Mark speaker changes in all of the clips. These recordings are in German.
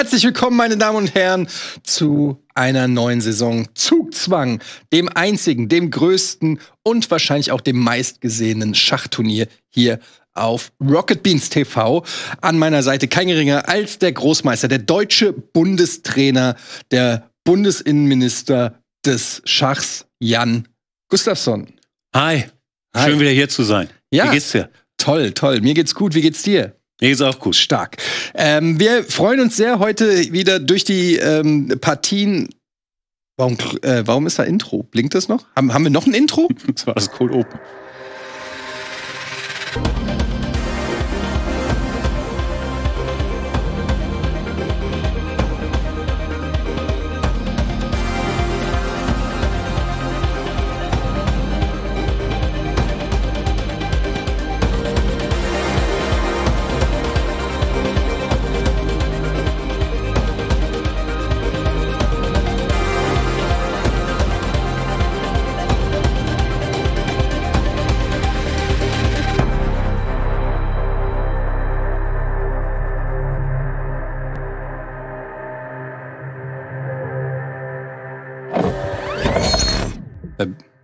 Speaker 1: Herzlich willkommen, meine Damen und Herren, zu einer neuen Saison Zugzwang, dem einzigen, dem größten und wahrscheinlich auch dem meistgesehenen Schachturnier hier auf Rocket Beans TV. An meiner Seite kein geringer als der Großmeister, der deutsche Bundestrainer, der Bundesinnenminister des Schachs, Jan Gustafsson. Hi. Hi. Schön wieder hier zu sein. Ja. Wie geht's dir? Toll, toll. Mir geht's gut. Wie geht's dir? Ist auch gut. Stark. Ähm, wir freuen uns sehr, heute wieder durch die ähm, Partien. Warum, äh, warum ist da Intro? Blinkt das noch? Haben, haben wir noch ein Intro? Das war das Cold Open.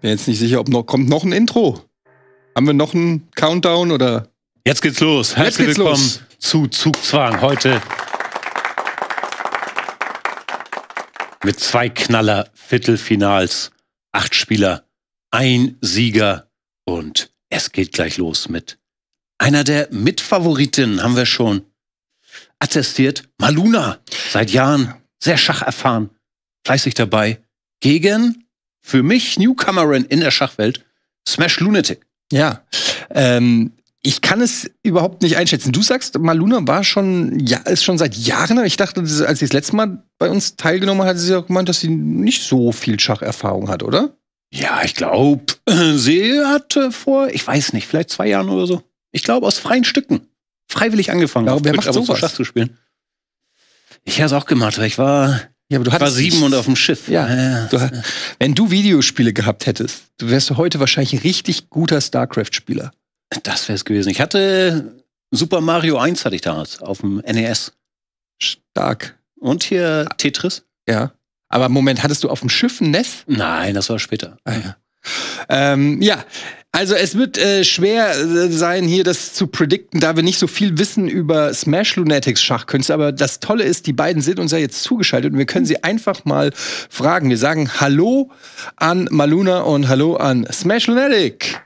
Speaker 1: Bin jetzt nicht sicher, ob noch kommt noch ein Intro. Haben wir noch einen Countdown oder? Jetzt geht's los. Herzlich geht's willkommen los.
Speaker 2: zu
Speaker 3: Zugzwang heute mit zwei Knaller Viertelfinals, acht Spieler, ein Sieger und es geht gleich los mit einer der Mitfavoriten haben wir schon attestiert. Maluna, seit Jahren sehr schacherfahren, fleißig dabei. Gegen
Speaker 4: für
Speaker 1: mich Newcomerin in der Schachwelt, Smash Lunatic. Ja. Ähm, ich kann es überhaupt nicht einschätzen. Du sagst, Maluna war schon, ja, ist schon seit Jahren, ich dachte, als sie das letzte Mal bei uns teilgenommen hat, hat sie auch gemeint, dass sie nicht so viel Schacherfahrung hat, oder? Ja, ich glaube, sie hatte vor, ich weiß nicht, vielleicht zwei Jahren oder so.
Speaker 3: Ich glaube, aus freien Stücken. Freiwillig angefangen. Ja, wer macht sowas? Schach zu spielen. Ich habe es auch gemacht, weil ich war ja, aber du ich war sieben und auf dem Schiff. Ja.
Speaker 1: ja. Du, wenn du Videospiele gehabt hättest, wärst du heute wahrscheinlich ein richtig guter StarCraft-Spieler. Das wär's
Speaker 3: gewesen. Ich hatte Super Mario 1 hatte ich damals auf dem NES. Stark.
Speaker 1: Und hier Tetris? Ja. Aber Moment, hattest du auf dem Schiff ein Nest? Nein, das war später. Ah, ja. Ähm, ja, also es wird äh, schwer äh, sein, hier das zu predikten, da wir nicht so viel wissen über Smash Lunatics Schachkünste. Aber das Tolle ist, die beiden sind uns ja jetzt zugeschaltet und wir können sie einfach mal fragen. Wir sagen Hallo an Maluna und Hallo an Smash Lunatic.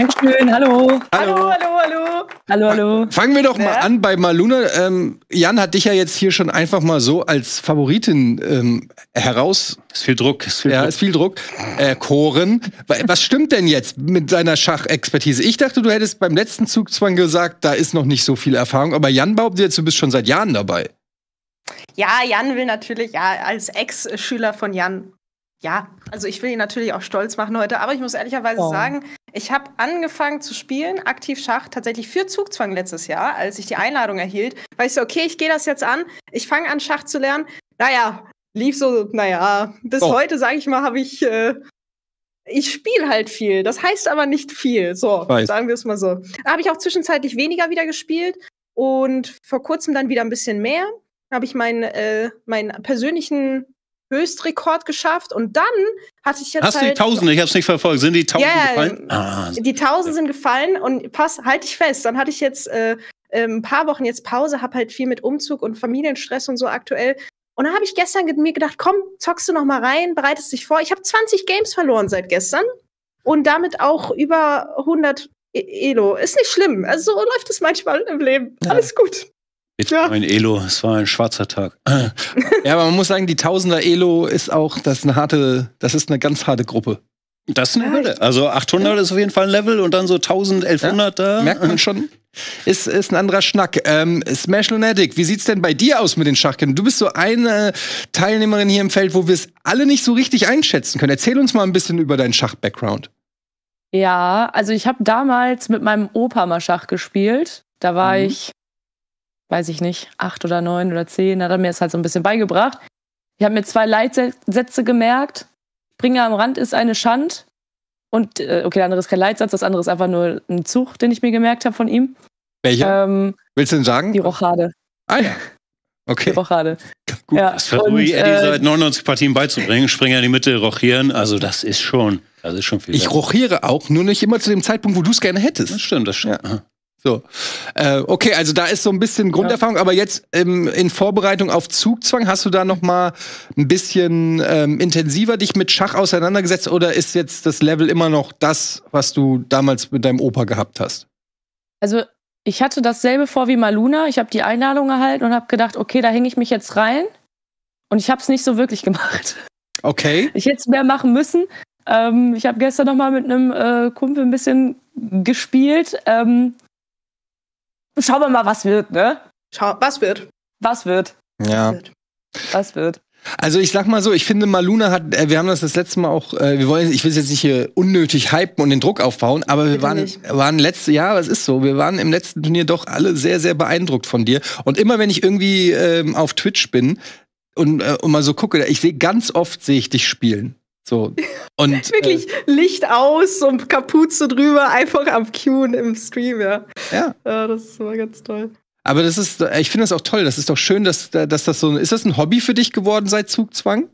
Speaker 1: Dankeschön, hallo. Hallo, hallo, hallo. Hallo, hallo. Fangen wir doch mal an bei Maluna. Ähm, Jan hat dich ja jetzt hier schon einfach mal so als Favoritin ähm, heraus. Ist viel Druck. Ist viel ja, Druck. ist viel Druck. Äh, Koren. Was stimmt denn jetzt mit deiner Schachexpertise? Ich dachte, du hättest beim letzten Zugzwang gesagt, da ist noch nicht so viel Erfahrung. Aber Jan behauptet jetzt, du bist schon seit Jahren dabei.
Speaker 5: Ja, Jan will natürlich, ja, als Ex-Schüler von Jan ja, also ich will ihn natürlich auch stolz machen heute, aber ich muss ehrlicherweise oh. sagen, ich habe angefangen zu spielen, aktiv Schach, tatsächlich für Zugzwang letztes Jahr, als ich die Einladung erhielt, weil ich so, okay, ich gehe das jetzt an, ich fange an Schach zu lernen. Naja, lief so, naja, bis oh. heute, sage ich mal, habe ich, äh, ich spiele halt viel, das heißt aber nicht viel, so, sagen wir es mal so. Da habe ich auch zwischenzeitlich weniger wieder gespielt und vor kurzem dann wieder ein bisschen mehr. Habe ich meinen, äh, meinen persönlichen Höchstrekord geschafft und dann hatte ich jetzt. Hast halt, du die halt Tausende? Ich
Speaker 3: habe es nicht verfolgt. Sind die Tausend yeah, gefallen? Ah. Die
Speaker 5: Tausend sind gefallen und pass, halte ich fest. Dann hatte ich jetzt äh, ähm, ein paar Wochen jetzt Pause, habe halt viel mit Umzug und Familienstress und so aktuell. Und dann habe ich gestern mir gedacht, komm, zockst du noch mal rein, bereitest dich vor. Ich habe 20 Games verloren seit gestern und damit auch über 100 e-, Elo. Ist nicht schlimm. Also so läuft es manchmal im Leben. Ja. Alles gut. Bitcoin,
Speaker 1: ja. Elo, es war ein schwarzer Tag. ja, aber man muss sagen, die Tausender Elo ist auch, das ist eine harte, das ist eine ganz harte Gruppe.
Speaker 3: Das ist eine Hürde. Also 800
Speaker 1: ja. ist auf jeden Fall ein Level und dann so 1100 ja, da. Merkt man schon. Ist, ist ein anderer Schnack. Ähm, Smash Lunatic, wie sieht's denn bei dir aus mit den Schachkämpfen? Du bist so eine Teilnehmerin hier im Feld, wo wir es alle nicht so richtig einschätzen können. Erzähl uns mal ein bisschen über deinen Schachbackground.
Speaker 6: Ja, also ich habe damals mit meinem Opa mal Schach gespielt. Da war mhm. ich weiß ich nicht, acht oder neun oder zehn, hat er mir das halt so ein bisschen beigebracht. Ich habe mir zwei Leitsätze gemerkt. Springer am Rand ist eine Schand. Und äh, okay, der andere ist kein Leitsatz, das andere ist einfach nur ein Zug, den ich mir gemerkt habe von ihm. Welcher? Ähm, Willst du denn sagen? Die Rochade.
Speaker 1: Ah ja. Okay. Die Rochade.
Speaker 3: Gut. Ja, das versuche ich Eddie äh, seit 99 Partien beizubringen. Springer in die Mitte, rochieren. Also
Speaker 1: das ist schon, das ist schon viel. Ich rochiere auch, nur nicht immer zu dem Zeitpunkt, wo du es gerne hättest. Das stimmt, das stimmt. Ja. So. Äh, okay, also da ist so ein bisschen Grunderfahrung, ja. aber jetzt ähm, in Vorbereitung auf Zugzwang, hast du da noch mal ein bisschen ähm, intensiver dich mit Schach auseinandergesetzt oder ist jetzt das Level immer noch das, was du damals mit deinem Opa gehabt hast?
Speaker 6: Also ich hatte dasselbe vor wie Maluna. Ich habe die Einladung erhalten und habe gedacht, okay, da hänge ich mich jetzt rein. Und ich habe es nicht so wirklich gemacht. Okay. Ich hätte es mehr machen müssen. Ähm, ich habe gestern noch mal mit einem äh, Kumpel ein bisschen gespielt. Ähm, schauen wir mal, was wird, ne? Schau, was
Speaker 1: wird? Was wird? Ja. Was wird? Also ich sag mal so, ich finde Maluna hat, äh, wir haben das das letzte Mal auch, äh, wir wollen, ich will es jetzt nicht hier unnötig hypen und den Druck aufbauen, aber wir waren, nicht. waren letzte, ja, das ist so, wir waren im letzten Turnier doch alle sehr, sehr beeindruckt von dir. Und immer wenn ich irgendwie ähm, auf Twitch bin und, äh, und mal so gucke, ich sehe ganz oft sehe ich dich spielen. So. Und, Wirklich äh,
Speaker 5: Licht aus und Kapuze drüber, einfach am Cueen im Stream, ja. Ja. ja ah, das war ganz toll.
Speaker 1: Aber das ist, äh, ich finde das auch toll. Das ist doch schön, dass, dass das so Ist das ein Hobby für dich geworden seit Zugzwang?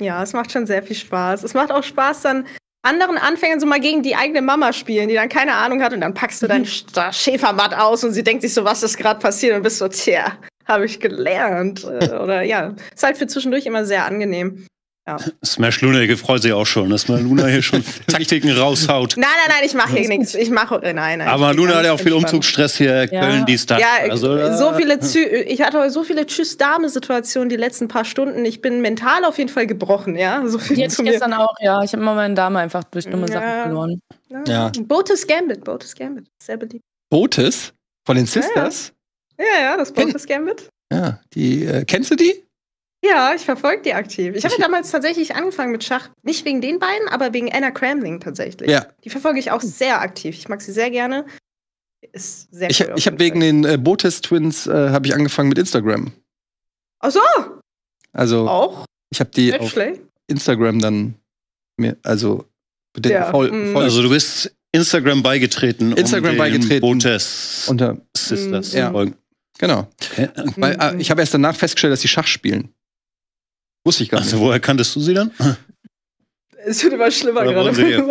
Speaker 5: Ja, es macht schon sehr viel Spaß. Es macht auch Spaß, dann anderen Anfängern so mal gegen die eigene Mama spielen, die dann keine Ahnung hat und dann packst du dein mhm. Schäfermatt aus und sie denkt sich so, was ist gerade passiert und bist so, tja, habe ich gelernt. Äh, oder ja, ist halt für zwischendurch immer sehr angenehm. Ja.
Speaker 3: Smash Luna ihr freut sich auch schon, dass mal Luna hier schon Taktiken raushaut.
Speaker 5: Nein, nein, nein, ich mache hier nichts. Ich mache nein, nein. Aber Luna hat ja auch viel entspannt. Umzugsstress hier, ja. Köln, dies, das. Ja, also, äh, so viele Zü ich hatte so viele Tschüss-Dame-Situationen die letzten paar Stunden. Ich bin mental auf jeden Fall gebrochen, ja. So viel Jetzt gestern mir. auch, ja. Ich habe immer meinen Dame einfach durch dumme ja. Sachen verloren. Ja. Botes Gambit, Botes Gambit, sehr beliebt.
Speaker 1: Botes? Von den Sisters?
Speaker 5: Ja, ja, das Botes Gambit.
Speaker 1: Ja, die, äh, kennst du die?
Speaker 5: Ja, ich verfolge die aktiv. Ich habe ja damals tatsächlich angefangen mit Schach. Nicht wegen den beiden, aber wegen Anna Cramling tatsächlich. Ja. Die verfolge ich auch sehr aktiv. Ich mag sie sehr gerne. Ist sehr ich cool ich habe wegen
Speaker 1: den äh, Botes Twins äh, habe ich angefangen mit Instagram. Ach so. Also auch. Ich habe die auf Instagram dann mir also ja. voll, mm. voll also du bist Instagram beigetreten. Instagram um beigetreten. Botes unter Sisters. Mm, ja. Folgen. Genau. Weil, äh, mm. ich habe erst danach festgestellt, dass sie Schach spielen. Wusste ich gar also, nicht. Also, woher kanntest du sie dann?
Speaker 5: Es wird immer schlimmer Oder gerade. Wurden,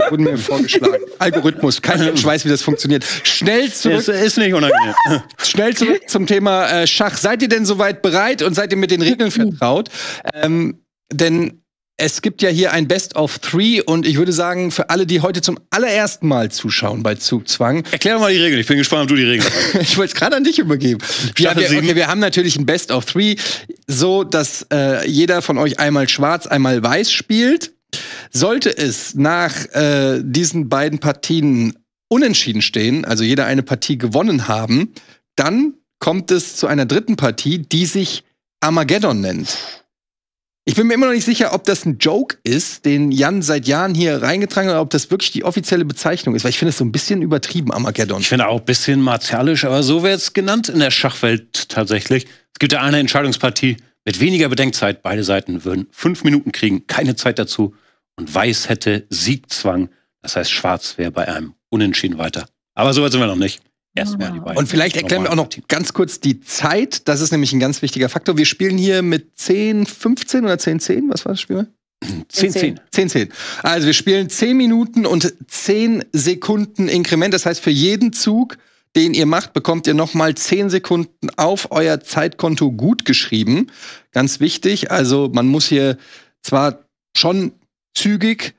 Speaker 1: wurden mir vorgeschlagen. Algorithmus, kein Mensch weiß, wie das funktioniert. Schnell zurück. Es ist nicht unangenehm. Schnell zurück zum Thema äh, Schach. Seid ihr denn soweit bereit und seid ihr mit den Regeln vertraut? Ähm, denn es gibt ja hier ein Best of Three und ich würde sagen, für alle, die heute zum allerersten Mal zuschauen bei Zugzwang. Erklär mal die Regeln. Ich bin gespannt, ob du die Regeln hast. ich wollte es gerade an dich übergeben. Wir haben, okay, wir haben natürlich ein Best of Three, so dass äh, jeder von euch einmal schwarz, einmal weiß spielt. Sollte es nach äh, diesen beiden Partien unentschieden stehen, also jeder eine Partie gewonnen haben, dann kommt es zu einer dritten Partie, die sich Armageddon nennt. Ich bin mir immer noch nicht sicher, ob das ein Joke ist, den Jan seit Jahren hier reingetragen hat, oder ob das wirklich die offizielle Bezeichnung ist, weil ich finde es so ein bisschen übertrieben, Armageddon. Ich
Speaker 3: finde auch ein bisschen martialisch, aber so wird es genannt in der Schachwelt tatsächlich. Es gibt ja eine Entscheidungspartie mit weniger Bedenkzeit. Beide Seiten würden fünf Minuten kriegen, keine Zeit dazu. Und Weiß hätte Siegzwang. Das heißt, Schwarz wäre bei einem
Speaker 1: Unentschieden weiter. Aber so weit sind wir noch nicht. Erstmal die beiden. Und vielleicht erklären wir auch noch ganz kurz die Zeit. Das ist nämlich ein ganz wichtiger Faktor. Wir spielen hier mit 10, 15 oder 10, 10. Was war das Spiel? 10, 10. 10, 10. Also wir spielen 10 Minuten und 10 Sekunden Inkrement. Das heißt, für jeden Zug, den ihr macht, bekommt ihr nochmal 10 Sekunden auf euer Zeitkonto gut geschrieben. Ganz wichtig. Also man muss hier zwar schon zügig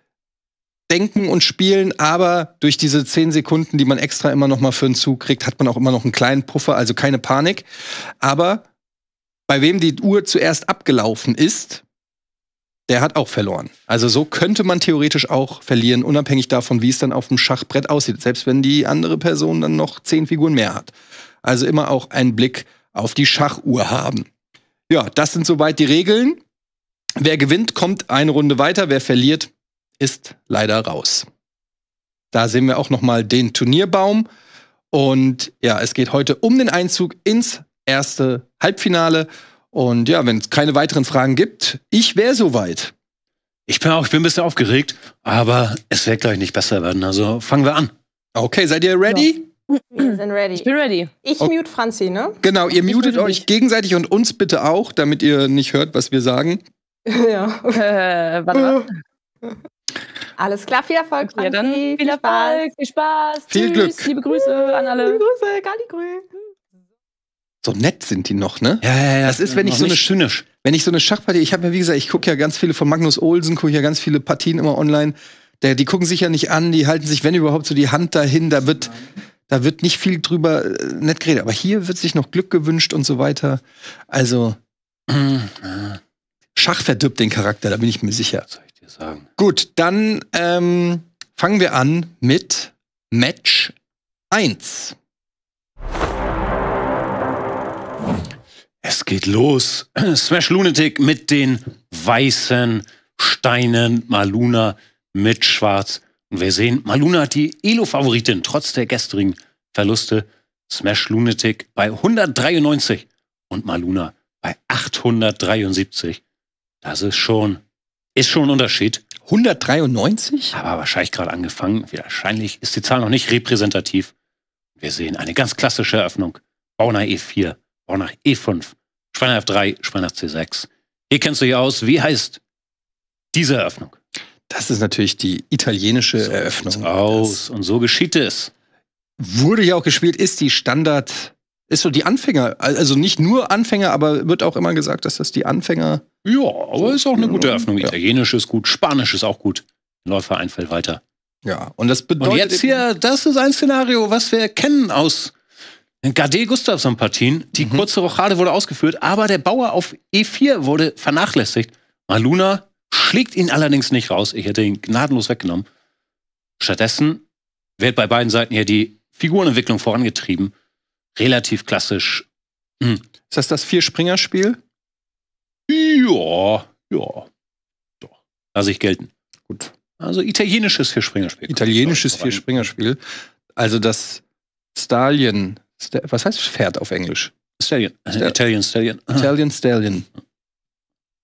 Speaker 1: denken und spielen, aber durch diese zehn Sekunden, die man extra immer noch mal für einen Zug kriegt, hat man auch immer noch einen kleinen Puffer, also keine Panik. Aber bei wem die Uhr zuerst abgelaufen ist, der hat auch verloren. Also so könnte man theoretisch auch verlieren, unabhängig davon, wie es dann auf dem Schachbrett aussieht, selbst wenn die andere Person dann noch zehn Figuren mehr hat. Also immer auch einen Blick auf die Schachuhr haben. Ja, das sind soweit die Regeln. Wer gewinnt, kommt eine Runde weiter. Wer verliert, ist leider raus. Da sehen wir auch noch mal den Turnierbaum. Und ja, es geht heute um den Einzug ins erste Halbfinale. Und ja, wenn es keine weiteren Fragen gibt, ich wäre soweit. Ich bin auch, ich bin ein bisschen aufgeregt, aber es wird gleich nicht besser werden. Also fangen wir an. Okay, seid ihr ready? Ja.
Speaker 5: Genau. Wir sind ready. Ich bin ready. Ich okay. mute Franzi, ne? Genau, ihr mutet euch nicht.
Speaker 1: gegenseitig und uns bitte auch, damit ihr nicht hört, was wir sagen.
Speaker 5: ja.
Speaker 6: Äh, warte. Alles klar, viel Erfolg. Ja, dann viel, viel Erfolg, viel Spaß. Viel Tschüss, Glück. liebe
Speaker 1: Grüße an alle. Liebe
Speaker 5: Grüße, Galigrü.
Speaker 1: So nett sind die noch, ne? Ja, ja, ja. Das ist, wenn ich so eine schöne, wenn ich so eine Schachpartie, ich habe mir, wie gesagt, ich gucke ja ganz viele von Magnus Olsen, gucke ja ganz viele Partien immer online. Der, die gucken sich ja nicht an, die halten sich, wenn überhaupt, so die Hand dahin. Da wird, da wird nicht viel drüber äh, nett geredet. Aber hier wird sich noch Glück gewünscht und so weiter. Also Schach verdirbt den Charakter, da bin ich mir sicher wir sagen. Gut, dann ähm, fangen wir an mit Match 1.
Speaker 3: Es geht los. Smash Lunatic mit den weißen Steinen. Maluna mit Schwarz. Und wir sehen, Maluna hat die Elo-Favoritin, trotz der gestrigen Verluste. Smash Lunatic bei 193 und Maluna bei 873. Das ist schon ist schon ein Unterschied. 193? Aber wahrscheinlich gerade angefangen. Wahrscheinlich ist die Zahl noch nicht repräsentativ. Wir sehen eine ganz klassische Eröffnung. Bau nach E4, Bau nach E5, Schwein F3, Schwein C6. Hier kennst du dich aus. Wie heißt
Speaker 1: diese Eröffnung? Das ist natürlich die italienische so Eröffnung. Aus. Und so geschieht es. Wurde ja auch gespielt, ist die Standard ist so die Anfänger, also nicht nur Anfänger, aber wird auch immer gesagt, dass das die Anfänger. Ja, aber ist auch eine gute Eröffnung. Ja.
Speaker 3: Italienisch ist gut, Spanisch ist auch gut. Läufer einfällt weiter. Ja, und das bedeutet. Und jetzt hier, das ist ein Szenario, was wir kennen aus Gade gustavsson partien Die mhm. kurze Rochade wurde ausgeführt, aber der Bauer auf E4 wurde vernachlässigt. Maluna schlägt ihn allerdings nicht raus. Ich hätte ihn gnadenlos weggenommen. Stattdessen wird bei beiden Seiten hier die Figurenentwicklung vorangetrieben relativ klassisch.
Speaker 1: Hm. Ist das das Vier-Springer-Spiel?
Speaker 3: Ja, ja. Doch.
Speaker 1: Lass ich gelten. Gut. Also italienisches Vierspringerspiel. Italienisches Vierspringerspiel. Also das Stallion. Was heißt Pferd auf Englisch? Stallion. Stal also Italian Stallion. Ah. Italian Stallion.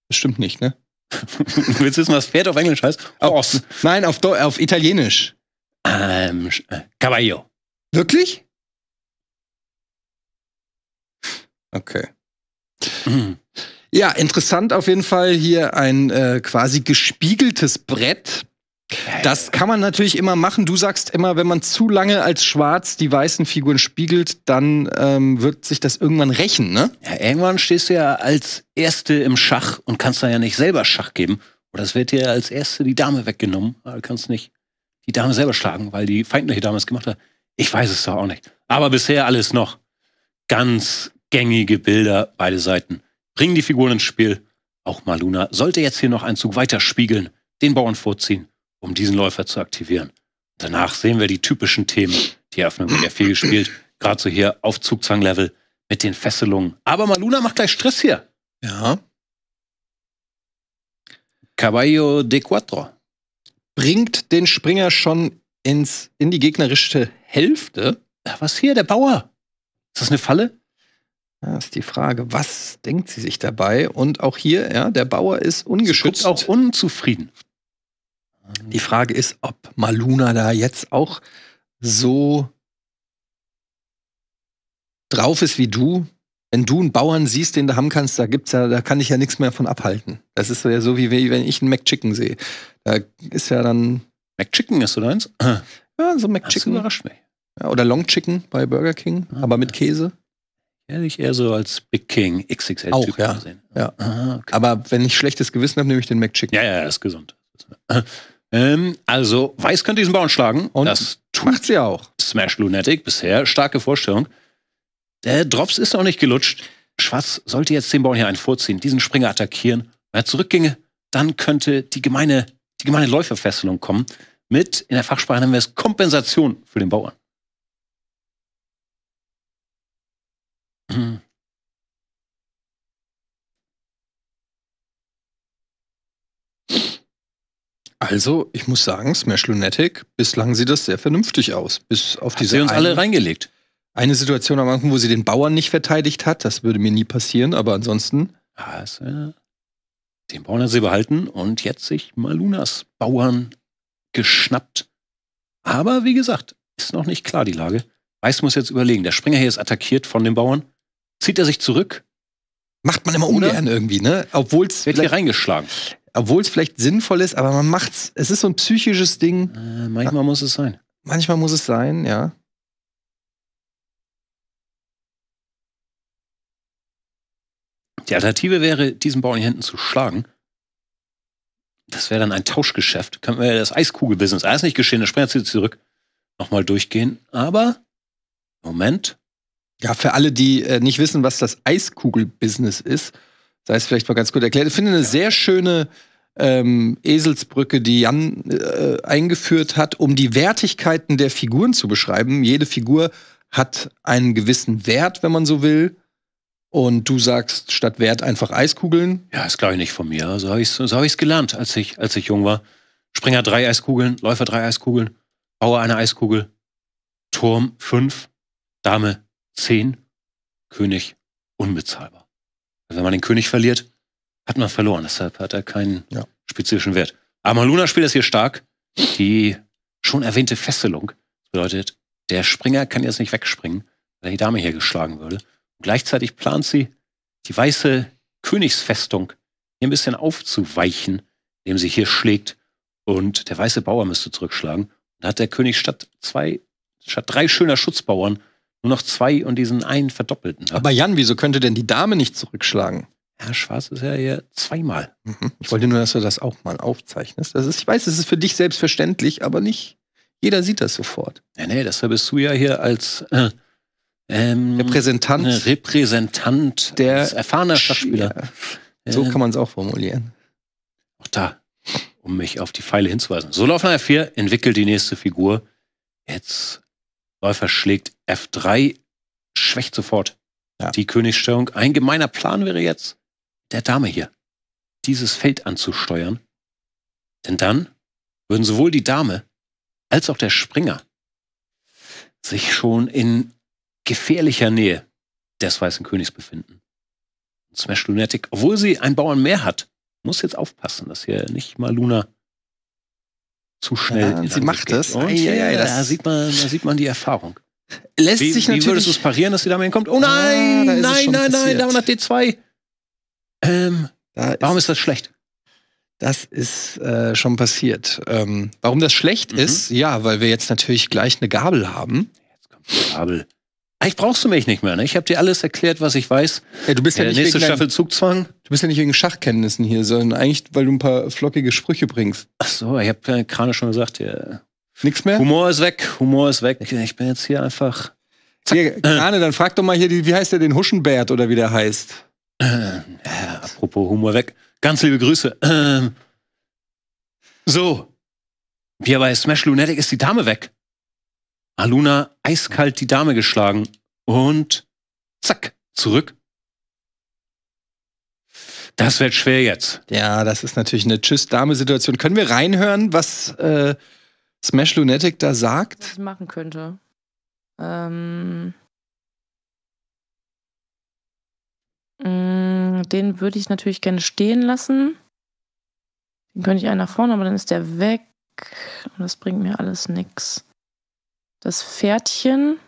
Speaker 1: Das stimmt nicht, ne? Willst du wissen, was Pferd auf Englisch heißt? Horse. Nein, auf, auf Italienisch. Ähm, äh, Caballo. Wirklich? Okay. Ja, interessant auf jeden Fall hier ein äh, quasi gespiegeltes Brett. Das kann man natürlich immer machen. Du sagst immer, wenn man zu lange als schwarz die weißen Figuren spiegelt, dann ähm, wird sich das irgendwann rächen, ne? Ja, irgendwann stehst du ja als Erste im Schach und kannst da ja nicht selber Schach geben. Oder
Speaker 3: es wird dir als Erste die Dame weggenommen. Ah, du kannst nicht die Dame selber schlagen, weil die feindliche Dame es gemacht hat. Ich weiß es doch auch nicht. Aber bisher alles noch ganz gängige Bilder, beide Seiten bringen die Figuren ins Spiel. Auch Maluna sollte jetzt hier noch einen Zug weiter spiegeln, den Bauern vorziehen, um diesen Läufer zu aktivieren. Danach sehen wir die typischen Themen. Die Eröffnung wird ja viel gespielt, gerade so hier auf Zugzwang-Level mit den Fesselungen.
Speaker 1: Aber Maluna macht gleich Stress hier. Ja. Caballo de Cuatro. Bringt den Springer schon ins, in die gegnerische Hälfte. Was hier, der Bauer? Ist das eine Falle? Das ist die Frage, was denkt sie sich dabei? Und auch hier, ja, der Bauer ist ungeschützt. Sie auch unzufrieden. Die Frage ist, ob Maluna da jetzt auch so drauf ist wie du. Wenn du einen Bauern siehst, den du haben kannst, da gibt's ja, da kann ich ja nichts mehr von abhalten. Das ist ja so wie wenn ich einen McChicken sehe. Da ist ja dann. McChicken ist so deins? Ja, so McChicken. Das überrascht mich. Ja, oder Long Chicken bei Burger King, ah, aber mit Käse. Hätte ich eher so als Big King XXL Auch, ja. gesehen.
Speaker 3: Ja. Aha,
Speaker 1: okay. Aber wenn ich schlechtes Gewissen habe, nehme ich den McChicken. Ja, ja,
Speaker 3: er ist gesund. Ähm, also, Weiß könnte diesen Bauern schlagen. Und das macht sie auch. Smash Lunatic, bisher starke Vorstellung. Der Drops ist auch nicht gelutscht. Schwarz sollte jetzt den Bauern hier einen vorziehen, diesen Springer attackieren. Wenn er zurückginge, dann könnte die gemeine, die gemeine Läuferfesselung kommen. Mit, in der Fachsprache nennen wir es Kompensation für den
Speaker 4: Bauern.
Speaker 1: Also, ich muss sagen, Smash Lunatic, bislang sieht das sehr vernünftig aus. Bis auf hat diese sie uns alle reingelegt. Eine Situation am Anfang, wo sie den Bauern nicht verteidigt hat, das würde mir nie passieren, aber ansonsten. Also, den Bauern hat sie behalten und jetzt
Speaker 3: sich Malunas Bauern geschnappt. Aber wie gesagt, ist noch nicht klar die Lage. Weiß muss jetzt überlegen. Der Springer hier ist attackiert von den Bauern. Zieht er sich zurück?
Speaker 1: Macht man immer ungern irgendwie, ne? Obwohl es. Wird hier reingeschlagen. Obwohl es vielleicht sinnvoll ist, aber man macht's. Es ist so ein psychisches Ding. Äh, manchmal ja. muss es sein. Manchmal muss es sein, ja.
Speaker 3: Die Alternative wäre, diesen Bauern hier hinten zu schlagen. Das wäre dann ein Tauschgeschäft. Könnten wir ja das Eiskugelbusiness, alles ah, nicht geschehen, das springen wir zurück, nochmal
Speaker 1: durchgehen. Aber, Moment. Ja, für alle, die äh, nicht wissen, was das Eiskugelbusiness ist, sei es vielleicht mal ganz gut erklärt. Ich finde eine ja. sehr schöne ähm, Eselsbrücke, die Jan äh, eingeführt hat, um die Wertigkeiten der Figuren zu beschreiben. Jede Figur hat einen gewissen Wert, wenn man so will. Und du sagst statt Wert einfach Eiskugeln. Ja, ist glaube ich
Speaker 3: nicht von mir.
Speaker 1: So habe ich es so hab gelernt, als
Speaker 3: ich, als ich jung war. Springer drei Eiskugeln, Läufer drei Eiskugeln, Bauer eine Eiskugel, Turm fünf, Dame zehn, König unbezahlbar. Also wenn man den König verliert, hat man verloren. Deshalb hat er keinen ja. spezifischen Wert. Aber Luna spielt das hier stark. Die schon erwähnte Fesselung. bedeutet, der Springer kann jetzt nicht wegspringen, weil die Dame hier geschlagen würde. Und gleichzeitig plant sie, die weiße Königsfestung hier ein bisschen aufzuweichen, indem sie hier schlägt. Und der weiße Bauer müsste zurückschlagen. Dann hat der König statt zwei, statt drei schöner Schutzbauern nur noch zwei und diesen einen verdoppelten hat.
Speaker 1: Aber Jan, wieso könnte denn die Dame nicht zurückschlagen? Herr Schwarz ist ja hier zweimal. Mhm. Ich wollte nur, dass du das auch mal aufzeichnest. Das ist, ich weiß, es ist für dich selbstverständlich, aber nicht jeder sieht das sofort. Ja, nee, deshalb bist du ja hier als äh, ähm, Repräsentant, Repräsentant der als erfahrener Schachspieler. Ja. So ähm, kann man es auch formulieren.
Speaker 3: Auch da, um mich auf die Pfeile hinzuweisen. So, Laufner F4 entwickelt die nächste Figur. Jetzt Läufer schlägt F3, schwächt sofort ja. die Königsstellung. Ein gemeiner Plan wäre jetzt, der Dame hier dieses Feld anzusteuern. Denn dann würden sowohl die Dame als auch der Springer sich schon in gefährlicher Nähe des Weißen Königs befinden. Smash Lunatic, obwohl sie einen Bauern mehr hat, muss jetzt aufpassen, dass hier nicht mal Luna zu schnell. Ja, ah, sie macht das. Und, ja, ja, das da, sieht man, da sieht man die Erfahrung. Lässt wie, sich natürlich. Wie würdest du es parieren, dass sie damit hinkommt? Oh ah, nein, ah, nein, nein, passiert. nein, da nach
Speaker 1: D2. Ähm, da warum ist, ist das schlecht? Das ist äh, schon passiert. Ähm, warum das schlecht mhm. ist? Ja, weil wir jetzt natürlich gleich eine Gabel haben. Jetzt kommt die Gabel. Eigentlich ah, brauchst du mich nicht mehr, ne? Ich habe dir alles erklärt, was ich weiß.
Speaker 3: Ja, du bist ja, ja nicht nächste wegen Staffel
Speaker 1: Zugzwang. Du bist ja nicht wegen Schachkenntnissen hier, sondern eigentlich, weil du ein paar flockige Sprüche bringst. Ach so, ich habe ja gerade schon gesagt, ja. Nix mehr?
Speaker 3: Humor ist weg, Humor ist weg. Ich bin jetzt hier einfach.
Speaker 1: Zack. Krane, dann frag doch mal hier, wie heißt der den Huschenbärt oder wie der heißt? Ja, äh, äh, apropos Humor weg. Ganz liebe Grüße. Ähm,
Speaker 3: so. Wie bei Smash Lunatic ist die Dame weg. Aluna eiskalt die Dame geschlagen und zack, zurück.
Speaker 1: Das wird schwer jetzt. Ja, das ist natürlich eine Tschüss-Dame-Situation. Können wir reinhören, was äh, Smash Lunatic da sagt?
Speaker 6: Was ich machen könnte. Ähm. Mm, den würde ich natürlich gerne stehen lassen. Den könnte ich einen nach vorne, aber dann ist der weg. Und das bringt mir alles nichts das Pferdchen.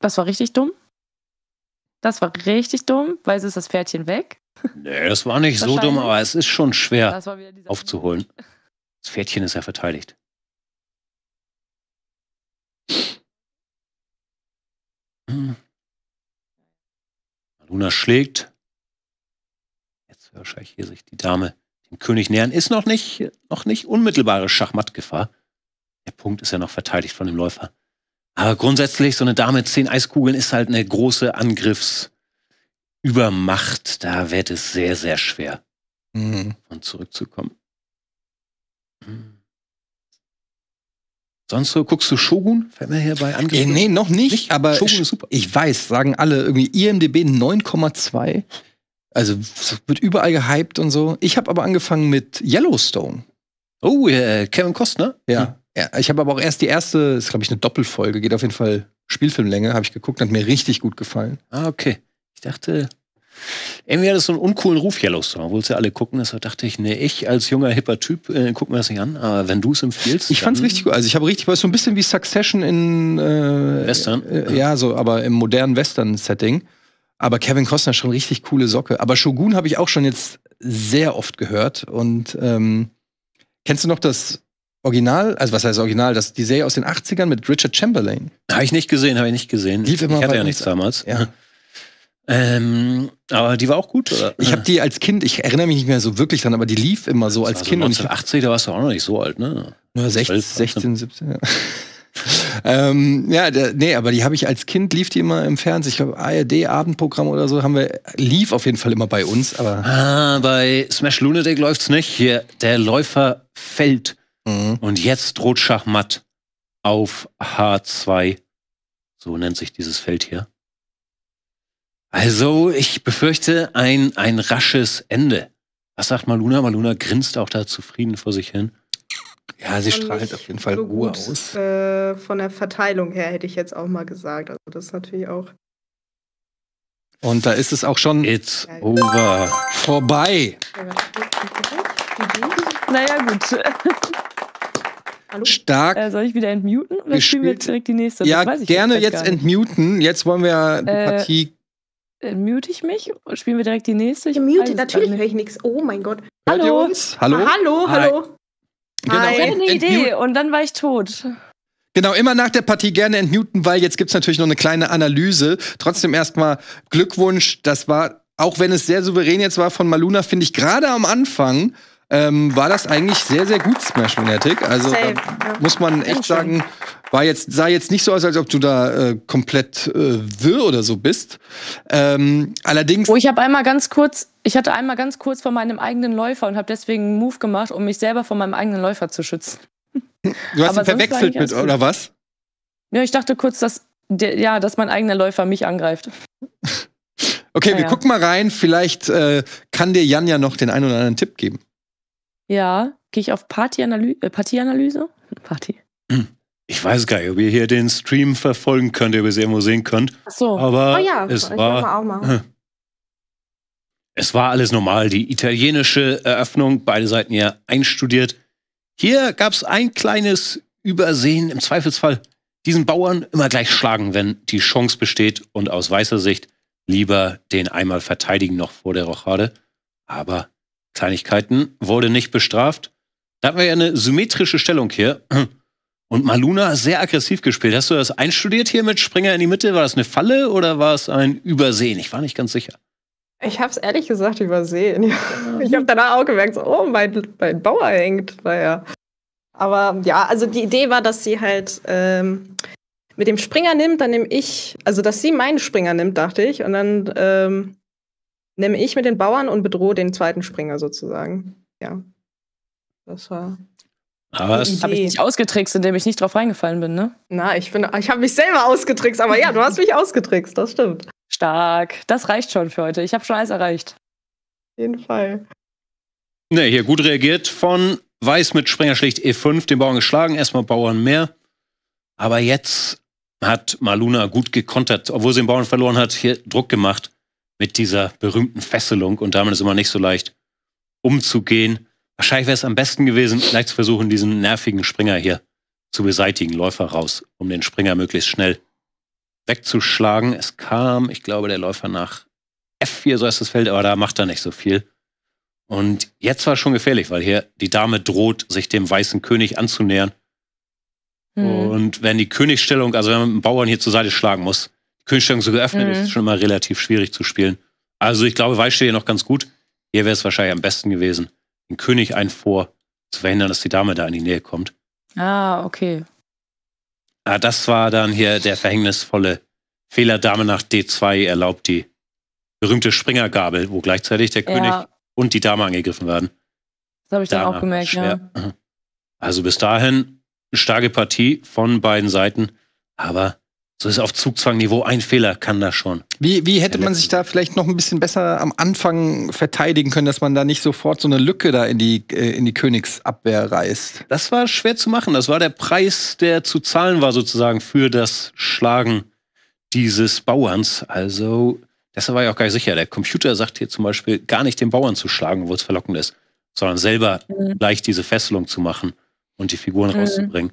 Speaker 6: das war richtig dumm. Das war richtig dumm, weil es ist das Pferdchen weg.
Speaker 4: Nee,
Speaker 3: das war nicht so dumm, aber es ist schon schwer aufzuholen. Das Pferdchen ist ja verteidigt.
Speaker 4: Hm. Luna schlägt.
Speaker 3: Jetzt wahrscheinlich hier sich die Dame König nähern ist noch nicht, noch nicht unmittelbare Schachmattgefahr. Der Punkt ist ja noch verteidigt von dem Läufer. Aber grundsätzlich, so eine Dame mit zehn Eiskugeln ist halt eine große Angriffsübermacht. Da wird es sehr, sehr schwer, mhm. von zurückzukommen. Mhm.
Speaker 1: Sonst guckst du Shogun? Fällt mir hier bei Angriff? Äh, nee, noch nicht, nicht? aber Shogun ist super. ich weiß, sagen alle irgendwie IMDB 9,2. Also wird überall gehypt und so. Ich habe aber angefangen mit Yellowstone. Oh, äh, Kevin Costner? Ja. Hm. ja ich habe aber auch erst die erste, ist glaube ich eine Doppelfolge, geht auf jeden Fall Spielfilmlänge, habe ich geguckt, hat mir richtig gut gefallen. Ah, okay. Ich dachte,
Speaker 3: irgendwie hat das so einen uncoolen Ruf, Yellowstone, obwohl es ja alle gucken. Deshalb also dachte ich, nee, ich als junger, hipper Typ, äh, guck mir das nicht an. Aber wenn du es empfiehlst.
Speaker 1: Ich fand es richtig gut. Also ich habe richtig, war so ein bisschen wie Succession in äh, Western. Äh, ja, so, aber im modernen Western-Setting. Aber Kevin Costner schon richtig coole Socke. Aber Shogun habe ich auch schon jetzt sehr oft gehört. Und ähm, kennst du noch das Original? Also was heißt Original? Das, die Serie aus den 80ern mit Richard Chamberlain. Habe ich nicht gesehen, habe ich nicht gesehen. Lief immer ich hatte ja nichts damals. Ja. Ähm, aber die war auch gut, oder? Ich habe die als Kind, ich erinnere mich nicht mehr so wirklich dran, aber die lief immer so das als Kind. So 1980, da warst du auch noch nicht so alt, ne? Nur 16, 16 17, ja ähm, ja, der, nee, aber die habe ich als Kind, lief die immer im Fernsehen. Ich glaube, ARD, Abendprogramm oder so haben wir, lief auf jeden Fall immer bei uns. Aber
Speaker 3: ah, bei Smash Lunatic läuft's nicht. Hier, der Läufer fällt. Mhm. Und jetzt droht Schachmatt auf H2. So nennt sich dieses Feld hier. Also, ich befürchte ein, ein rasches Ende. Was sagt Maluna? Maluna grinst auch da zufrieden vor sich hin. Ja, sie strahlt
Speaker 5: auf jeden Fall so Ruhe gut, aus. Äh, von der Verteilung her hätte ich jetzt auch mal gesagt. Also das ist natürlich auch.
Speaker 1: Und da ist es auch schon It's over. Vorbei.
Speaker 5: Naja, gut.
Speaker 6: Hallo?
Speaker 1: Stark. Äh, soll ich wieder entmuten oder gespielt. spielen wir jetzt direkt die nächste? Das ja, gerne jetzt entmuten. Jetzt wollen wir die äh, Partie.
Speaker 6: Entmute ich mich? Spielen wir direkt die nächste? Ich mute, natürlich
Speaker 5: höre ich nichts. Oh mein Gott. Hallo. Hallo. Ah, hallo, hallo.
Speaker 1: Genau, ah, Ich hatte eine Idee
Speaker 5: und dann war ich tot.
Speaker 1: Genau, immer nach der Partie gerne entmuten, weil jetzt gibt es natürlich noch eine kleine Analyse. Trotzdem erstmal Glückwunsch. Das war, auch wenn es sehr souverän jetzt war von Maluna, finde ich gerade am Anfang ähm, war das eigentlich sehr, sehr gut, Smash Lunatic. Also Safe, ja. muss man echt sagen, war jetzt, sah jetzt nicht so aus, als ob du da äh, komplett äh, wirr oder so bist. Ähm, allerdings. Oh, ich habe einmal ganz kurz, ich hatte einmal ganz
Speaker 6: kurz vor meinem eigenen Läufer und habe deswegen einen Move gemacht, um mich selber vor meinem eigenen Läufer zu schützen.
Speaker 1: Du hast ihn verwechselt mit, oder was?
Speaker 6: Ja, ich dachte kurz, dass, der, ja, dass mein eigener Läufer mich angreift.
Speaker 1: Okay, naja. wir gucken mal rein. Vielleicht äh, kann dir Jan ja noch den einen oder anderen Tipp geben.
Speaker 6: Ja, gehe ich auf äh, Partyanalyse? Äh, Partieanalyse? Party.
Speaker 3: Ich weiß gar nicht, ob ihr hier den Stream verfolgen könnt, ob ihr es irgendwo sehen könnt.
Speaker 6: Ach so. Aber oh ja, es war. Hm.
Speaker 3: Es war alles normal. Die italienische Eröffnung, beide Seiten ja einstudiert. Hier gab es ein kleines Übersehen. Im Zweifelsfall diesen Bauern immer gleich schlagen, wenn die Chance besteht. Und aus weißer Sicht lieber den einmal verteidigen noch vor der Rochade. Aber Kleinigkeiten, wurde nicht bestraft. Da hatten wir ja eine symmetrische Stellung hier. Und Maluna sehr aggressiv gespielt. Hast du das einstudiert hier mit Springer in die Mitte? War das eine Falle oder war es ein Übersehen? Ich war nicht ganz sicher.
Speaker 5: Ich habe es ehrlich gesagt übersehen. Ich habe danach auch gemerkt, so, oh, mein, mein Bauer hängt. Naja. Aber ja, also die Idee war, dass sie halt ähm, mit dem Springer nimmt, dann nehme ich, also dass sie meinen Springer nimmt, dachte ich. Und dann ähm, nehme ich mit den Bauern und bedrohe den zweiten Springer sozusagen. Ja. Das war.
Speaker 6: Aber das habe ich nicht ausgetrickst,
Speaker 5: indem ich nicht drauf reingefallen bin, ne? Na, ich finde, ich habe mich selber ausgetrickst, aber ja, du hast mich
Speaker 6: ausgetrickst, das stimmt. Stark. Das reicht schon für heute. Ich habe schon alles erreicht. Auf jeden Fall.
Speaker 3: Ne, hier gut reagiert von Weiß mit Springer schlicht E5, den Bauern geschlagen, erstmal Bauern mehr. Aber jetzt hat Maluna gut gekontert, obwohl sie den Bauern verloren hat, hier Druck gemacht mit dieser berühmten Fesselung und damit ist immer nicht so leicht umzugehen. Wahrscheinlich wäre es am besten gewesen, vielleicht zu versuchen, diesen nervigen Springer hier zu beseitigen, Läufer raus, um den Springer möglichst schnell wegzuschlagen. Es kam, ich glaube, der Läufer nach F4, so heißt das Feld, aber da macht er nicht so viel. Und jetzt war es schon gefährlich, weil hier die Dame droht, sich dem weißen König anzunähern.
Speaker 4: Mhm. Und
Speaker 3: wenn die Königsstellung, also wenn man einen Bauern hier zur Seite schlagen muss, Kühlschrank so geöffnet mhm. ist, schon immer relativ schwierig zu spielen. Also ich glaube, Weiß steht hier noch ganz gut. Hier wäre es wahrscheinlich am besten gewesen, den König ein vor zu verhindern, dass die Dame da in die Nähe kommt.
Speaker 6: Ah, okay.
Speaker 3: Ah, das war dann hier der verhängnisvolle Fehler. Dame nach D2 erlaubt die berühmte Springergabel, wo gleichzeitig der ja. König und die Dame angegriffen werden.
Speaker 6: Das habe ich Danach dann auch gemerkt, schwer. ja. Mhm.
Speaker 3: Also bis dahin eine starke Partie von beiden Seiten, aber so ist auf Zugzwangniveau ein Fehler, kann da schon.
Speaker 1: Wie, wie hätte man sich da vielleicht noch ein bisschen besser am Anfang verteidigen können, dass man da nicht sofort so eine Lücke da in die, äh, in die Königsabwehr reißt? Das war schwer zu machen. Das
Speaker 3: war der Preis, der zu zahlen war, sozusagen, für das Schlagen dieses Bauerns. Also, deshalb war ich auch gar nicht sicher. Der Computer sagt hier zum Beispiel, gar nicht den Bauern zu schlagen, wo es verlockend ist, sondern selber mhm. gleich diese Fesselung zu machen und die Figuren mhm. rauszubringen.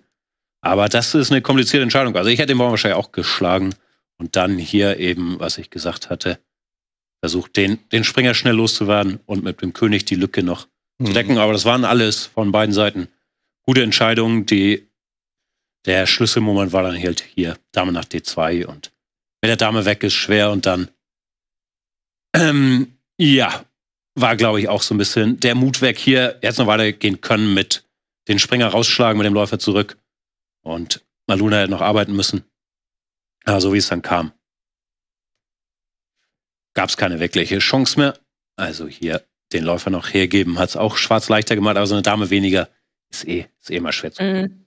Speaker 3: Aber das ist eine komplizierte Entscheidung. Also ich hätte den Baum wahrscheinlich auch geschlagen und dann hier eben, was ich gesagt hatte, versucht, den, den Springer schnell loszuwerden und mit dem König die Lücke noch mhm. zu decken. Aber das waren alles von beiden Seiten gute Entscheidungen. Die, der Schlüsselmoment war dann halt hier Dame nach D2 und wenn der Dame weg ist, schwer und dann ähm, ja, war, glaube ich, auch so ein bisschen der Mut weg hier. Jetzt noch weitergehen können mit den Springer rausschlagen, mit dem Läufer zurück und Maluna hätte noch arbeiten müssen. Aber so wie es dann kam. Gab es keine wirkliche Chance mehr. Also hier den Läufer noch hergeben. Hat es auch schwarz leichter gemacht, aber so eine Dame weniger ist eh, ist eh immer schwer zu
Speaker 1: mhm.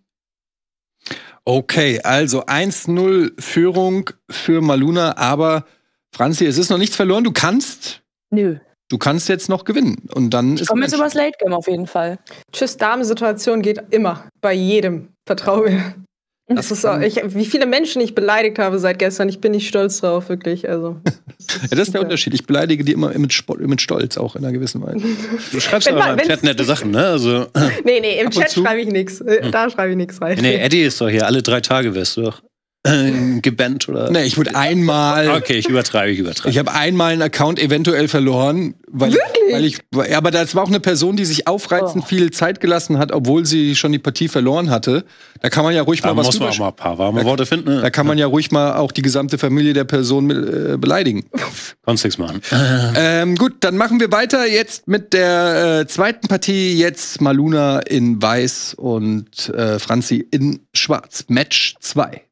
Speaker 1: Okay, also 1-0 Führung für Maluna, aber Franzi, es ist noch nichts verloren. Du kannst. Nö. Du kannst jetzt noch gewinnen. Und dann ich komme jetzt übers
Speaker 5: Late Game auf jeden Fall. Tschüss, Dame-Situation geht immer. Bei jedem vertraue mir. Das das auch, ich, wie viele Menschen ich beleidigt habe seit gestern, ich bin nicht stolz drauf, wirklich. Also, das,
Speaker 1: ja, das ist der Unterschied. Ich beleidige die immer mit, Spol mit Stolz, auch in einer gewissen Weise.
Speaker 5: Du schreibst aber mal, im Chat
Speaker 1: nette Sachen, ne? Also,
Speaker 5: nee, nee, im Chat schreibe ich nichts. Äh, hm. Da schreibe ich nichts rein. Nee,
Speaker 3: Eddie ist doch hier, alle drei Tage wärst du doch. Äh, gebannt oder? Nee, ich wurde einmal.
Speaker 1: Okay, ich übertreibe, ich übertreibe. Ich habe einmal einen Account eventuell verloren, weil Wirklich? ich, weil ich, aber das war auch eine Person, die sich aufreizend oh. viel Zeit gelassen hat, obwohl sie schon die Partie verloren hatte. Da kann man ja ruhig da mal was muss man auch mal ein paar warme da, Worte finden. Ne? Da kann man ja ruhig mal auch die gesamte Familie der Person äh, beleidigen. Kannst nichts machen. Äh. Ähm, gut, dann machen wir weiter jetzt mit der äh, zweiten Partie. Jetzt Maluna in Weiß und äh, Franzi in Schwarz. Match 2.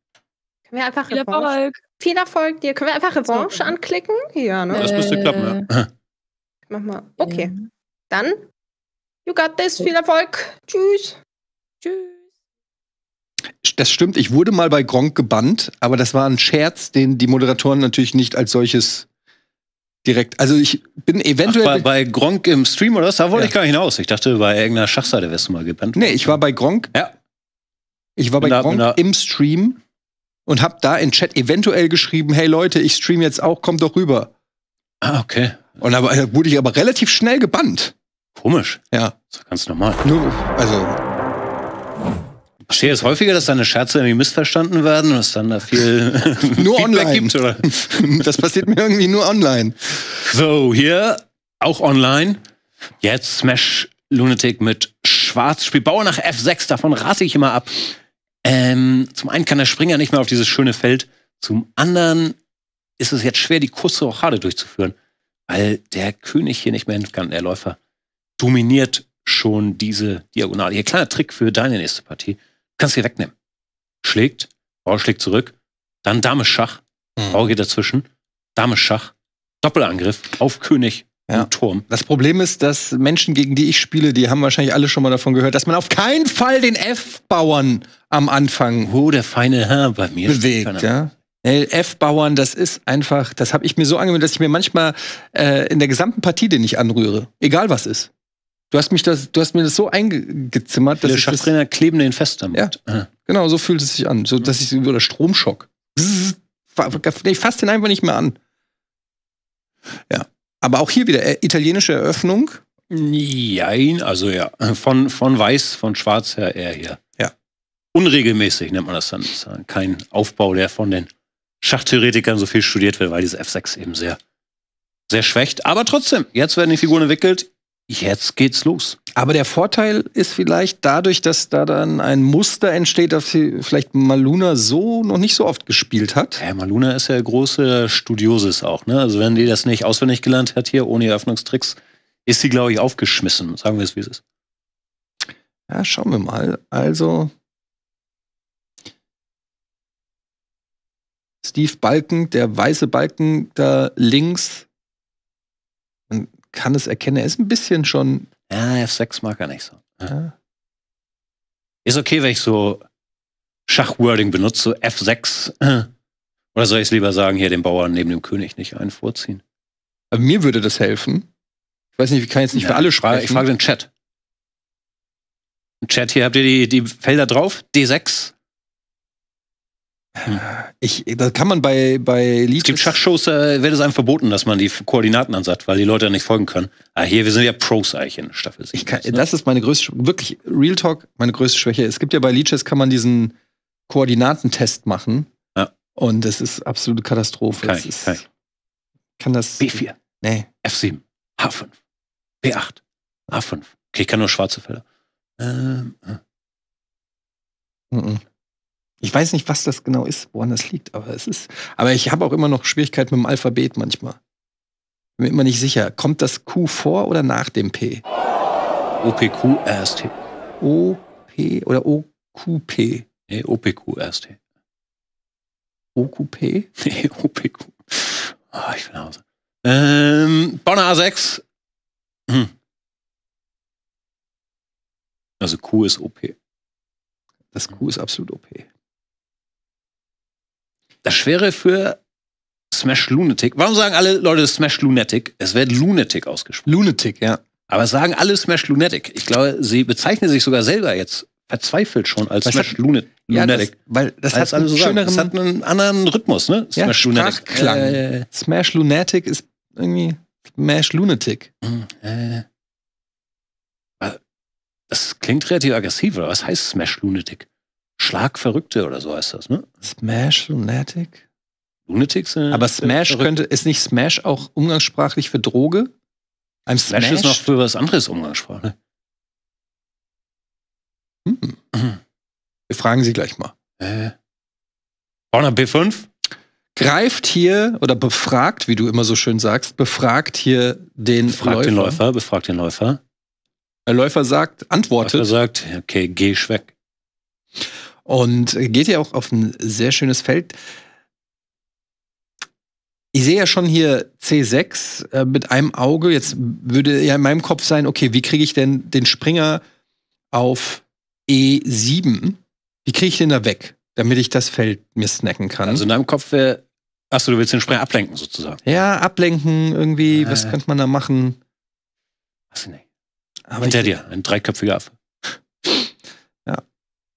Speaker 5: Können wir einfach Viel Erfolg. Viel Erfolg dir. Können wir einfach Revanche anklicken? Ja, ne? Das müsste äh, klappen, ja. Mach mal. Okay. Dann, you got this. Viel Erfolg. Tschüss. Tschüss.
Speaker 1: Das stimmt, ich wurde mal bei Gronk gebannt, aber das war ein Scherz, den die Moderatoren natürlich nicht als solches direkt. Also ich bin eventuell. Ach, bei, bei, Gronk im
Speaker 3: Stream oder was? Da wollte ja. ich gar nicht hinaus. Ich dachte, bei irgendeiner Schachseite wärst du mal gebannt. Nee, ich war bei Gronk. Ja.
Speaker 1: Ich war bin bei da, Gronk im Stream und habe da in Chat eventuell geschrieben, hey Leute, ich stream jetzt auch, kommt doch rüber. Ah, okay. Und da äh, wurde ich aber relativ schnell gebannt. Komisch. Ja. Das ist ganz normal. Nur, also.
Speaker 3: Ich sehe es häufiger, dass deine Scherze irgendwie missverstanden werden und es dann da viel nur online gibt, oder?
Speaker 1: Das passiert mir irgendwie nur online.
Speaker 3: So, hier auch online. Jetzt Smash Lunatic mit Schwarz. Spiel Bauer nach F6, davon rate ich immer ab. Ähm, zum einen kann der Springer nicht mehr auf dieses schöne Feld. Zum anderen ist es jetzt schwer, die kurze Rochade durchzuführen, weil der König hier nicht mehr hin kann. Der Läufer dominiert schon diese Diagonale. Hier kleiner Trick für deine nächste Partie. Du kannst hier wegnehmen. Schlägt, Bauer schlägt zurück, dann Dame Schach, mhm. Bauer geht
Speaker 1: dazwischen, Dame Schach, Doppelangriff auf König, ja. im Turm. Das Problem ist, dass Menschen, gegen die ich spiele, die haben wahrscheinlich alle schon mal davon gehört, dass man auf keinen Fall den F-Bauern am Anfang, oh, der feine Herr bei mir bewegt, F-Bauern, das ist einfach, das habe ich mir so angewöhnt, dass ich mir manchmal äh, in der gesamten Partie den nicht anrühre, egal was ist. Du hast, mich das, du hast mir das so eingezimmert, dass. ich. Der Schachtrainer kleben den fest damit. Ja, Genau, so fühlt es sich an. So, dass ich über Stromschock. Ich fasse den einfach nicht mehr an. Ja. Aber auch hier wieder äh, italienische Eröffnung.
Speaker 3: Nein, also ja, von, von weiß, von schwarz her eher hier. Ja. Unregelmäßig nennt man das dann. Das ist kein Aufbau, der von den Schachtheoretikern so viel studiert wird, weil diese F6 eben sehr, sehr schwächt. Aber trotzdem, jetzt werden die Figuren entwickelt jetzt geht's los.
Speaker 1: Aber der Vorteil ist vielleicht dadurch, dass da dann ein Muster entsteht, das vielleicht Maluna so noch nicht so oft gespielt hat. Ja, Maluna ist ja große
Speaker 3: Studiosis auch. Ne? Also wenn die das nicht auswendig gelernt hat hier ohne Eröffnungstricks, ist sie, glaube ich, aufgeschmissen. Sagen wir es, wie es ist. Ja, schauen wir mal.
Speaker 1: Also Steve Balken, der weiße Balken da links kann es erkennen. Er ist ein bisschen schon. Ja, F6 mag er nicht so. Ja.
Speaker 3: Ist okay, wenn ich so Schachwording benutze, F6. Oder soll ich es lieber sagen, hier den Bauern neben dem König nicht einen vorziehen? Aber äh, mir würde das helfen. Ich weiß nicht, ich kann jetzt nicht ja, für alle sprechen. Ich frage den Chat. Im Chat, hier habt ihr die, die Felder drauf. D6,
Speaker 1: hm. Ich, da kann man bei, bei Es
Speaker 3: gibt Schachshows, da äh, wird es einem verboten, dass man die Koordinaten ansagt, weil die Leute da nicht folgen können. Ah, hier, wir sind ja
Speaker 1: Pros eigentlich in Staffel 7. ne? Das ist meine größte, Schwäche. wirklich, Real Talk, meine größte Schwäche. Es gibt ja bei Leeches kann man diesen Koordinatentest machen. Ja. Und das ist absolute Katastrophe. Kein, ist, kein. Kann das. B4. Nee. F7. H5.
Speaker 3: B8. A5. Okay, ich kann nur schwarze Felder.
Speaker 1: Ähm. Mm -mm. Ich weiß nicht, was das genau ist, woran das liegt, aber es ist. Aber ich habe auch immer noch Schwierigkeiten mit dem Alphabet manchmal. Bin mir immer nicht sicher. Kommt das Q vor oder nach dem P? OPQ RST. OP oder OQP?
Speaker 3: Nee, OPQ RST. OQP? Nee, OPQ. Ah, oh, ich bin aus. Ähm, Bonner A6. Hm. Also Q ist OP. Das Q ist absolut OP. Das Schwere für Smash Lunatic. Warum sagen alle Leute Smash Lunatic? Es wird Lunatic ausgesprochen.
Speaker 1: Lunatic, ja.
Speaker 3: Aber sagen alle Smash Lunatic. Ich glaube, sie bezeichnen sich sogar selber jetzt verzweifelt schon als das Smash
Speaker 1: hat, Luna ja, Das, weil das hat, also so schöneren, das hat einen anderen Rhythmus, ne? Smash ja, Lunatic. Sprachklang. Äh, äh, äh, Smash Lunatic ist irgendwie Smash Lunatic. Hm, äh,
Speaker 3: das klingt relativ aggressiv, oder was heißt Smash Lunatic?
Speaker 1: Schlagverrückte oder so heißt das, ne? Smash Lunatic?
Speaker 3: Lunatic sind. Aber äh, Smash könnte,
Speaker 1: ist nicht Smash auch umgangssprachlich für Droge? Ein Smash Smashed? ist noch für was anderes umgangssprachlich.
Speaker 4: Hm. Wir
Speaker 1: fragen sie gleich mal. Äh. Honor B5? Greift hier oder befragt, wie du immer so schön sagst, befragt hier den befragt Läufer. den Läufer, befragt den Läufer. Der Läufer sagt, antwortet. Läufer sagt, okay, geh ich weg. Und geht ja auch auf ein sehr schönes Feld. Ich sehe ja schon hier C6 äh, mit einem Auge. Jetzt würde ja in meinem Kopf sein, okay, wie kriege ich denn den Springer auf E7? Wie kriege ich den da weg, damit ich das Feld mir snacken kann? Also in deinem Kopf wäre, achso, du willst den Springer ablenken sozusagen. Ja, ablenken irgendwie, äh. was könnte man da machen?
Speaker 3: Achso, nee. Aber Hinter dir, ein dreiköpfiger Affe.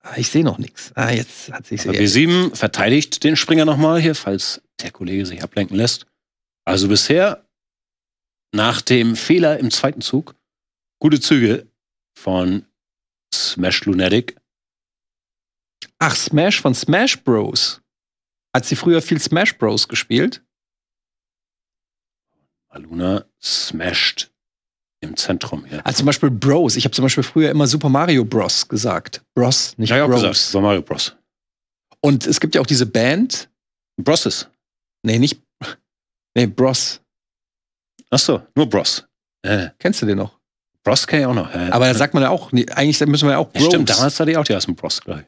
Speaker 1: Ah, ich sehe noch nichts.
Speaker 3: Ah, jetzt hat sich also B7 verteidigt den Springer nochmal hier, falls der Kollege sich ablenken lässt. Also bisher nach dem Fehler im zweiten Zug gute Züge von Smash Lunatic.
Speaker 1: Ach, Smash von Smash Bros. Hat sie früher viel Smash Bros gespielt? Aluna smashed im Zentrum hier. Also zum Beispiel Bros. Ich habe zum Beispiel früher immer Super Mario Bros. gesagt. Bros, nicht ja, Bros. Gesagt, Super Mario Bros. Und es gibt ja auch diese Band. Brosses. Nee, nicht.
Speaker 3: Nee, Bros. Ach so, nur Bros. Äh. Kennst du den noch? Bros kenne ich auch noch. Äh. Aber da sagt man ja auch, nee, eigentlich müssen wir ja auch Bros. Ja, stimmt, damals hatte ich auch die ersten Bros, glaube ich.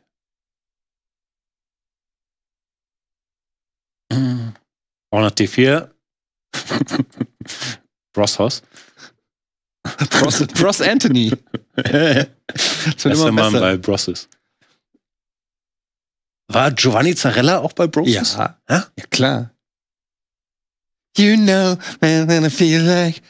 Speaker 3: D4. Hm. Bros House. Bros, Bros Anthony. das wird immer Mann bei Brosses. War Giovanni Zarella auch bei Brosses? Ja. ja. klar.
Speaker 1: You know, when I feel like,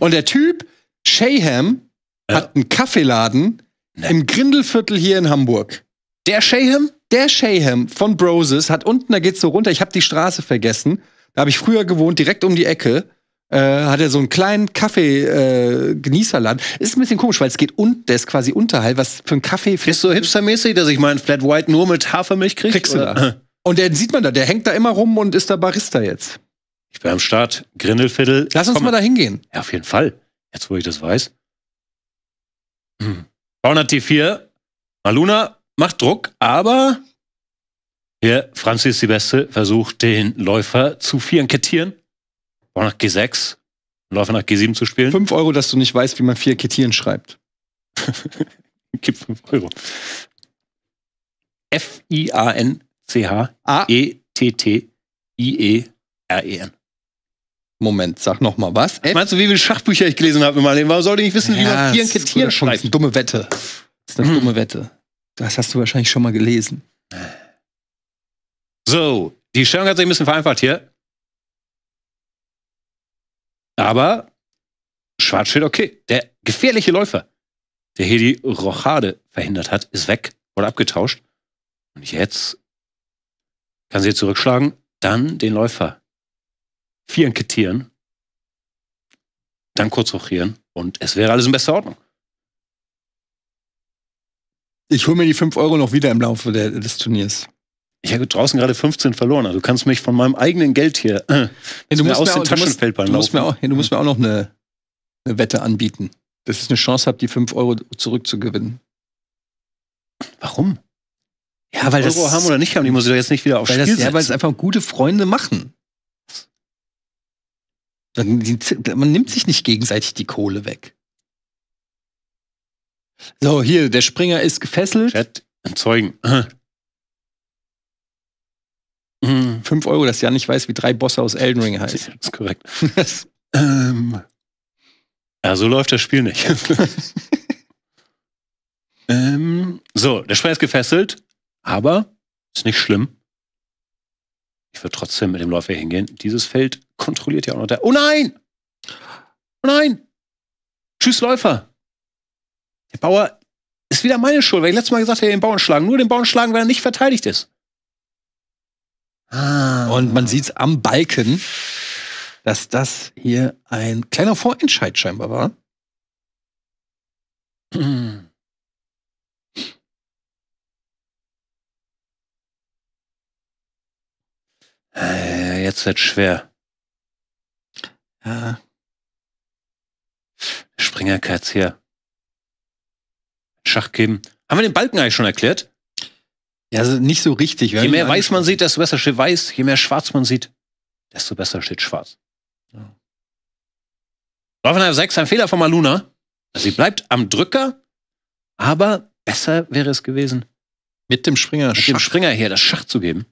Speaker 1: und der Typ, Shayham, ja. hat einen Kaffeeladen nee. im Grindelviertel hier in Hamburg. Der Shayham? Der Shayham von Broses hat unten, da geht's so runter, ich habe die Straße vergessen. Da habe ich früher gewohnt, direkt um die Ecke. Äh, hat er so einen kleinen Kaffee-Genießerladen. Äh, ist ein bisschen komisch, weil es geht und der ist quasi unterhalb, was für ein Kaffee. Ist so hipstermäßig, dass ich meinen Flat White nur mit Hafermilch krieg? Kriegst du da. Und den sieht man da, der hängt da immer rum und ist der Barista jetzt. Ich bin am
Speaker 3: Start, Grindelviertel. Lass uns Komm. mal da
Speaker 1: hingehen. Ja, auf
Speaker 3: jeden Fall. Jetzt, wo ich das weiß. Hm. T4, Maluna macht Druck, aber hier, Franzi ist die Beste, versucht den Läufer zu vierenkettieren. Auch nach G6 und auf nach G7
Speaker 1: zu spielen. 5 Euro, dass du nicht weißt, wie man vier Kettieren schreibt. Gib 5 Euro. F-I-A-N-C-H-E-T-T-I-E-R-E-N. E e e Moment, sag noch mal was. F Meinst
Speaker 3: du, wie viele Schachbücher ich gelesen habe Warum sollte ich nicht wissen, ja, wie man vier
Speaker 1: Kettieren schreibt? Das ist eine dumme Wette. Das ist eine hm. dumme Wette. Das hast du wahrscheinlich schon mal gelesen.
Speaker 3: So, die Stellung hat sich ein bisschen vereinfacht hier. Aber Schwarzschild, okay. Der gefährliche Läufer, der hier die Rochade verhindert hat, ist weg, oder abgetauscht. Und jetzt kann sie zurückschlagen, dann den Läufer vierenkettieren, dann kurz rochieren und es wäre alles in bester Ordnung. Ich hole mir die 5 Euro noch wieder im Laufe der, des Turniers. Ich habe draußen gerade 15 verloren. Also du kannst
Speaker 1: mich von meinem eigenen Geld hier äh, du musst aus den Taschenfeldbahn laufen. Musst auch, du musst mir auch noch eine, eine Wette anbieten, dass ich eine Chance habe, die 5 Euro zurückzugewinnen. Warum? Ja, weil Euro das, haben oder
Speaker 3: nicht haben, die muss ich doch jetzt nicht wieder aufs weil Spiel das, Ja, weil es einfach
Speaker 1: gute Freunde machen. Man nimmt sich nicht gegenseitig die Kohle weg. So, hier, der Springer ist gefesselt. Chat, Zeugen. 5 Euro, dass Jan nicht weiß, wie drei Bosse aus Elden Ring heißt. das ist korrekt.
Speaker 4: ähm,
Speaker 3: ja, so läuft das Spiel nicht.
Speaker 4: ähm,
Speaker 3: so, der Sprecher ist gefesselt, aber ist nicht schlimm. Ich würde trotzdem mit dem Läufer hingehen. Dieses Feld kontrolliert ja auch noch der. Oh nein! Oh nein! Tschüss, Läufer! Der Bauer ist wieder meine Schuld, weil ich letztes Mal gesagt habe, den Bauern schlagen. Nur den Bauern schlagen, wenn er nicht verteidigt ist.
Speaker 1: Ah. Und man sieht es am Balken, dass das hier ein kleiner Vorentscheid scheinbar war. Hm.
Speaker 4: Äh, jetzt wird schwer. Ja.
Speaker 3: Springerkerz hier. Schach geben. Haben wir den Balken eigentlich schon erklärt? Ja, also nicht so richtig. Je mehr weiß man sieht, desto besser steht weiß. Je mehr schwarz man sieht, desto besser steht schwarz. Ja. Hoffenheim 6, ein Fehler von Maluna. Sie bleibt am Drücker, aber besser wäre es gewesen, mit dem Springer, mit dem Springer hier das Schach zu geben,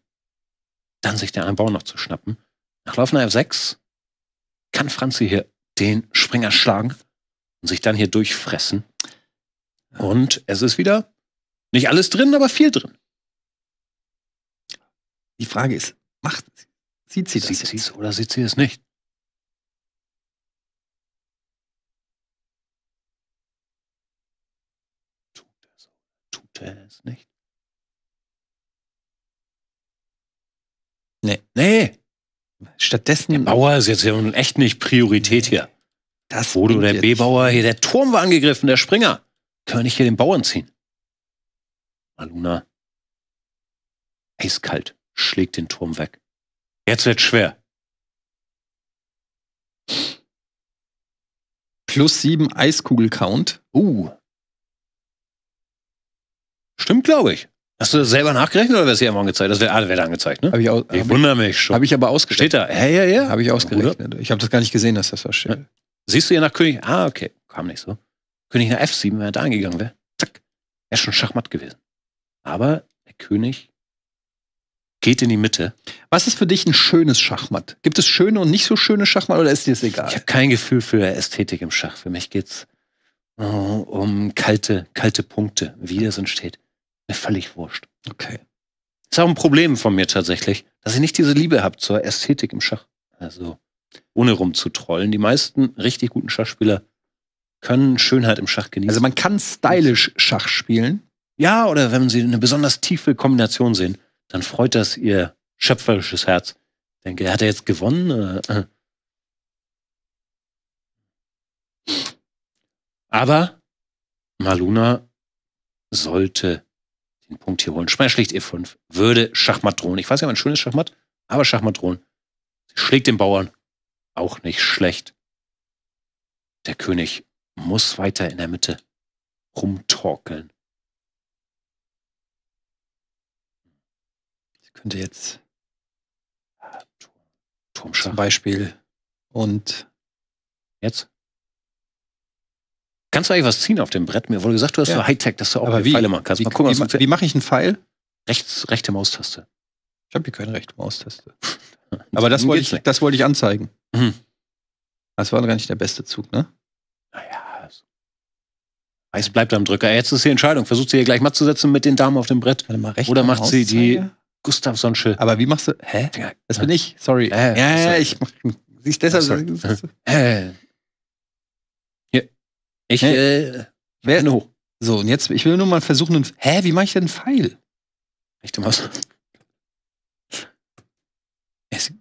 Speaker 3: dann sich den Einbau noch zu schnappen. Nach laufender F6 kann Franzi hier den Springer schlagen und sich dann hier durchfressen. Und es ist wieder nicht alles drin, aber viel drin. Die Frage ist, macht,
Speaker 4: sieht sie das sieht jetzt? Sie oder sieht sie es nicht? Tut er so, tut er es nicht? Nee.
Speaker 3: Nee. Stattdessen. Der Bauer ist jetzt ja echt nicht Priorität hier. Das Bodo, der B-Bauer hier, der Turm war angegriffen, der Springer. Können wir nicht hier den Bauern ziehen? Maluna. Eiskalt schlägt den Turm weg.
Speaker 1: Jetzt wird's schwer. Plus sieben Eiskugel-Count. Uh. Stimmt, glaube ich. Hast du das selber nachgerechnet oder wäre es hier angezeigt? Das wäre alle ah, wieder angezeigt, ne? Hab ich, ich hab wundere mich schon. Habe ich aber ausgerechnet. Steht da? Ja, ja, ja. Habe ich ausgerechnet. Ich habe das gar nicht gesehen, dass das da steht. Siehst du hier
Speaker 3: nach König? Ah, okay. Kam nicht so. König nach F7, wenn er da angegangen wäre. Zack. Er ist schon Schachmatt
Speaker 1: gewesen. Aber der König geht in die Mitte. Was ist für dich ein schönes Schachmatt? Gibt es schöne und nicht so schöne Schachmatt oder ist dir das egal? Ich habe
Speaker 3: kein Gefühl für Ästhetik im Schach. Für mich geht's oh, um kalte, kalte Punkte, wie das entsteht. Mir völlig wurscht. Okay. Ist auch ein Problem von mir tatsächlich, dass ich nicht diese Liebe habe zur Ästhetik im Schach. Also, ohne rumzutrollen. Die meisten richtig guten Schachspieler können Schönheit im Schach genießen. Also man kann stylisch Schach spielen. Ja, oder wenn sie eine besonders tiefe Kombination sehen dann freut das ihr schöpferisches Herz. Ich denke, hat er jetzt gewonnen? Äh, äh. Aber Maluna sollte den Punkt hier holen. Schmeiß schlägt E5, würde Schachmatt drohen. Ich weiß ja, ein schönes Schachmatt, aber Schachmatt drohen. Sie schlägt den Bauern. Auch nicht schlecht. Der König muss weiter in der Mitte rumtorkeln.
Speaker 1: könnte jetzt ja, äh, Turmschach zum Beispiel und jetzt
Speaker 3: Kannst du eigentlich was ziehen auf dem Brett? Mir wurde gesagt, du hast ja. so Hightech, dass du auch Pfeile machen kannst. Wie,
Speaker 1: mal wie, wie, wie mache ich einen Pfeil? Rechts, rechte Maustaste. Ich habe hier keine rechte Maustaste. Aber das wollte, ich, das wollte ich anzeigen. Mhm. Das war gar nicht der beste Zug, ne?
Speaker 3: Naja. Also. Es bleibt am Drücker. Jetzt ist die Entscheidung. Versucht sie hier gleich matt zu setzen mit den Damen auf dem Brett. Mal, Oder macht sie die Gustav Sonsche. Aber wie machst du? Hä?
Speaker 1: Das bin ich, sorry. Äh, ja, sorry. Äh. ja, ich mach ich deshalb. Oh, sorry. Äh. Ich, äh, wer denn hoch? So, und jetzt, ich will nur mal versuchen, einen, hä, wie mache ich denn einen Pfeil? Rechte Maus. Es,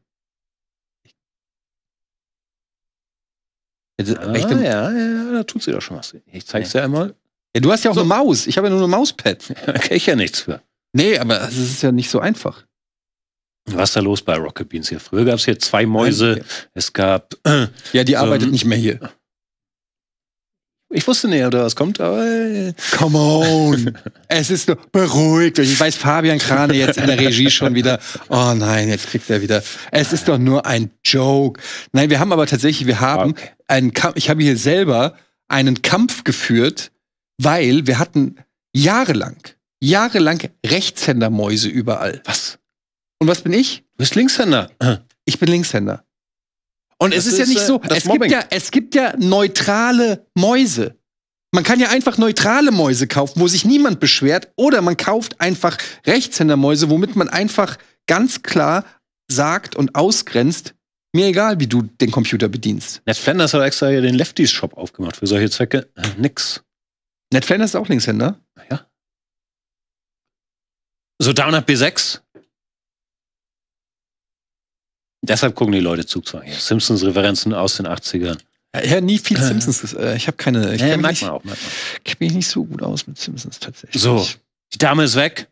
Speaker 1: Jetzt, also, ah, rechte, ja, ja, da tut sie doch schon was. Ich zeig's ja. dir einmal. Ja, du hast ja auch so. eine Maus. Ich habe ja nur eine Mauspad.
Speaker 3: da krieg ich ja nichts für. Nee, aber es ist
Speaker 1: ja nicht so einfach.
Speaker 3: Was ist da los bei Rocket Beans hier? Früher gab es hier zwei Mäuse. Nein, ja. Es gab. Äh, ja, die arbeitet nicht mehr hier.
Speaker 1: Ich wusste nicht, oder was kommt, aber. Äh. Come on! es ist nur beruhigt. Ich weiß Fabian Krane jetzt in der Regie schon wieder. Oh nein, jetzt kriegt er wieder. Es ist doch nur ein Joke. Nein, wir haben aber tatsächlich, wir haben okay. einen Kampf. Ich habe hier selber einen Kampf geführt, weil wir hatten jahrelang jahrelang Rechtshändermäuse überall. Was? Und was bin ich? Du bist Linkshänder. Ich bin Linkshänder. Und äh, das es ist, ist, ja nicht so, es gibt ja, es gibt ja neutrale Mäuse. Man kann ja einfach neutrale Mäuse kaufen, wo sich niemand beschwert, oder man kauft einfach Rechtshändermäuse, womit man einfach ganz klar sagt und ausgrenzt, mir egal, wie du den Computer bedienst. Ned Flanders
Speaker 3: hat extra hier den Lefties-Shop aufgemacht für solche Zwecke. Äh, nix. Ned Flanders ist auch Linkshänder? Ja. So Sodana B6. Deshalb gucken die Leute Zugzwang. Simpsons-Referenzen aus den 80ern.
Speaker 1: Ja, nie viel äh. Simpsons. Äh, ich habe keine. Ich ja, kenne mich, man auch, man. kenn mich nicht so gut aus mit Simpsons tatsächlich.
Speaker 3: So, die Dame ist weg.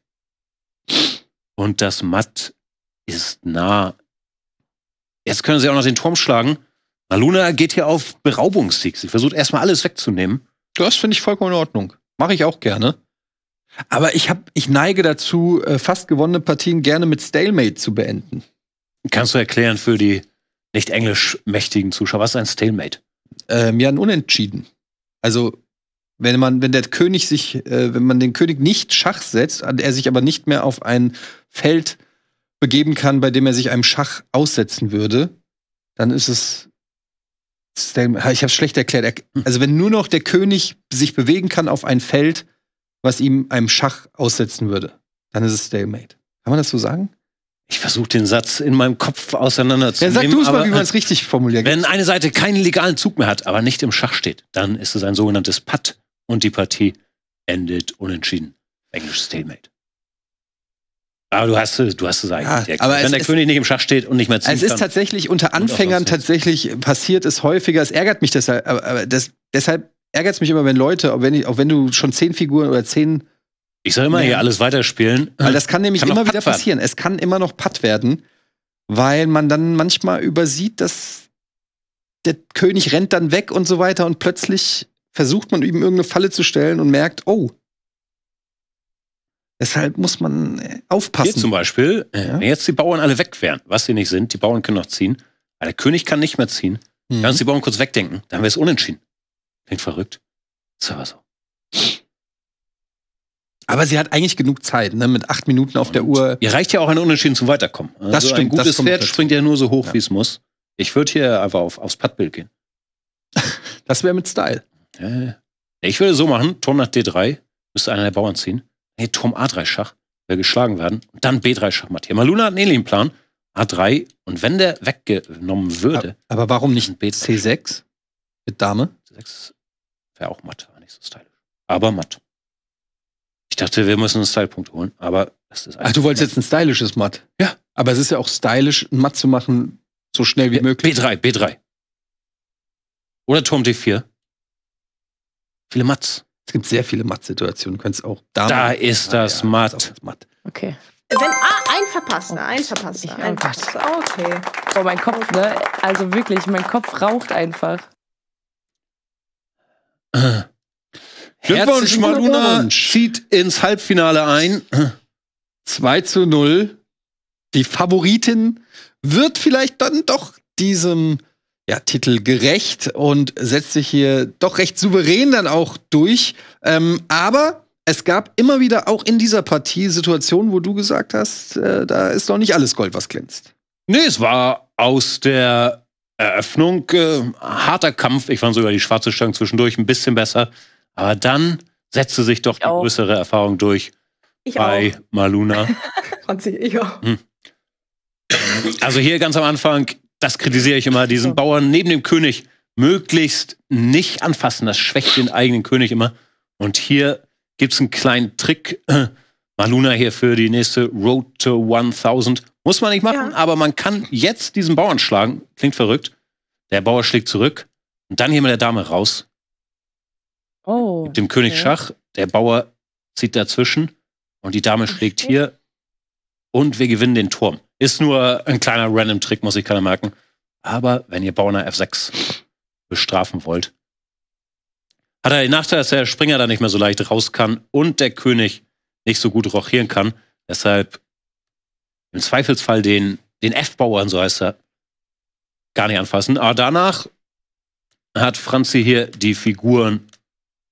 Speaker 3: Und das Matt ist nah. Jetzt können sie auch noch den Turm schlagen. Maluna geht hier auf Beraubungssieg.
Speaker 1: Sie versucht erstmal alles wegzunehmen. Das finde ich vollkommen in Ordnung. Mache ich auch gerne. Aber ich, hab, ich neige dazu, äh, fast gewonnene Partien gerne mit Stalemate zu beenden. Kannst du erklären für die nicht englisch mächtigen Zuschauer, was ist ein Stalemate? Ähm, ja, ein Unentschieden. Also, wenn man, wenn der König sich, äh, wenn man den König nicht Schach setzt, er sich aber nicht mehr auf ein Feld begeben kann, bei dem er sich einem Schach aussetzen würde, dann ist es Stalemate. Ich habe schlecht erklärt. Hm. Also, wenn nur noch der König sich bewegen kann auf ein Feld, was ihm einem Schach aussetzen würde. Dann ist es Stalemate. Kann man das so sagen? Ich versuche den Satz in meinem
Speaker 3: Kopf auseinanderzunehmen. Ja, sag du es mal, wie man es richtig formuliert. Wenn eine Seite keinen legalen Zug mehr hat, aber nicht im Schach steht, dann ist es ein sogenanntes Putt und die Partie endet unentschieden. Englisch Stalemate. Aber du hast, du hast es eigentlich. Ja, der, wenn der König nicht im Schach steht und nicht mehr ziehen Es ist tatsächlich
Speaker 1: unter Anfängern tatsächlich passiert es häufiger. Es ärgert mich deshalb, aber, aber das, deshalb ärgert es mich immer, wenn Leute, auch wenn, ich, auch wenn du schon zehn Figuren oder zehn.
Speaker 3: Ich soll immer hier alles weiterspielen. Weil das kann nämlich kann immer wieder passieren. Werden.
Speaker 1: Es kann immer noch Patt werden, weil man dann manchmal übersieht, dass der König rennt dann weg und so weiter und plötzlich versucht man ihm irgendeine Falle zu stellen und merkt, oh. Deshalb muss man äh,
Speaker 3: aufpassen. Hier zum Beispiel, äh, ja? wenn jetzt die Bauern alle weg wären, was sie nicht sind, die Bauern können noch ziehen, aber der König kann nicht mehr ziehen. Mhm. Lass uns die Bauern kurz wegdenken, dann wäre es unentschieden.
Speaker 1: Klingt verrückt. Ist aber so. Aber sie hat eigentlich genug Zeit, ne? mit acht Minuten auf Und der Uhr. Ihr reicht ja auch ein Unentschieden zum Weiterkommen. Also das stimmt. Ein gutes Pferd springt
Speaker 3: ja nur so hoch, ja. wie es muss. Ich würde hier einfach auf, aufs Pattbild gehen. das
Speaker 1: wäre mit Style.
Speaker 3: Äh, ich würde so machen: Turm nach D3, müsste einer der Bauern ziehen. Nee, Turm A3 Schach, wäre geschlagen werden. Und dann B3 Schach, Matthias. Maluna hat einen ähnlichen Plan. A3. Und wenn der weggenommen würde. Aber, warum nicht b C6 mit Dame? 6 wäre auch matt, aber nicht so stylisch. Aber matt. Ich dachte, wir müssen
Speaker 1: einen Stylepunkt holen, aber es ist Ach, du wolltest jetzt ein stylisches Matt. Ja. Aber es ist ja auch stylisch, ein Matt zu machen, so schnell wie möglich. B3, B3. Oder Turm D4. Viele Mats. Es gibt sehr viele Matt-Situationen. Du kannst auch da. Da
Speaker 3: ist ah, das ja, Matt. Das Matt. Okay.
Speaker 5: Wenn, ah, ein verpasster, oh, ein verpasster, ein verpasster.
Speaker 6: Okay. Oh, mein Kopf, ne? Also wirklich, mein Kopf raucht einfach.
Speaker 1: Glückwunsch, Maluna zieht ins Halbfinale ein. 2 zu 0. Die Favoritin wird vielleicht dann doch diesem ja, Titel gerecht und setzt sich hier doch recht souverän dann auch durch. Ähm, aber es gab immer wieder auch in dieser Partie Situationen, wo du gesagt hast, äh, da ist doch nicht alles Gold, was glänzt.
Speaker 3: Nee, es war aus der Eröffnung, äh, harter Kampf. Ich fand sogar die schwarze Stange zwischendurch ein bisschen besser. Aber dann setzte sich doch ich die auch. größere Erfahrung durch ich bei auch. Maluna.
Speaker 5: ich auch.
Speaker 3: Hm. Also hier ganz am Anfang, das kritisiere ich immer, diesen Bauern neben dem König möglichst nicht anfassen. Das schwächt den eigenen König immer. Und hier gibt es einen kleinen Trick. Maluna hier für die nächste Road to 1000. Muss man nicht machen, ja. aber man kann jetzt diesen Bauern schlagen. Klingt verrückt. Der Bauer schlägt zurück. Und dann hier mit der Dame raus.
Speaker 6: Oh. Mit dem König okay. Schach.
Speaker 3: Der Bauer zieht dazwischen. Und die Dame schlägt hier. Und wir gewinnen den Turm. Ist nur ein kleiner random Trick, muss ich keiner merken. Aber wenn ihr Bauer F6 bestrafen wollt, hat er den Nachteil, dass der Springer da nicht mehr so leicht raus kann und der König nicht so gut rochieren kann. Deshalb im Zweifelsfall den, den F-Bauern, so heißt er, gar nicht anfassen. Aber danach hat Franzi hier die Figuren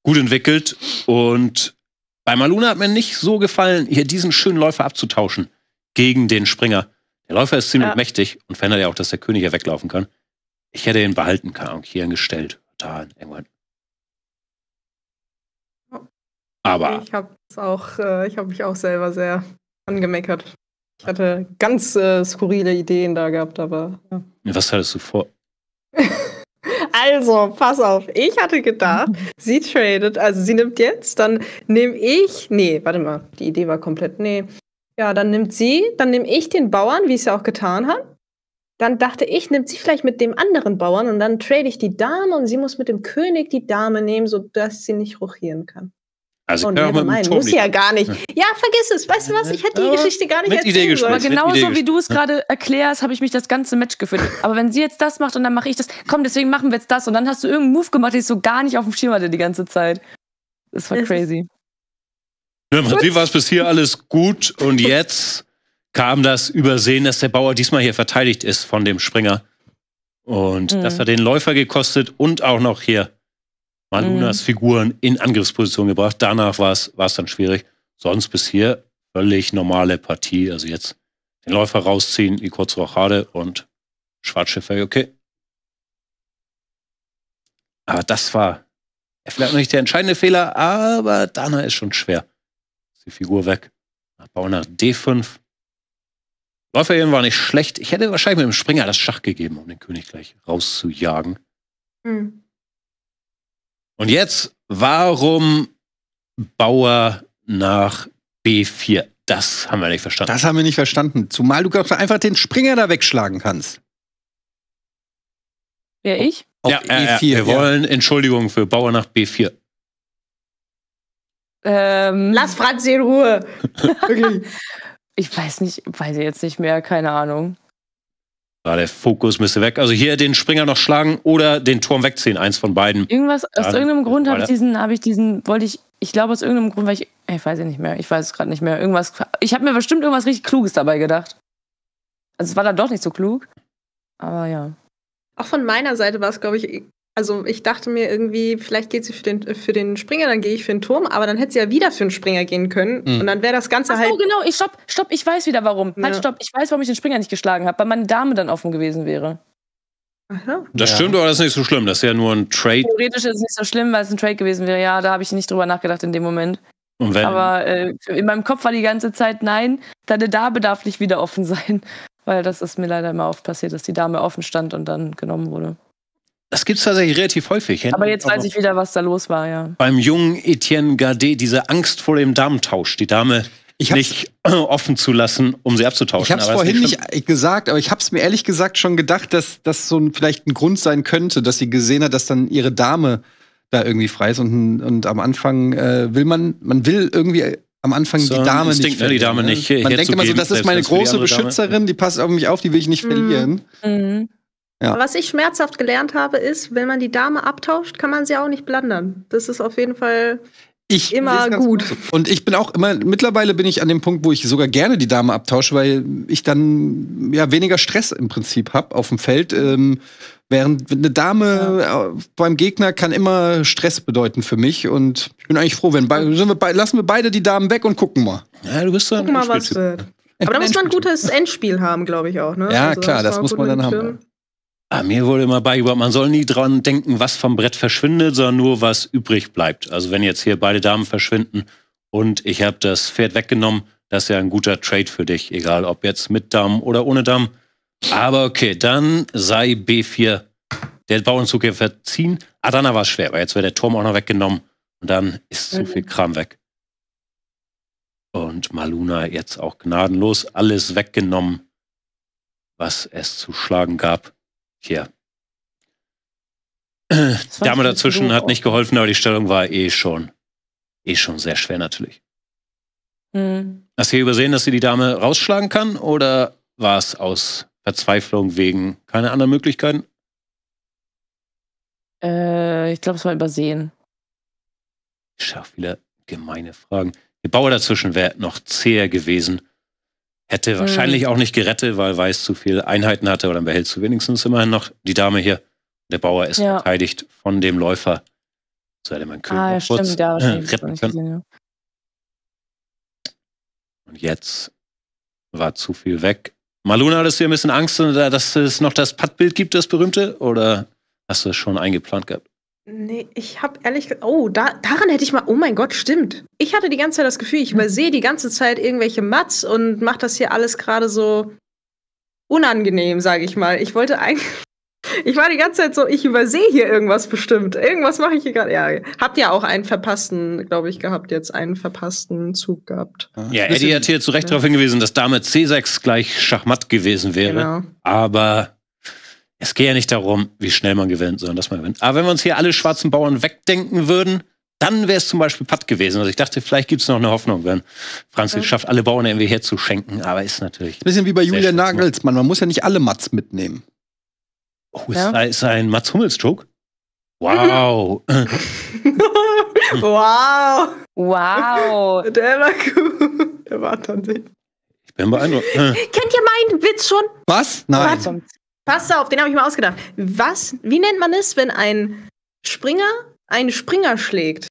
Speaker 3: gut entwickelt und bei Maluna hat mir nicht so gefallen, hier diesen schönen Läufer abzutauschen gegen den Springer. Der Läufer ist ziemlich ja. mächtig und verhindert ja auch, dass der König hier weglaufen kann. Ich hätte ihn behalten, können und hier hingestellt. da
Speaker 5: irgendwann. Aber. Ich habe äh, ich habe mich auch selber sehr angemeckert. Ich hatte ganz äh, skurrile Ideen da gehabt, aber. Ja.
Speaker 3: Was hattest du vor?
Speaker 5: Also, pass auf. Ich hatte gedacht, sie tradet, also sie nimmt jetzt, dann nehme ich. Nee, warte mal, die Idee war komplett. Nee. Ja, dann nimmt sie, dann nehme ich den Bauern, wie ich es ja auch getan habe. Dann dachte ich, nimmt sie vielleicht mit dem anderen Bauern und dann trade ich die Dame und sie muss mit dem König die Dame nehmen, sodass sie nicht rochieren kann.
Speaker 4: Also
Speaker 2: oh, kann nein, muss ja gar nicht.
Speaker 5: Ja, vergiss es. Weißt du was? Ich hätte die Geschichte gar nicht mit erzählen Idee sollen. Genauso wie du es gerade erklärst, habe ich
Speaker 6: mich das ganze Match gefühlt. Aber wenn sie jetzt das macht und dann mache ich das, komm, deswegen machen wir jetzt das und dann hast du irgendeinen Move gemacht, den ich so gar nicht auf dem Schirm hatte die ganze Zeit. Das war crazy.
Speaker 4: Ja, Im Prinzip
Speaker 3: war es bis hier alles gut und jetzt kam das Übersehen, dass der Bauer diesmal hier verteidigt ist von dem Springer. Und mhm. das hat den Läufer gekostet und auch noch hier Manunas mhm. Figuren in Angriffsposition gebracht. Danach war es dann schwierig. Sonst bis hier völlig normale Partie. Also jetzt den Läufer rausziehen, die kurze Rochade und Schwarzschiffer, okay. Aber das war vielleicht noch nicht der entscheidende Fehler, aber Dana ist schon schwer. Ist die Figur weg. Bau nach D5. Läufer eben war nicht schlecht. Ich hätte wahrscheinlich mit dem Springer das Schach gegeben, um den König gleich rauszujagen. Mhm. Und jetzt, warum Bauer nach B4? Das haben wir nicht verstanden. Das
Speaker 1: haben wir nicht verstanden. Zumal du einfach den Springer da wegschlagen kannst.
Speaker 6: Wer ich?
Speaker 3: Auf ja, E4. Ja, e wir wollen Entschuldigung für Bauer nach B4.
Speaker 6: Ähm, Lass Franz in Ruhe. okay. Ich weiß nicht, weiß ich jetzt nicht mehr, keine Ahnung.
Speaker 3: Ah, der Fokus müsste weg. Also hier den Springer noch schlagen oder den Turm wegziehen. Eins von beiden. Irgendwas, aus ja, irgendeinem Grund habe ich diesen,
Speaker 6: habe ich diesen, wollte ich, ich glaube aus irgendeinem Grund, weil ich, ich weiß ja nicht mehr, ich weiß es gerade nicht mehr. Irgendwas, ich habe mir bestimmt irgendwas richtig Kluges dabei gedacht. Also es war dann doch nicht so
Speaker 5: klug. Aber ja. Auch von meiner Seite war es, glaube ich, also ich dachte mir irgendwie, vielleicht geht sie für den, für den Springer, dann gehe ich für den Turm, aber dann hätte sie ja wieder für den Springer gehen können mhm. und dann wäre das Ganze Ach so, halt. Oh, genau, ich stopp, stopp, ich weiß wieder warum. Halt, ja. Halt, stopp, ich weiß, warum ich den Springer nicht geschlagen habe, weil meine
Speaker 6: Dame dann offen gewesen wäre. Aha.
Speaker 3: Das ja. stimmt, aber das ist nicht so schlimm. Das ist ja nur ein Trade.
Speaker 6: Theoretisch ist es nicht so schlimm, weil es ein Trade gewesen wäre. Ja, da habe ich nicht drüber nachgedacht in dem Moment. Und wenn? Aber äh, in meinem Kopf war die ganze Zeit, nein, deine Dame darf nicht wieder offen sein. Weil das ist mir leider immer oft passiert, dass die Dame offen stand und dann genommen wurde.
Speaker 3: Das gibt es tatsächlich relativ häufig. Aber jetzt weiß ich
Speaker 6: wieder, was da los war, ja.
Speaker 3: Beim jungen Etienne Gardet, diese Angst vor dem Damentausch. Die Dame nicht offen zu lassen, um sie abzutauschen. Ich habe es vorhin nicht,
Speaker 1: nicht äh, gesagt, aber ich habe es mir ehrlich gesagt schon gedacht, dass das so ein, vielleicht ein Grund sein könnte, dass sie gesehen hat, dass dann ihre Dame da irgendwie frei ist und, und am Anfang äh, will man, man will irgendwie äh, am Anfang so die Dame Instinkt, nicht. Verlieren, ne, die Dame ne? nicht man denkt immer so, das ist meine große die Beschützerin, Dame. die passt auf mich auf, die will ich nicht mhm. verlieren. Mhm. Ja.
Speaker 5: Was ich schmerzhaft gelernt habe, ist, wenn man die Dame abtauscht, kann man sie auch nicht blandern. Das ist auf jeden Fall
Speaker 1: ich immer gut. gut. Und ich bin auch immer, mittlerweile bin ich an dem Punkt, wo ich sogar gerne die Dame abtausche, weil ich dann ja weniger Stress im Prinzip habe auf dem Feld. Ähm, während eine Dame ja. Äh, beim Gegner kann immer Stress bedeuten für mich. Und ich bin eigentlich froh, wenn wir lassen wir beide die Damen weg und gucken mal.
Speaker 3: Ja,
Speaker 5: du bist so Guck mal, was wird. Aber da muss man ein gutes Endspiel haben, glaube ich auch. Ne? Ja, also, klar, das muss man dann haben.
Speaker 3: Ah, mir wurde immer beigebracht, man soll nie dran denken, was vom Brett verschwindet, sondern nur, was übrig bleibt. Also wenn jetzt hier beide Damen verschwinden und ich habe das Pferd weggenommen, das ist ja ein guter Trade für dich, egal ob jetzt mit Damen oder ohne Damen. Aber okay, dann sei B4 der Bauernzug hier verziehen. Ah, dann war es schwer, weil jetzt wäre der Turm auch noch weggenommen und dann ist mhm. zu viel mhm. Kram weg. Und Maluna jetzt auch gnadenlos alles weggenommen, was es zu schlagen gab hier.
Speaker 4: Dame dazwischen
Speaker 3: hat nicht geholfen, aber die Stellung war eh schon, eh schon sehr schwer natürlich. Hm. Hast du hier übersehen, dass sie die Dame rausschlagen kann oder war es aus Verzweiflung wegen keine anderen Möglichkeiten?
Speaker 6: Äh, ich glaube, es war übersehen. Ich schaffe wieder gemeine
Speaker 3: Fragen. Der Bauer dazwischen wäre noch zäher gewesen. Hätte hm. wahrscheinlich auch nicht gerettet, weil Weiß zu viele Einheiten hatte oder behält zu wenigstens immerhin noch die Dame hier. Der Bauer ist ja. verteidigt von dem Läufer. So hätte man König ah, ja, stimmt, ja, äh, retten können. Gesehen, ja. Und jetzt war zu viel weg. Maluna, hattest du hier ein bisschen Angst, dass es noch das Pattbild gibt, das berühmte? Oder hast du es schon eingeplant gehabt?
Speaker 5: Nee, ich habe ehrlich gesagt, oh, da, daran hätte ich mal, oh mein Gott, stimmt. Ich hatte die ganze Zeit das Gefühl, ich übersehe die ganze Zeit irgendwelche Mats und mache das hier alles gerade so unangenehm, sage ich mal. Ich wollte eigentlich, ich war die ganze Zeit so, ich übersehe hier irgendwas bestimmt. Irgendwas mache ich hier gerade. Ja, habt ja auch einen verpassten, glaube ich, gehabt jetzt, einen verpassten Zug gehabt.
Speaker 3: Ja, Eddie hat hier zu Recht ja. darauf hingewiesen, dass damit C6 gleich Schachmatt gewesen wäre. Genau. Aber es geht ja nicht darum, wie schnell man gewinnt, sondern dass man gewinnt. Aber wenn wir uns hier alle schwarzen Bauern wegdenken würden, dann wäre es zum Beispiel Patt gewesen. Also ich dachte, vielleicht gibt es noch eine Hoffnung, wenn Franz es ja. schafft, alle Bauern irgendwie herzuschenken. Aber ist natürlich. Ein bisschen wie bei Julian
Speaker 1: ne? Nagelsmann. Man muss ja nicht alle Mats mitnehmen. Oh, ist, ja. da, ist ein Mats Hummels-Joke?
Speaker 3: Wow.
Speaker 5: wow. Wow. Der war cool. Der war tatsächlich. Ich bin beeindruckt. Kennt ihr meinen Witz schon? Was? Nein. Pass auf, den habe ich mir ausgedacht. Was, wie nennt man es, wenn ein Springer einen Springer schlägt?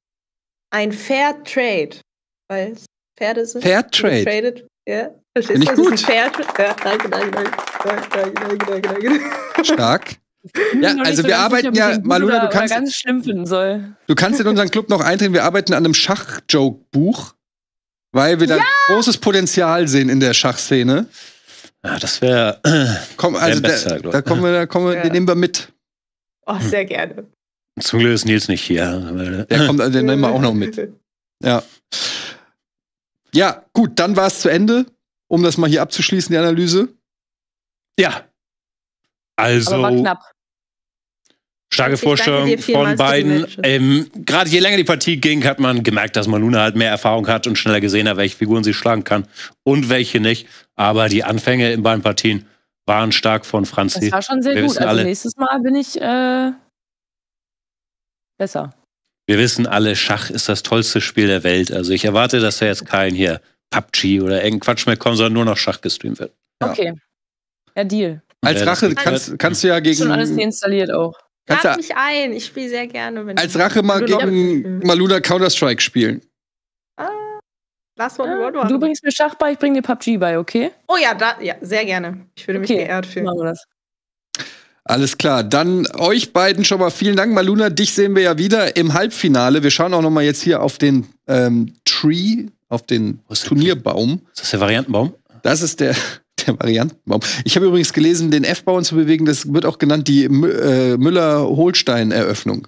Speaker 5: Ein Fair Trade. Weil Pferde sind. Fair Trade. Ja, verstehst du? Gut. ist ein Ja, danke, danke, danke, danke, danke, danke, danke. Stark. Ja, also so wir arbeiten sicher, ja, Maluna, du kannst. Ganz schlimm finden
Speaker 1: soll. Du kannst in unseren Club noch eintreten. Wir arbeiten an einem Schachjoke-Buch, weil wir da ja! großes Potenzial sehen in der Schachszene. Ja, das wäre. Äh, Komm, also wär besser, da, da, kommen wir, da kommen wir, ja. den nehmen wir mit.
Speaker 5: Oh, sehr gerne.
Speaker 1: Zum Glück ist Nils nicht hier. Der kommt, also den nehmen wir auch noch mit. Ja. Ja, gut, dann war es zu Ende, um das mal hier abzuschließen, die Analyse. Ja. Also. Aber war knapp. Starke Vorstellung von beiden.
Speaker 3: Ähm, Gerade je länger die Partie ging, hat man gemerkt, dass Maluna halt mehr Erfahrung hat und schneller gesehen hat, welche Figuren sie schlagen kann und welche nicht. Aber die Anfänge in beiden Partien waren stark von Franzi. Das war schon sehr Wir gut. Also alle,
Speaker 6: nächstes Mal bin ich äh, besser.
Speaker 3: Wir wissen alle, Schach ist das tollste Spiel der Welt. Also ich erwarte, dass da jetzt kein hier PUBG oder irgendein Quatsch mehr kommt, sondern nur noch Schach gestreamt wird. Ja. Okay.
Speaker 6: Ja, Deal. Als Rache kannst,
Speaker 1: kannst, du ja
Speaker 5: gegen. Schon alles deinstalliert auch. Kannst Lad mich ein, ich spiele sehr gerne. Wenn als Rache mal
Speaker 1: gegen Maluna Counter-Strike spielen. Ah,
Speaker 5: last one, one, one. Du bringst mir Schach bei, ich bringe dir PUBG bei, okay? Oh ja, da, ja sehr gerne. Ich würde okay. mich geehrt fühlen. Machen wir
Speaker 1: das. Alles klar, dann euch beiden schon mal vielen Dank. Maluna, dich sehen wir ja wieder im Halbfinale. Wir schauen auch noch mal jetzt hier auf den ähm, Tree, auf den Turnierbaum. Ist das der Variantenbaum? Das ist der, der Variantenbaum. Ich habe übrigens gelesen, den F-Bauern zu bewegen, das wird auch genannt die Mü äh, Müller-Holstein-Eröffnung.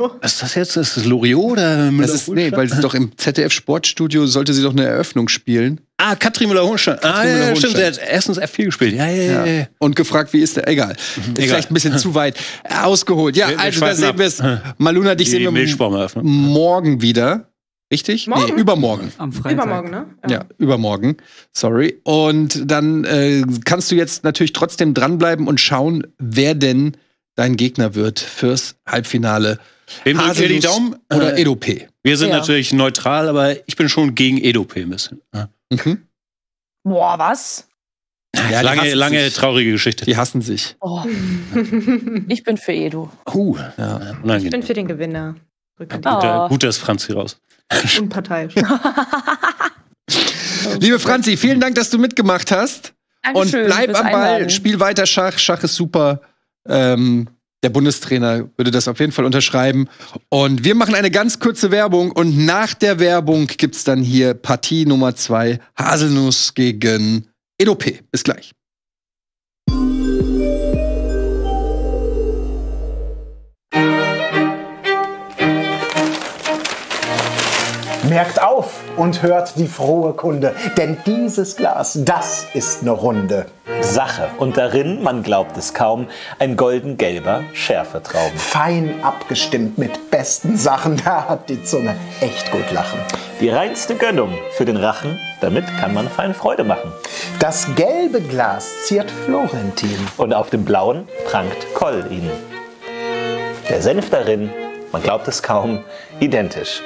Speaker 1: Oh. Ist das jetzt ist das Loriot oder Müller holstein Nee, weil sie doch im ZDF Sportstudio sollte sie doch eine Eröffnung spielen. Ah, Katrin Müller-Holstein. Ah, Müller ja, stimmt. Sie hat erstens F4 gespielt. Ja, ja, ja. ja. Und gefragt, wie ist der? Egal. Mhm, egal. Vielleicht ein bisschen zu weit ausgeholt. Ja, wir, wir also da sehen wir es. Maluna, dich die sehen wir morgen wieder. Richtig? Morgen? Nee, übermorgen. Am Freitag. Übermorgen, ne? Ja, ja übermorgen. Sorry. Und dann äh, kannst du jetzt natürlich trotzdem dranbleiben und schauen, wer denn dein Gegner wird fürs Halbfinale.
Speaker 3: Wem drückt ihr die Daumen? Oder äh, EDOP? Wir sind ja. natürlich neutral, aber ich bin schon gegen EDOP ein bisschen.
Speaker 6: Mhm. Boah, was? Ja, lange, lange sich.
Speaker 3: traurige Geschichte. Die hassen sich.
Speaker 6: Oh. ich bin für Edu.
Speaker 3: Uh, ja,
Speaker 6: ich bin für
Speaker 5: den Gewinner. Ja, gut, oh. gut,
Speaker 1: dass Franz hier raus.
Speaker 5: Unparteiisch.
Speaker 1: Liebe Franzi, vielen Dank, dass du mitgemacht hast.
Speaker 5: Dankeschön, und bleib am Ball,
Speaker 1: Einladen. spiel weiter Schach. Schach ist super. Ähm, der Bundestrainer würde das auf jeden Fall unterschreiben. Und wir machen eine ganz kurze Werbung. Und nach der Werbung gibt es dann hier Partie Nummer 2, Haselnuss gegen EDOP. Bis gleich.
Speaker 2: Merkt auf und hört die frohe Kunde, denn dieses Glas, das ist eine runde Sache und darin, man glaubt es kaum, ein golden-gelber Schärfetraum. Fein abgestimmt
Speaker 1: mit besten Sachen, da hat die Zunge echt gut lachen.
Speaker 2: Die reinste Gönnung für den Rachen, damit kann man fein Freude machen. Das gelbe Glas ziert Florentin und auf dem blauen prangt Koll ihn. Der Senf darin, man glaubt es kaum, identisch.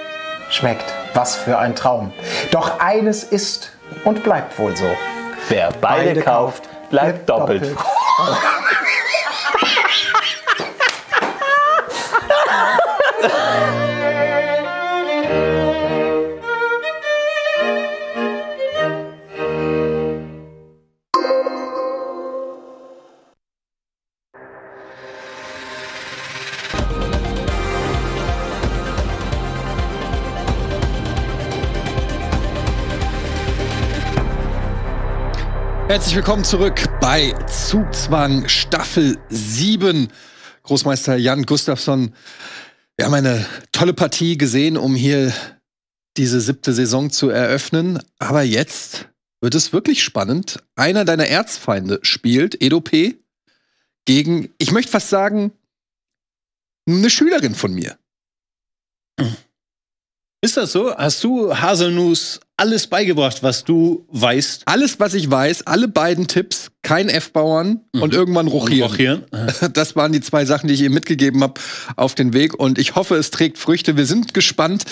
Speaker 2: Schmeckt. Was für ein Traum. Doch eines ist und bleibt wohl so. Wer beide, beide kauft, bleibt doppelt.
Speaker 4: doppelt.
Speaker 1: Herzlich willkommen zurück bei Zugzwang Staffel 7. Großmeister Jan Gustafsson, wir haben eine tolle Partie gesehen, um hier diese siebte Saison zu eröffnen. Aber jetzt wird es wirklich spannend. Einer deiner Erzfeinde spielt, Edo P., gegen, ich möchte fast sagen, eine Schülerin von mir. Ist das so? Hast du Haselnuss alles beigebracht, was du weißt? Alles, was ich weiß, alle beiden Tipps, kein F-Bauern mhm. und irgendwann rochieren. Und rochieren. Das waren die zwei Sachen, die ich ihm mitgegeben habe auf den Weg und ich hoffe, es trägt Früchte. Wir sind gespannt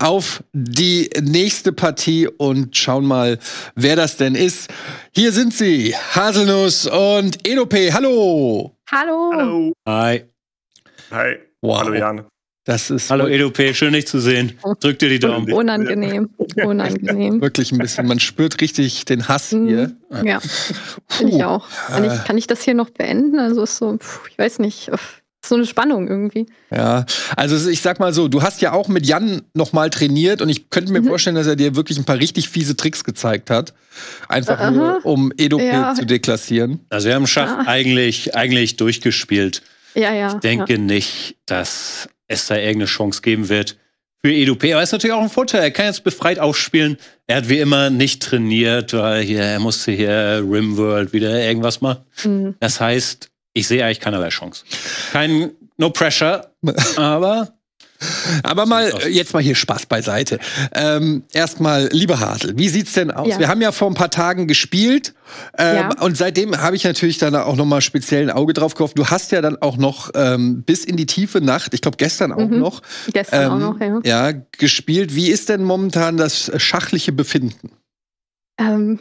Speaker 1: auf die nächste Partie und schauen mal, wer das denn ist. Hier sind sie, Haselnuss und Edope. Hallo.
Speaker 7: Hallo. Hallo.
Speaker 1: Hi. Hi. Wow. Hallo Jan.
Speaker 3: Das ist Hallo EduP, schön dich zu sehen. Drück dir die Daumen.
Speaker 7: Unangenehm, unangenehm.
Speaker 1: Wirklich ein bisschen, man spürt richtig den Hass mhm. hier.
Speaker 7: Ja, finde ich auch. Kann ich, kann ich, das hier noch beenden? Also ist so, ich weiß nicht, äh, so eine Spannung irgendwie.
Speaker 1: Ja, also ich sag mal so, du hast ja auch mit Jan nochmal trainiert und ich könnte mir mhm. vorstellen, dass er dir wirklich ein paar richtig fiese Tricks gezeigt hat. Einfach Aha. nur, um EduP ja. zu deklassieren. Also
Speaker 3: wir haben Schach ja. Ah. eigentlich, eigentlich durchgespielt.
Speaker 7: Ja, ja. Ich denke ja.
Speaker 3: nicht, dass es da irgendeine Chance geben wird für EduP. Aber er ist natürlich auch ein Vorteil. Er kann jetzt befreit aufspielen. Er hat wie immer nicht trainiert, weil ah, hier, er musste hier Rimworld wieder irgendwas machen. Mhm. Das heißt, ich sehe eigentlich keinerlei Chance. Kein No Pressure,
Speaker 1: aber aber mal, jetzt mal hier Spaß beiseite. Ähm, Erstmal, liebe Hasel, wie sieht's denn aus? Ja. Wir haben ja vor ein paar Tagen gespielt ähm, ja. und seitdem habe ich natürlich dann auch nochmal speziell ein Auge drauf gehofft. Du hast ja dann auch noch ähm, bis in die tiefe Nacht, ich glaube gestern
Speaker 7: auch mhm. noch, gestern auch ähm, noch ja.
Speaker 1: ja, gespielt. Wie ist denn momentan das schachliche
Speaker 7: Befinden? Ähm,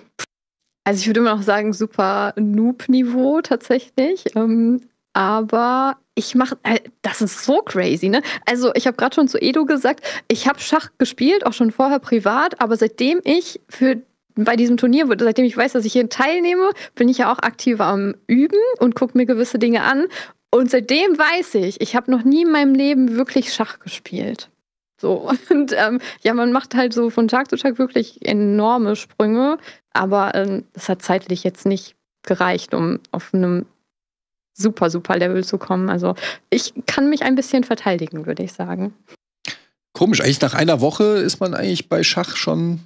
Speaker 7: also ich würde immer noch sagen, super Noob-Niveau tatsächlich. Ähm, aber ich mache, äh, das ist so crazy, ne? Also ich habe gerade schon zu Edo gesagt, ich habe Schach gespielt, auch schon vorher privat, aber seitdem ich für bei diesem Turnier, seitdem ich weiß, dass ich hier teilnehme, bin ich ja auch aktiv am Üben und gucke mir gewisse Dinge an. Und seitdem weiß ich, ich habe noch nie in meinem Leben wirklich Schach gespielt. So. Und ähm, ja, man macht halt so von Tag zu Tag wirklich enorme Sprünge, aber ähm, hat zeitlich jetzt nicht gereicht, um auf einem super, super Level zu kommen. Also ich kann mich ein bisschen verteidigen, würde ich sagen.
Speaker 1: Komisch, eigentlich nach einer Woche ist man eigentlich bei Schach schon.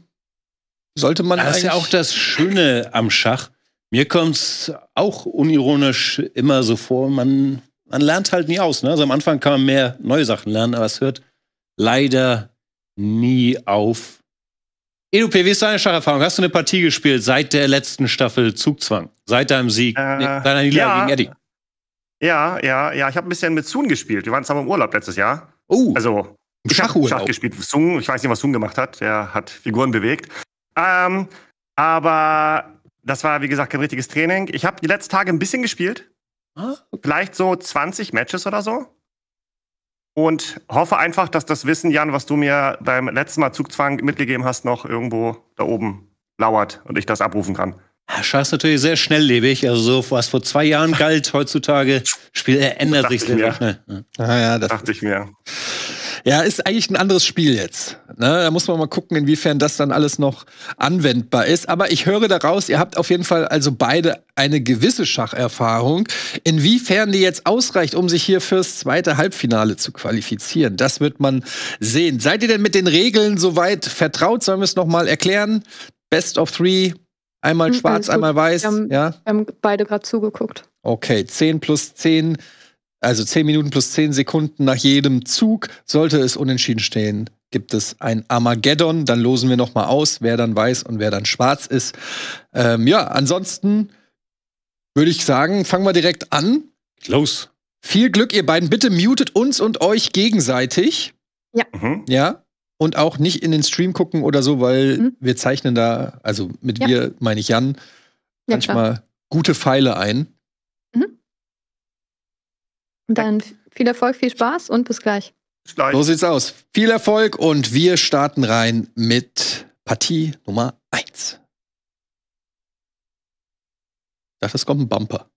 Speaker 3: Sollte man. Das ist ja auch das Schöne am Schach. Mir kommt es auch unironisch immer so vor, man, man lernt halt nie aus. Ne? Also am Anfang kann man mehr neue Sachen lernen, aber es hört leider nie auf. Edu wie ist deine Schacherfahrung? Hast du eine Partie gespielt seit der letzten Staffel Zugzwang? Seit deinem Sieg, äh, nee,
Speaker 2: deiner Niederlage ja. gegen Eddie? Ja, ja, ja. Ich habe ein bisschen mit Sun gespielt. Wir waren zusammen im Urlaub letztes Jahr. Oh. Also im Schachurlaub. Schach gespielt. Zoon, ich weiß nicht, was Sun gemacht hat. Der hat Figuren bewegt. Ähm, aber das war, wie gesagt, kein richtiges Training. Ich habe die letzten Tage ein bisschen gespielt. Ah, Vielleicht so 20 Matches oder so. Und hoffe einfach, dass das Wissen, Jan, was du mir beim letzten Mal Zugzwang mitgegeben hast, noch irgendwo da oben lauert und ich das abrufen kann.
Speaker 3: Schach ist natürlich sehr schnelllebig. Also so, was
Speaker 1: vor zwei Jahren galt heutzutage, Spiel ändert sich sehr schnell.
Speaker 2: Ne? Ja. Ah, ja, das dachte ich mir.
Speaker 1: Ja, ist eigentlich ein anderes Spiel jetzt. Ne, da muss man mal gucken, inwiefern das dann alles noch anwendbar ist. Aber ich höre daraus, ihr habt auf jeden Fall also beide eine gewisse Schacherfahrung. Inwiefern die jetzt ausreicht, um sich hier fürs zweite Halbfinale zu qualifizieren, das wird man sehen. Seid ihr denn mit den Regeln soweit vertraut? Sollen wir es nochmal erklären? Best of Three, Einmal hm, schwarz, einmal weiß.
Speaker 7: Wir haben, ja? wir haben beide gerade zugeguckt.
Speaker 1: Okay, 10 plus 10, also 10 Minuten plus 10 Sekunden nach jedem Zug sollte es unentschieden stehen. Gibt es ein Armageddon, dann losen wir nochmal aus, wer dann weiß und wer dann schwarz ist. Ähm, ja, ansonsten würde ich sagen, fangen wir direkt an. Los. Viel Glück, ihr beiden. Bitte mutet uns und euch gegenseitig. Ja. Mhm. Ja. Und auch nicht in den Stream gucken oder so, weil mhm. wir zeichnen da, also mit ja. wir meine ich Jan, manchmal ja, gute Pfeile ein. Mhm.
Speaker 7: Und dann viel Erfolg, viel Spaß und bis gleich.
Speaker 1: Bis gleich. So sieht's aus. Viel Erfolg und wir starten rein mit Partie Nummer 1. Ich dachte, es kommt ein Bumper.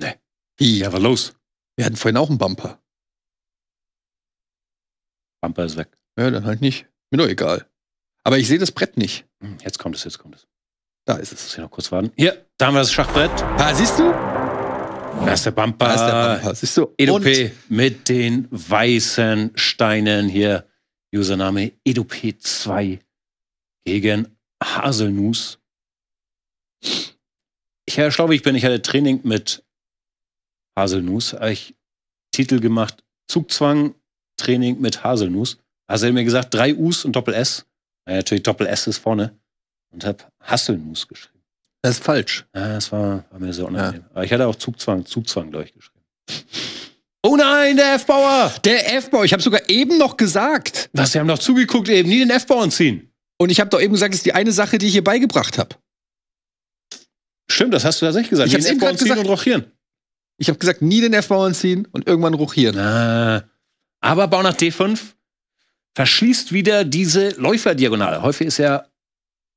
Speaker 1: Ne. Wie, aber los. Wir hatten vorhin auch einen Bumper. Bumper ist weg. Ja, dann halt nicht. Mir nur egal. Aber ich sehe das Brett
Speaker 3: nicht. Hm, jetzt kommt es, jetzt kommt es. Da ist es. Muss ich noch kurz warten. Hier, da haben wir das Schachbrett.
Speaker 1: Ah, siehst du?
Speaker 4: Da ist der
Speaker 3: Bumper. Da ist der Bumper. Siehst du? EduP mit den weißen Steinen hier. Username EduP2 gegen Haselnuss. Ich Herr Schlau, ich bin, ich hatte Training mit Haselnuss. Ich Titel gemacht Zugzwang Training mit Haselnuss. Also er hat mir gesagt, drei U's und Doppel S. Weil natürlich Doppel S ist vorne. Und habe Hasselnuss geschrieben. Das ist falsch. Ja, das war, war mir sehr unangenehm. Ja. Aber ich hatte auch Zugzwang, Zugzwang, glaube ich, geschrieben. Oh nein, der F-Bauer! Der F-Bauer,
Speaker 1: ich habe sogar eben noch gesagt. Was, Sie haben doch zugeguckt eben, nie den F-Bauern ziehen. Und ich habe doch eben gesagt, das ist die eine Sache, die ich hier beigebracht habe. Stimmt, das hast du tatsächlich gesagt. Ich nie den F-Bauern ziehen und rochieren. Ich habe gesagt, nie den F-Bauern ziehen und irgendwann rochieren. Na, ah.
Speaker 3: aber Bau nach D5 verschließt wieder diese Läuferdiagonale. Häufig ist ja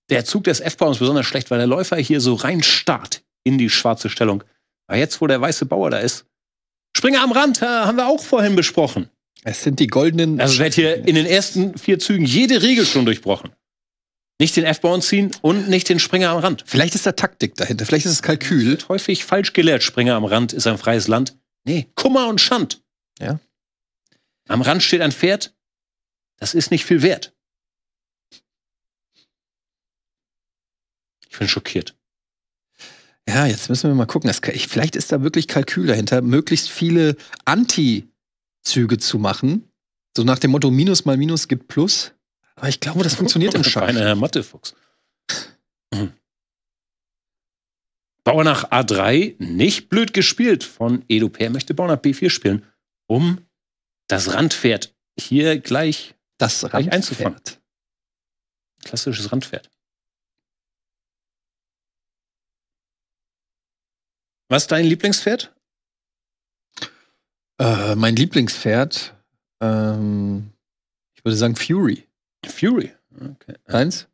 Speaker 3: der Zug des f baums besonders schlecht, weil der Läufer hier so rein starrt in die schwarze Stellung. Aber jetzt, wo der weiße Bauer da ist, Springer am Rand, äh, haben wir auch vorhin besprochen. Es
Speaker 1: sind die goldenen. Also wird hier in den ersten vier Zügen jede Regel schon durchbrochen. Nicht den F-Bauern ziehen und nicht den Springer am Rand. Vielleicht ist da Taktik dahinter, vielleicht ist es Kalkül. Ist häufig falsch
Speaker 3: gelehrt, Springer am Rand ist ein freies Land. Nee, Kummer und Schand. Ja. Am Rand steht ein Pferd, das ist nicht viel wert.
Speaker 1: Ich bin schockiert. Ja, jetzt müssen wir mal gucken. Das, vielleicht ist da wirklich Kalkül dahinter, möglichst viele Anti-Züge zu machen. So nach dem Motto, Minus mal Minus gibt Plus. Aber ich glaube, das funktioniert im Schach. Einer Herr Mathefuchs. Mhm. Bauer nach A3,
Speaker 3: nicht blöd gespielt von Edo Per, möchte Bauer nach B4 spielen, um das Randpferd hier gleich das Randpferd. Klassisches Randpferd.
Speaker 1: Was ist dein Lieblingspferd? Äh, mein Lieblingspferd, ähm, ich würde sagen Fury. Fury, okay. Eins?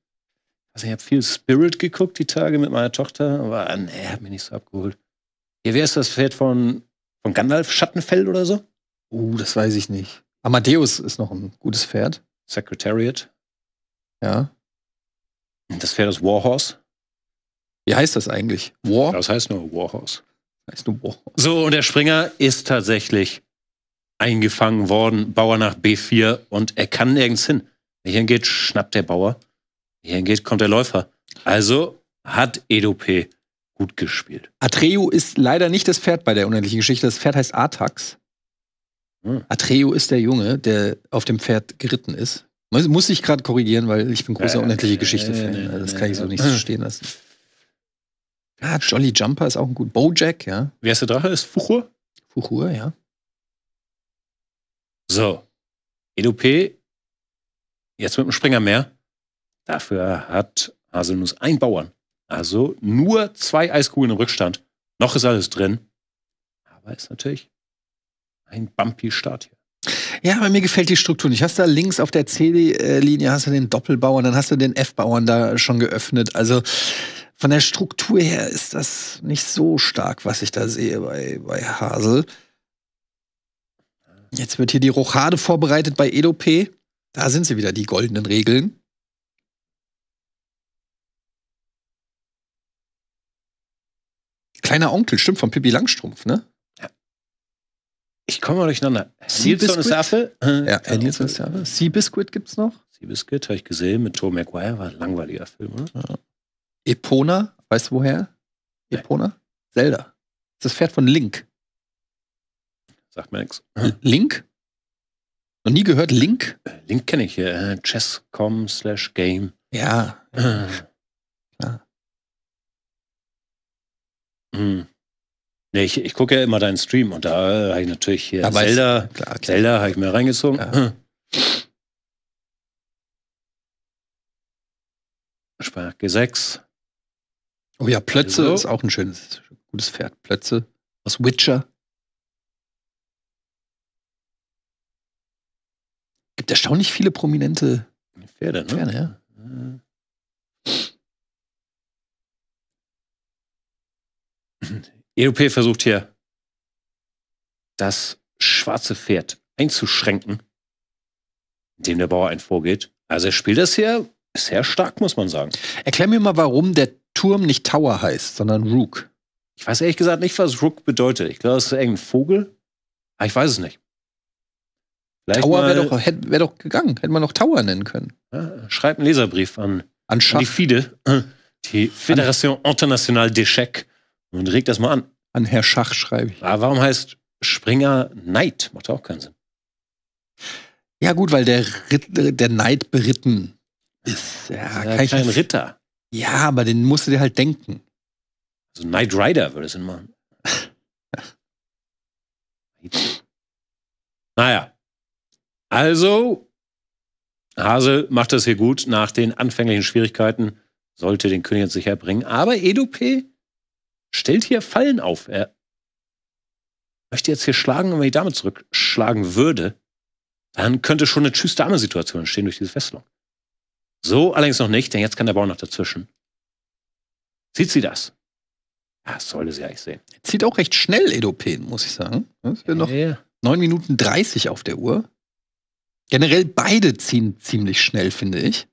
Speaker 3: Also ich habe viel Spirit geguckt die Tage mit meiner Tochter, aber ah, nee, hat mich nicht so abgeholt. Hier wäre es das Pferd von, von Gandalf, Schattenfell oder so? Uh, das weiß ich nicht. Amadeus ist noch ein gutes Pferd. Secretariat. Ja. Das Pferd ist Warhorse. Wie heißt das eigentlich? War? Das heißt nur Warhorse. Das heißt nur Warhorse. So, und der Springer ist tatsächlich eingefangen worden. Bauer nach B4 und er kann nirgends hin. Wer hier geht, schnappt der Bauer. Wer hier geht, kommt der Läufer. Also hat Edop gut gespielt.
Speaker 1: Atreu ist leider nicht das Pferd bei der unendlichen Geschichte. Das Pferd heißt Atax. Hm. Atreo ist der Junge, der auf dem Pferd geritten ist. Muss, muss ich gerade korrigieren, weil ich bin großer ja, unendliche Geschichte-Fan. Ja, also ja, das kann ich so nicht so stehen lassen. Ah, Jolly Jumper ist auch ein gut. Bojack, ja. Wer ist der Drache? Ist Fuchur? Fuchur, ja.
Speaker 4: So.
Speaker 3: EDP. Jetzt mit dem Springer mehr. Dafür hat Haselnuss ein Bauern. Also nur zwei Eiskugeln im Rückstand. Noch ist alles drin. Aber ist natürlich ein bumpy Start hier.
Speaker 1: Ja, aber mir gefällt die Struktur nicht. Hast da links auf der C-Linie hast du den Doppelbauern, dann hast du den F-Bauern da schon geöffnet. Also von der Struktur her ist das nicht so stark, was ich da sehe bei, bei Hasel. Jetzt wird hier die Rochade vorbereitet bei EdoP. Da sind sie wieder, die goldenen Regeln. Kleiner Onkel, stimmt, von Pippi Langstrumpf, ne? Ich komme mal durcheinander. Äh, äh, Nilsson ist
Speaker 3: Affe. Ja, ja ist Affe. Seabiscuit gibt es noch. Seabiscuit habe ich gesehen mit Tom McGuire. War ein langweiliger
Speaker 1: Film, oder? Ja. Epona, weißt du woher? Epona? Nein. Zelda. Das Pferd von Link. Sagt mir nichts. Link?
Speaker 3: Noch nie gehört Link? Äh, Link kenne ich. Äh, Chess.com slash game. Ja.
Speaker 4: Klar.
Speaker 3: Hm. Nee, ich, ich gucke ja immer deinen Stream und da habe ich natürlich hier Aber Zelda, klar, klar. Zelda habe ich mir reingezogen. Ja. g 6. Oh ja, Plötze also. ist auch ein schönes, gutes Pferd. Plötze
Speaker 1: aus Witcher. Gibt erstaunlich viele prominente
Speaker 4: Pferde, ne? Pferde, ja. Mhm. EOP
Speaker 3: versucht hier, das schwarze Pferd einzuschränken, indem der Bauer ein vorgeht. Also er spielt das hier sehr stark, muss man sagen.
Speaker 1: Erklär mir mal, warum der Turm nicht Tower heißt, sondern Rook. Ich weiß ehrlich gesagt nicht,
Speaker 3: was Rook bedeutet. Ich glaube, es ist irgendein Vogel. Aber ah, ich weiß es nicht. Vielleicht Tower wäre doch,
Speaker 1: wär doch, gegangen. Hätte man noch Tower nennen können. Ja, ah, schreibt
Speaker 3: einen Leserbrief an, an, an die FIDE, die Fédération Internationale d'Échecs. Nun reg das mal an. An Herr Schach schreibe ich. Aber ah, warum heißt Springer Neid? Macht auch keinen Sinn.
Speaker 1: Ja, gut, weil der, Ritt, der Neid beritten ist. Ja, ja kein Ritter. Ja, aber den musst du dir halt denken.
Speaker 3: So also Knight Rider würde es ihn machen. naja. Also, Hase macht das hier gut nach den anfänglichen Schwierigkeiten, sollte den König jetzt sicher bringen. Aber Edupe stellt hier Fallen auf. Er möchte jetzt hier schlagen, und wenn die Dame zurückschlagen würde, dann könnte schon eine Tschüss-Dame-Situation entstehen durch diese Fesselung. So allerdings noch nicht, denn jetzt kann der Bauer
Speaker 1: noch dazwischen. Sieht sie das? Ja, das sollte sie eigentlich sehen. Zieht auch recht schnell Edopen, muss ich sagen. Es sind noch ja. 9 Minuten 30 auf der Uhr. Generell beide ziehen ziemlich schnell, finde ich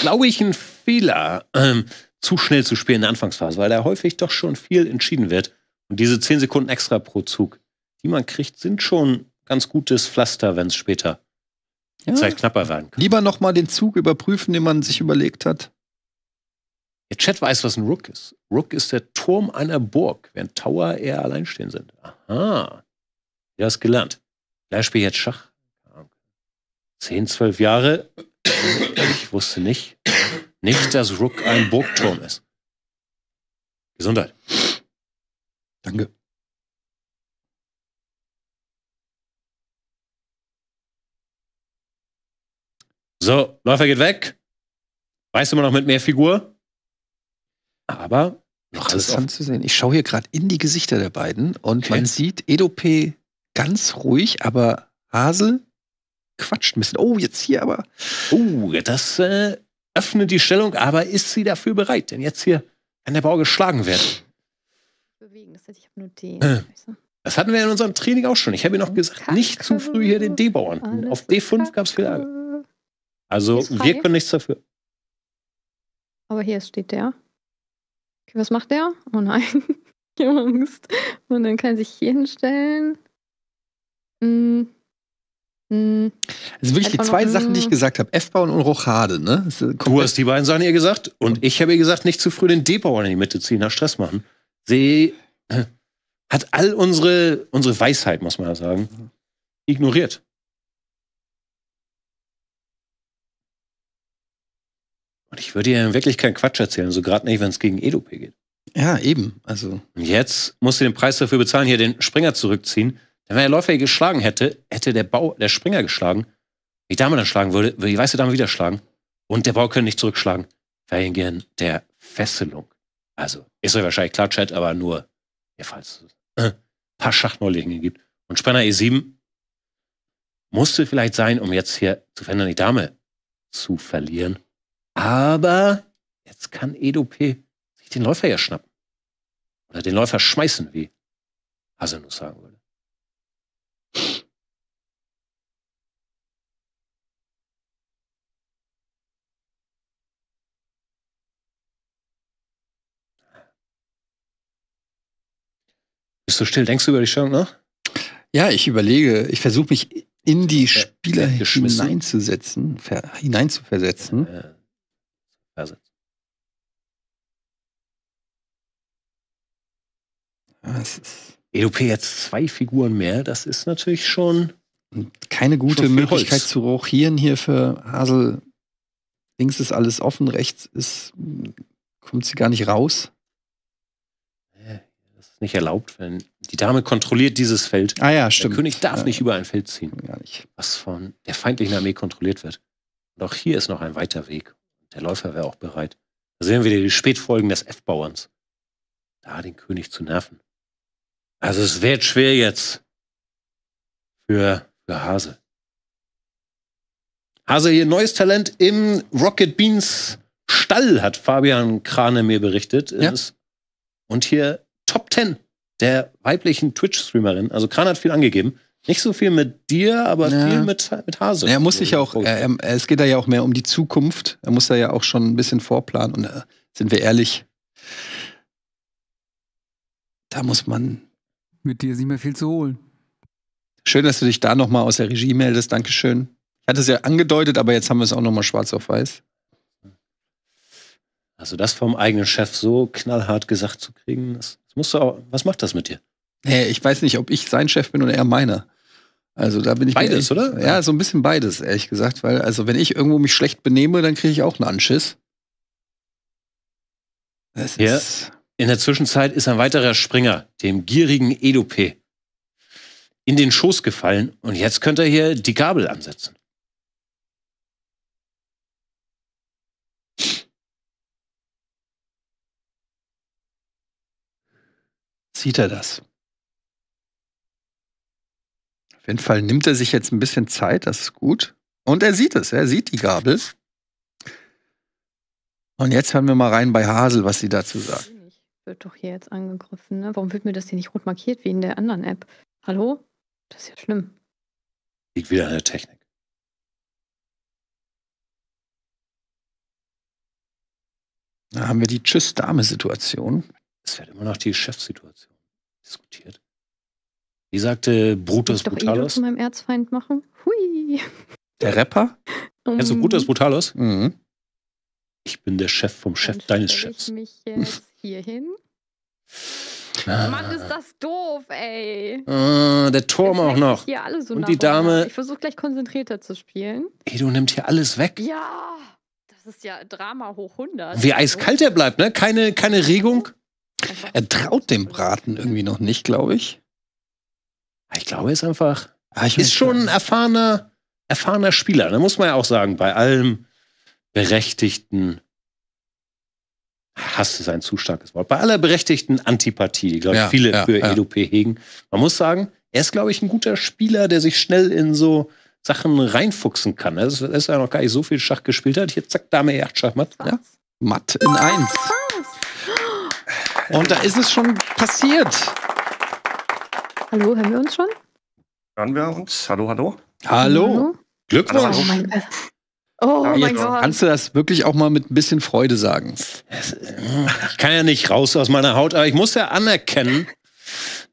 Speaker 1: glaube ich, ein
Speaker 3: Fehler, ähm, zu schnell zu spielen in der Anfangsphase, weil da häufig doch schon viel entschieden wird. Und diese 10 Sekunden extra pro Zug, die man kriegt, sind schon ganz gutes Pflaster, wenn es später ja. Zeit knapper werden kann.
Speaker 1: Lieber nochmal den Zug überprüfen, den man sich überlegt hat.
Speaker 3: Der Chat weiß, was ein Rook ist. Rook ist der Turm einer Burg, während Tower eher alleinstehen sind. Aha. Du hast gelernt. Gleich spiele ich jetzt Schach. 10, 12 Jahre ich wusste nicht, nicht, dass Rook ein Burgturm ist. Gesundheit. Danke.
Speaker 4: So, Läufer geht weg. Weißt du immer noch mit
Speaker 1: mehr Figur. Aber noch interessant zu sehen. Ich schaue hier gerade in die Gesichter der beiden und okay. man sieht Edope ganz ruhig, aber Hasel quatscht ein bisschen. Oh, jetzt hier aber. Oh, das äh, öffnet die Stellung,
Speaker 3: aber ist sie dafür bereit? Denn jetzt hier kann der Bauer geschlagen werden.
Speaker 7: Bewegen, das heißt, ich habe nur D. Äh.
Speaker 3: Das hatten wir in unserem Training auch schon. Ich habe ja noch hm. gesagt, Kacke. nicht zu früh hier den D-Bauern. Auf D5 gab es viel Ärger. Also wir können nichts dafür.
Speaker 7: Aber hier steht der. Okay, was macht der? Oh nein. Angst. Und dann kann er sich hier hinstellen. Hm. Also wirklich F die zwei Sachen, die ich
Speaker 1: gesagt habe, f bauen und Rochade, ne? Du hast die beiden Sachen ihr
Speaker 3: gesagt und ich habe ihr gesagt, nicht zu früh den D-Bauern in die Mitte ziehen, nach Stress machen. Sie äh, hat all unsere, unsere Weisheit, muss man ja sagen, ignoriert. Und ich würde ihr wirklich keinen Quatsch erzählen, so gerade nicht, wenn es gegen EduP geht.
Speaker 1: Ja, eben. Also.
Speaker 3: Und jetzt musst du den Preis dafür bezahlen, hier den Springer zurückziehen. Wenn der Läufer hier geschlagen hätte, hätte der, Bau, der Springer geschlagen. die Dame dann schlagen würde, würde die weiße Dame wieder schlagen. Und der Bau könnte nicht zurückschlagen. Wegen der Fesselung. Also, ist euch wahrscheinlich klar, Chat, aber nur, falls es ein äh, paar Schachneulinge gibt. Und Spanner E7 musste vielleicht sein, um jetzt hier zu verändern, die Dame zu verlieren. Aber jetzt kann Edo sich den Läufer ja schnappen. Oder den Läufer schmeißen, wie
Speaker 4: Haselnuss sagen würde.
Speaker 1: Bist du still? Denkst du über die Stimmung noch? Ja, ich überlege. Ich versuche mich in die äh, Spieler hineinzusetzen, hineinzuversetzen. Äh, ja, ja. EDP jetzt zwei Figuren mehr, das ist natürlich schon. Keine gute schon Möglichkeit Holz. zu rochieren hier für Hasel. Links ist alles offen, rechts ist, hm, kommt sie gar nicht raus
Speaker 3: ist nicht erlaubt, wenn die Dame kontrolliert dieses Feld. Ah ja, stimmt. Der König darf ja, nicht über ein Feld ziehen, Gar nicht. was von der feindlichen Armee kontrolliert wird. Und auch hier ist noch ein weiter Weg. Der Läufer wäre auch bereit. Da sehen wir die Spätfolgen des F-Bauerns. Da den König zu nerven. Also es wird schwer jetzt für, für Hase. Hase hier neues Talent im Rocket Beans Stall, hat Fabian Krane mir berichtet. Ja. Und hier Top 10 der weiblichen Twitch-Streamerin. Also Kran hat viel angegeben. Nicht so viel mit dir, aber ja. viel mit, mit Hase. Er muss sich
Speaker 1: auch, oh. er, er, es geht da ja auch mehr um die Zukunft. Er muss da ja auch schon ein bisschen vorplanen. Und äh, sind wir ehrlich, da muss man. Mit dir ist nicht mehr viel zu holen. Schön, dass du dich da nochmal aus der Regie meldest. Dankeschön. Ich hatte es ja angedeutet, aber jetzt haben wir es auch nochmal schwarz auf weiß.
Speaker 3: Also das vom eigenen Chef so knallhart gesagt zu kriegen, das Musst du aber, was macht das mit
Speaker 1: dir? Hey, ich weiß nicht, ob ich sein Chef bin oder er meiner. Also da bin ich beides, echt, oder? Ja, so ein bisschen beides, ehrlich gesagt, weil also wenn ich irgendwo mich schlecht benehme, dann kriege ich auch einen Anschiss.
Speaker 3: Das ja. Ist in der Zwischenzeit ist ein weiterer Springer, dem gierigen Edupe, in den Schoß gefallen und jetzt könnte er hier die Gabel
Speaker 4: ansetzen.
Speaker 1: sieht er das. Auf jeden Fall nimmt er sich jetzt ein bisschen Zeit, das ist gut. Und er sieht es, er sieht die Gabel. Und jetzt hören wir mal rein bei Hasel, was sie dazu sagt.
Speaker 7: wird doch hier jetzt angegriffen, ne? Warum wird mir das hier nicht rot markiert wie in der anderen App? Hallo? Das ist ja schlimm.
Speaker 1: Liegt wieder an der Technik.
Speaker 3: Da haben wir die Tschüss-Dame-Situation. Es wird immer noch die Chefsituation diskutiert. Wie sagte Brutus Brutalos? ich Brutalos? Doch Ido zu
Speaker 7: meinem Erzfeind machen. Hui. Der Rapper? Um. Kennst du Brutus
Speaker 3: Brutalos? Mhm. Ich bin der Chef vom Chef Dann deines Chefs. Ich
Speaker 7: mich jetzt hier hin.
Speaker 3: Ah. Mann, ist
Speaker 7: das doof, ey. Ah, der Turm jetzt auch noch. Hier alle so Und die Dame. Ich versuche gleich konzentrierter zu spielen.
Speaker 3: Edo nimmt hier alles weg.
Speaker 7: Ja, das ist ja Drama hoch 100. Wie eiskalt
Speaker 1: er bleibt, ne? Keine, keine Regung. Er traut dem Braten irgendwie noch nicht, glaube ich. Ah, ich glaube, er ist einfach. Ah, ich ist schon ein erfahrener,
Speaker 3: erfahrener Spieler. Da muss man ja auch sagen, bei allem berechtigten Hass ist ein zu starkes Wort. Bei aller berechtigten Antipathie, die, glaube ich, ja, viele ja, für ja. EDOP hegen. Man muss sagen, er ist, glaube ich, ein guter Spieler, der sich schnell in so Sachen reinfuchsen kann. Er ist, ist ja noch gar nicht so viel Schach gespielt hat. Hier, zack, Dame, Acht, Schach, Matt. Ja.
Speaker 1: Matt in eins. Und da ist es schon passiert.
Speaker 7: Hallo, hören wir uns schon?
Speaker 1: Hören wir uns? Hallo, hallo. Hallo. hallo. Glückwunsch. Hallo, Oh
Speaker 7: mein Gott. Oh ja, mein Gott. Kannst du
Speaker 1: das wirklich auch mal mit ein bisschen Freude
Speaker 3: sagen? Ich kann ja nicht raus aus meiner Haut, aber ich muss ja anerkennen,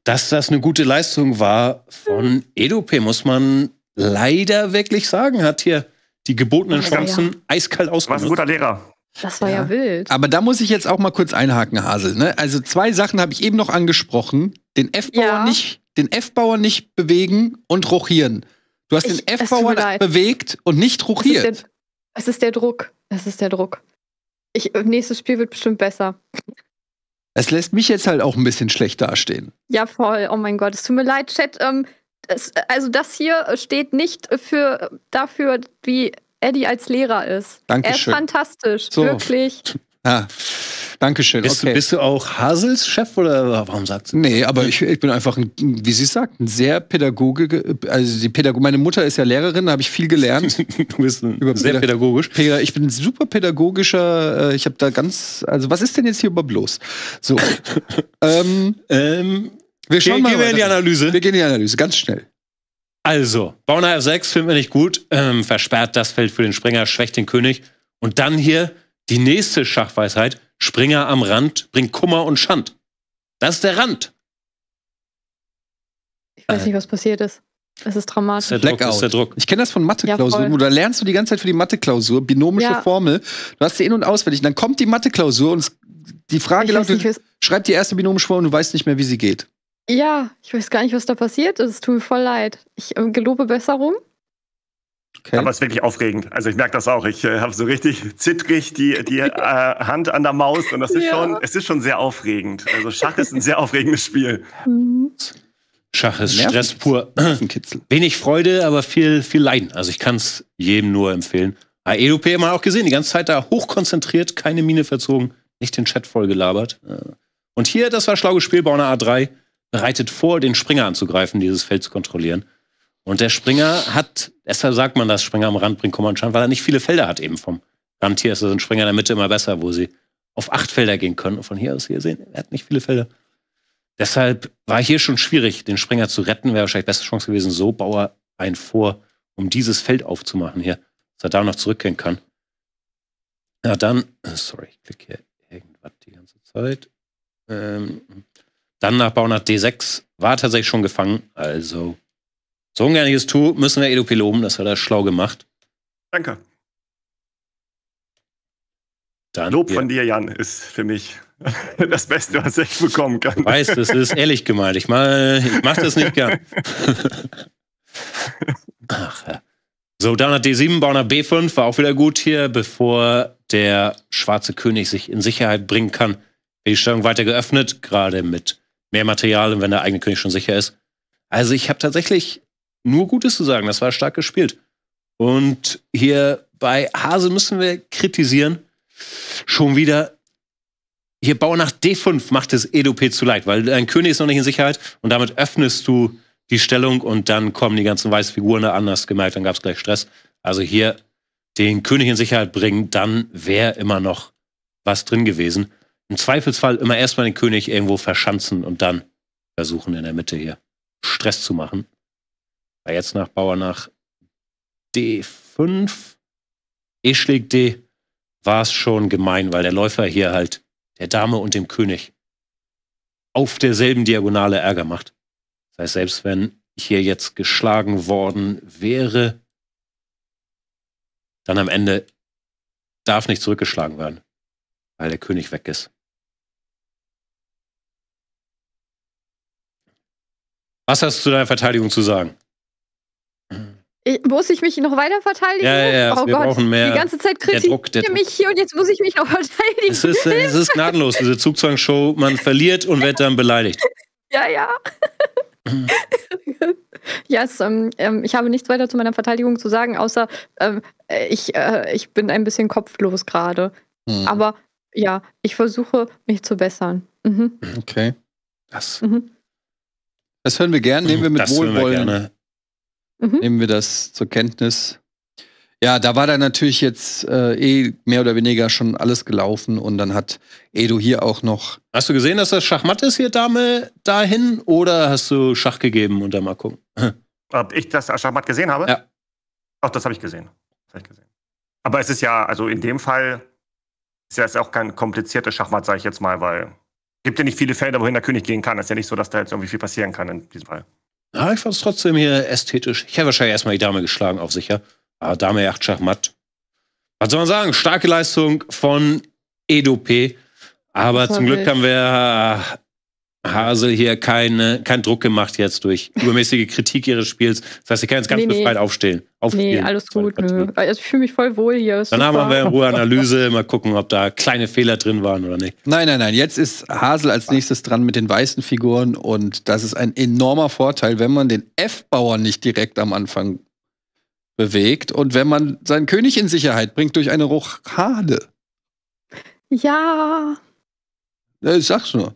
Speaker 3: dass das eine gute Leistung war von Edupe, muss man leider
Speaker 1: wirklich sagen. Hat hier die gebotenen oh Chancen eiskalt ausgenutzt. Du warst ein guter Lehrer.
Speaker 7: Das war ja. ja, wild.
Speaker 1: Aber da muss ich jetzt auch mal kurz einhaken, Hasel. Ne? Also zwei Sachen habe ich eben noch angesprochen. Den F-Bauer ja. nicht, den F-Bauer nicht bewegen und rochieren. Du hast ich, den F-Bauer bewegt und nicht rochiert. Es
Speaker 7: ist, der, es ist der Druck. Es ist der Druck. Ich, nächstes Spiel wird bestimmt besser.
Speaker 1: Es lässt mich jetzt halt auch ein bisschen schlecht dastehen.
Speaker 7: Ja, voll. Oh mein Gott, es tut mir leid, Chat. Ähm, es, also das hier steht nicht für dafür, wie Eddie als Lehrer ist. Dankeschön. Er ist fantastisch, so. wirklich.
Speaker 1: Ja. Dankeschön. Bist, okay. du, bist du auch Hasels Chef oder warum sagst du? Nee, aber ich, ich bin einfach, ein, wie Sie sagt, ein sehr Pädagoge. Also die Pädago meine Mutter ist ja Lehrerin, da habe ich viel gelernt. du bist über sehr Pädag pädagogisch. Pädag ich bin ein super pädagogischer, äh, ich habe da ganz, also was ist denn jetzt hier über bloß? So. ähm, ähm, wir schauen gehen, mal. Gehen wir in die Analyse. Wir gehen in die Analyse, ganz schnell. Also,
Speaker 3: Bauner F6 finden wir nicht gut, ähm, versperrt das Feld für den Springer, schwächt den König. Und dann hier die nächste Schachweisheit, Springer am Rand bringt Kummer und Schand. Das ist der Rand.
Speaker 7: Ich weiß nicht, äh. was passiert ist. Es ist dramatisch. Das ist der Blackout. Das ist
Speaker 1: der Druck. Ich kenne das von Mathe-Klausuren. Ja, da lernst du die ganze Zeit für die Mathe-Klausur, binomische ja. Formel. Du hast sie in- und auswendig. Und dann kommt die Mathe-Klausur und die Frage lautet, schreib die erste binomische Formel und du weißt nicht mehr, wie sie geht.
Speaker 7: Ja, ich weiß gar nicht, was da passiert ist. Es tut mir voll leid. Ich äh, gelobe Besserung.
Speaker 2: Okay. Aber es ist wirklich aufregend. Also ich merke das auch. Ich äh, habe so richtig zittrig die, die äh, Hand an der Maus und das ist ja. schon, es ist schon sehr aufregend. Also Schach ist ein sehr aufregendes Spiel. Mhm. Schach ist Nerven. Stress
Speaker 3: pur. Wenig Freude, aber viel, viel Leiden. Also ich kann es jedem nur empfehlen. Ah, EduP haben auch gesehen, die ganze Zeit da hochkonzentriert, keine Mine verzogen, nicht den Chat voll gelabert. Äh, und hier, das war schlau gespielt Spiel, einer A3 bereitet vor, den Springer anzugreifen, dieses Feld zu kontrollieren. Und der Springer hat, deshalb sagt man, dass Springer am Rand bringt Kommand weil er nicht viele Felder hat eben vom Rand. Hier ist also ein Springer in der Mitte immer besser, wo sie auf acht Felder gehen können. Und von hier aus hier sehen, er hat nicht viele Felder. Deshalb war hier schon schwierig, den Springer zu retten, wäre wahrscheinlich beste Chance gewesen, so Bauer ein vor, um dieses Feld aufzumachen hier, dass er da noch zurückgehen kann. Ja, dann, sorry, ich klicke hier irgendwas die ganze Zeit. Ähm, dann nachbauen nach D6. War tatsächlich schon gefangen. Also, so ungernliches Tu müssen wir Edopil loben. Das hat er
Speaker 2: schlau gemacht. Danke. Dann Lob von dir, Jan, ist für mich das Beste, was ich bekommen kann. Ich weiß, das ist ehrlich
Speaker 3: gemeint. Ich, ich mache das nicht gern.
Speaker 2: Ach, ja.
Speaker 3: So, dann hat D7, Bauner B5, war auch wieder gut hier, bevor der schwarze König sich in Sicherheit bringen kann. Die Stellung weiter geöffnet, gerade mit mehr Material wenn der eigene König schon sicher ist. Also ich habe tatsächlich nur Gutes zu sagen. Das war stark gespielt. Und hier bei Hase müssen wir kritisieren. Schon wieder. Hier Bauer nach D5 macht es EDP zu leid, weil dein König ist noch nicht in Sicherheit und damit öffnest du die Stellung und dann kommen die ganzen weißen Figuren da anders gemerkt, dann gab es gleich Stress. Also hier den König in Sicherheit bringen, dann wäre immer noch was drin gewesen im Zweifelsfall immer erstmal den König irgendwo verschanzen und dann versuchen in der Mitte hier Stress zu machen. Weil jetzt nach Bauer nach D5, E schlägt D, war es schon gemein, weil der Läufer hier halt der Dame und dem König auf derselben Diagonale Ärger macht. Das heißt, selbst wenn hier jetzt geschlagen worden wäre, dann am Ende darf nicht zurückgeschlagen werden, weil der König weg ist. Was hast du zu deiner Verteidigung zu sagen?
Speaker 7: Ich, äh, muss ich mich noch weiter verteidigen? Ja, ja, ja. Oh wir Gott. brauchen mehr. Die ganze Zeit kritisiert der, der mich hier und jetzt muss ich mich noch verteidigen. Es ist, äh, es ist gnadenlos, diese
Speaker 3: Zugzwangshow. Man verliert und wird dann beleidigt.
Speaker 7: Ja, ja. Ja, yes, ähm, ähm, ich habe nichts weiter zu meiner Verteidigung zu sagen, außer ähm, äh, ich, äh, ich bin ein bisschen kopflos gerade. Hm. Aber ja, ich versuche mich zu bessern. Mhm.
Speaker 1: Okay. Das. Mhm. Das hören wir gern, nehmen wir mit das Wohlwollen. Wir mhm. Nehmen wir das zur Kenntnis. Ja, da war dann natürlich jetzt äh, eh mehr oder weniger schon alles gelaufen und dann hat Edo hier auch noch. Hast du gesehen, dass das Schachmatt ist hier Dame dahin
Speaker 3: oder hast du Schach gegeben und dann mal gucken?
Speaker 2: Ob ich das Schachmatt gesehen habe? Ja. Auch das habe ich gesehen. Das habe ich gesehen. Aber es ist ja, also in dem Fall ist ja auch kein kompliziertes Schachmatt, sage ich jetzt mal, weil gibt ja nicht viele Felder, wohin der König gehen kann. Das ist ja nicht so, dass da jetzt irgendwie viel passieren kann in diesem Fall.
Speaker 3: Ja, ich fand es trotzdem hier ästhetisch. Ich hätte wahrscheinlich erstmal die Dame geschlagen, auf sicher. Aber ah, Dame 8 Schachmatt. Was soll man sagen? Starke Leistung von Edo P. Aber zum Glück haben wir Hasel hier keine, keinen Druck gemacht jetzt durch übermäßige Kritik ihres Spiels. Das heißt, sie kann jetzt ganz nee, befreit nee. aufstehen. Aufspielen. Nee,
Speaker 7: alles gut. Nö. Ne? Also, ich fühle mich voll wohl hier. Ist Dann super. haben wir eine Ruhe
Speaker 1: Analyse, mal gucken, ob da kleine Fehler drin waren oder nicht. Nein, nein, nein. Jetzt ist Hasel als nächstes dran mit den weißen Figuren und das ist ein enormer Vorteil, wenn man den F-Bauer nicht direkt am Anfang bewegt und wenn man seinen König in Sicherheit bringt durch eine Rochade.
Speaker 7: Ja.
Speaker 1: Ich äh, sag's nur.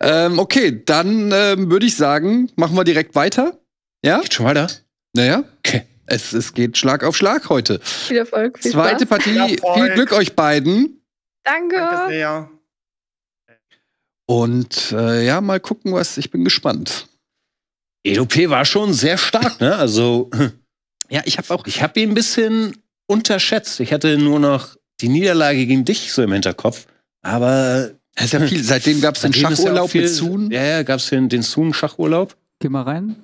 Speaker 1: Ähm, okay, dann ähm, würde ich sagen, machen wir direkt weiter. Ja? Geht schon weiter? Naja. Okay. Es, es geht Schlag auf Schlag heute. Viel
Speaker 7: Erfolg. Viel Zweite Spaß. Partie. Erfolg. Viel Glück euch
Speaker 1: beiden.
Speaker 7: Danke. Danke sehr.
Speaker 1: Und äh, ja, mal gucken, was. Ich bin gespannt. EDOP war schon sehr stark, ne? Also. Ja, ich habe auch. Ich
Speaker 3: habe ihn ein bisschen unterschätzt. Ich hatte nur noch die Niederlage gegen dich so im Hinterkopf. Aber das ist ja viel. Seitdem gab es den Schachurlaub ja mit Sun. Ja, ja, gab es den, den Sun-Schachurlaub.
Speaker 1: Geh mal rein.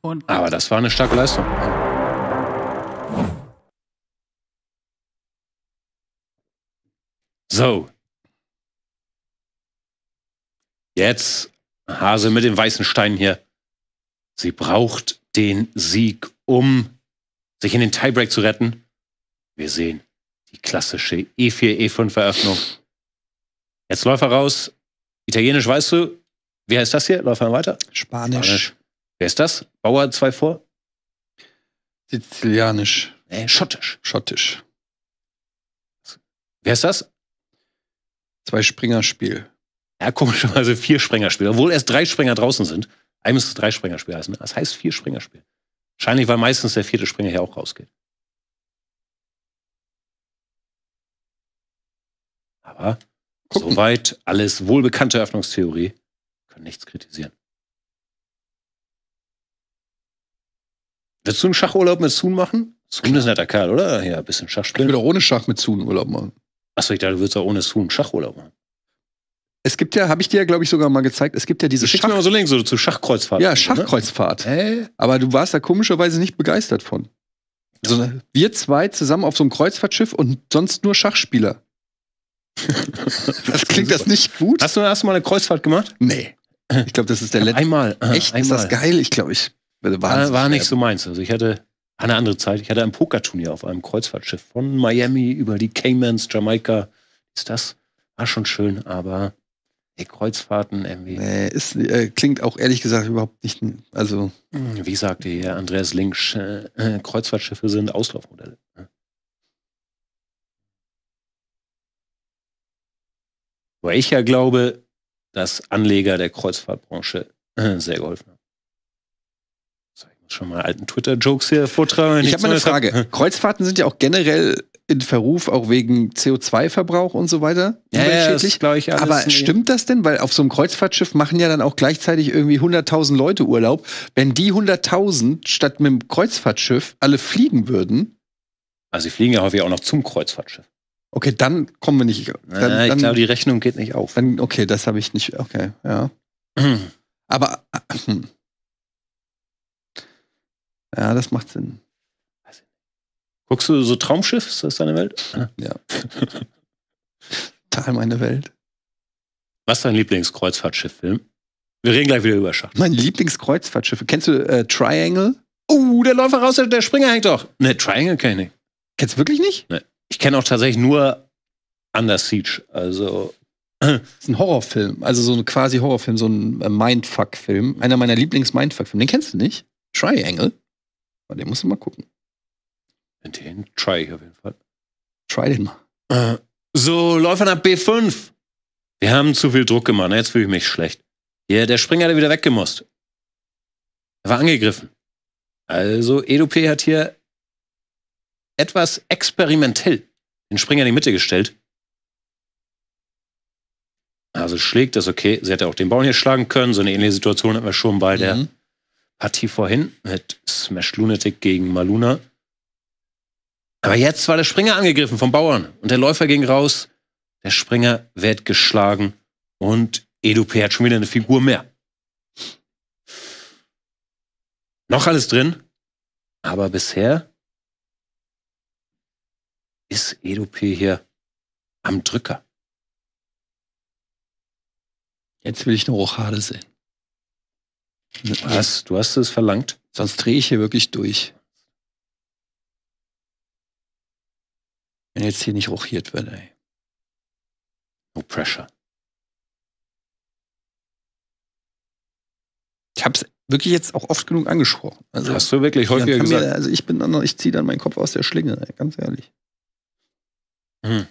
Speaker 1: Und
Speaker 3: Aber das war eine starke Leistung. So. Jetzt Hase mit dem weißen Stein hier. Sie braucht den Sieg, um sich in den Tiebreak zu retten. Wir sehen die klassische E4, E5-Eröffnung. Jetzt Läufer raus. Italienisch weißt du. Wie heißt das hier? Läufer weiter. Spanisch. Spanisch. Wer ist das? Bauer 2 vor?
Speaker 1: Sizilianisch. Nee, schottisch. Schottisch. Wer ist das? Zwei Springerspiel. Ja, komischerweise
Speaker 3: vier Springerspiel, obwohl erst drei Springer draußen sind. ist es drei Springerspiel heißen. Das heißt vier Springerspiel. Wahrscheinlich, weil meistens der vierte Springer hier auch rausgeht. Aber Gucken. soweit alles wohlbekannte Öffnungstheorie. Können nichts kritisieren. Willst du einen Schachurlaub mit Zun machen? Zun ist ein netter Kerl, oder? Ja, ein bisschen Schach spielen. Ich will auch ohne Schach mit Zun
Speaker 1: Urlaub machen. Achso, ich dachte, du würdest auch ohne Sun Schachurlaub machen. Es gibt ja, habe ich dir ja, glaube ich, sogar mal gezeigt, es gibt ja diese Schach... Ich mir mal so Links, so zu Schachkreuzfahrt. Ja, ne? Schachkreuzfahrt. Ne? Aber du warst da komischerweise nicht begeistert von. Also, wir zwei zusammen auf so einem Kreuzfahrtschiff und sonst nur Schachspieler. das klingt das nicht gut. Hast du das erste mal eine Kreuzfahrt gemacht? Nee. Ich glaube, das ist der letzte. Einmal. Echt? Einmal. Ist das geil? Ich glaube, ich werde wahnsinnig. War, war nicht so
Speaker 3: meins. Also ich hatte eine andere Zeit. Ich hatte ein Pokerturnier auf einem Kreuzfahrtschiff von Miami über die Caymans, Jamaika. Ist das? War schon schön, aber ey, Kreuzfahrten irgendwie. Nee, ist, äh, klingt auch ehrlich gesagt überhaupt nicht. Also. Hm, wie sagte hier Andreas Linksch, äh, äh, Kreuzfahrtschiffe sind Auslaufmodelle. Wo ich ja glaube, dass Anleger der Kreuzfahrtbranche äh, sehr geholfen haben. So, ich muss schon mal alten
Speaker 1: Twitter-Jokes hier vortragen. Ich, habe mal eine Frage. Hab. Hm. Kreuzfahrten sind ja auch generell in Verruf, auch wegen CO2-Verbrauch und so weiter. Ja, ja das ist, ich, alles Aber stimmt das denn? Weil auf so einem Kreuzfahrtschiff machen ja dann auch gleichzeitig irgendwie 100.000 Leute Urlaub. Wenn die 100.000 statt mit dem Kreuzfahrtschiff alle fliegen würden. Also sie fliegen ja häufig auch noch zum Kreuzfahrtschiff. Okay, dann kommen wir nicht. Dann, äh, ich glaube, die Rechnung geht nicht auf. Dann, okay, das habe ich nicht. Okay, ja. Aber äh,
Speaker 3: ja, das macht Sinn. Guckst du so Traumschiff? Ist das deine Welt? Ja.
Speaker 1: Teil meine Welt.
Speaker 3: Was ist dein Lieblingskreuzfahrtschiff-Film? Wir reden gleich wieder über Schacht. Mein Lieblingskreuzfahrtschiff. Kennst du äh, Triangle? Oh, uh, der Läufer raus, der Springer hängt doch. Ne, Triangle kenne ich nicht. Kennst du wirklich nicht? Nee ich kenne auch tatsächlich
Speaker 1: nur Under Siege. Also das ist ein Horrorfilm, also so ein quasi Horrorfilm, so ein äh, Mindfuck-Film. Einer meiner Lieblings-Mindfuck-Filme. Den kennst du nicht? Triangle. Aber den musst du mal gucken.
Speaker 3: Den try ich auf jeden Fall. Try den mal. Äh, so, Läufer nach B5. Wir haben zu viel Druck gemacht. Ne? Jetzt fühle ich mich schlecht. Ja, der Springer hat wieder weggemusst. Er war angegriffen. Also, EduP hat hier etwas experimentell den Springer in die Mitte gestellt. Also schlägt das okay. Sie hätte auch den Bauern hier schlagen können. So eine ähnliche Situation hatten wir schon bei mhm. der Partie vorhin mit Smash Lunatic gegen Maluna. Aber jetzt war der Springer angegriffen vom Bauern und der Läufer ging raus. Der Springer wird geschlagen und Edupe hat schon wieder eine Figur mehr. Noch alles drin, aber bisher ist EduP hier am Drücker? Jetzt will
Speaker 1: ich eine Rochade sehen. Was? Du hast es verlangt? Sonst drehe ich hier wirklich durch. Wenn jetzt hier nicht rochiert wird, ey. No pressure. Ich hab's wirklich jetzt auch oft genug angesprochen. Also, hast du wirklich häufiger gesagt? Mir, also ich bin dann noch, ich ziehe dann meinen Kopf aus der Schlinge, ganz ehrlich.
Speaker 4: Hm.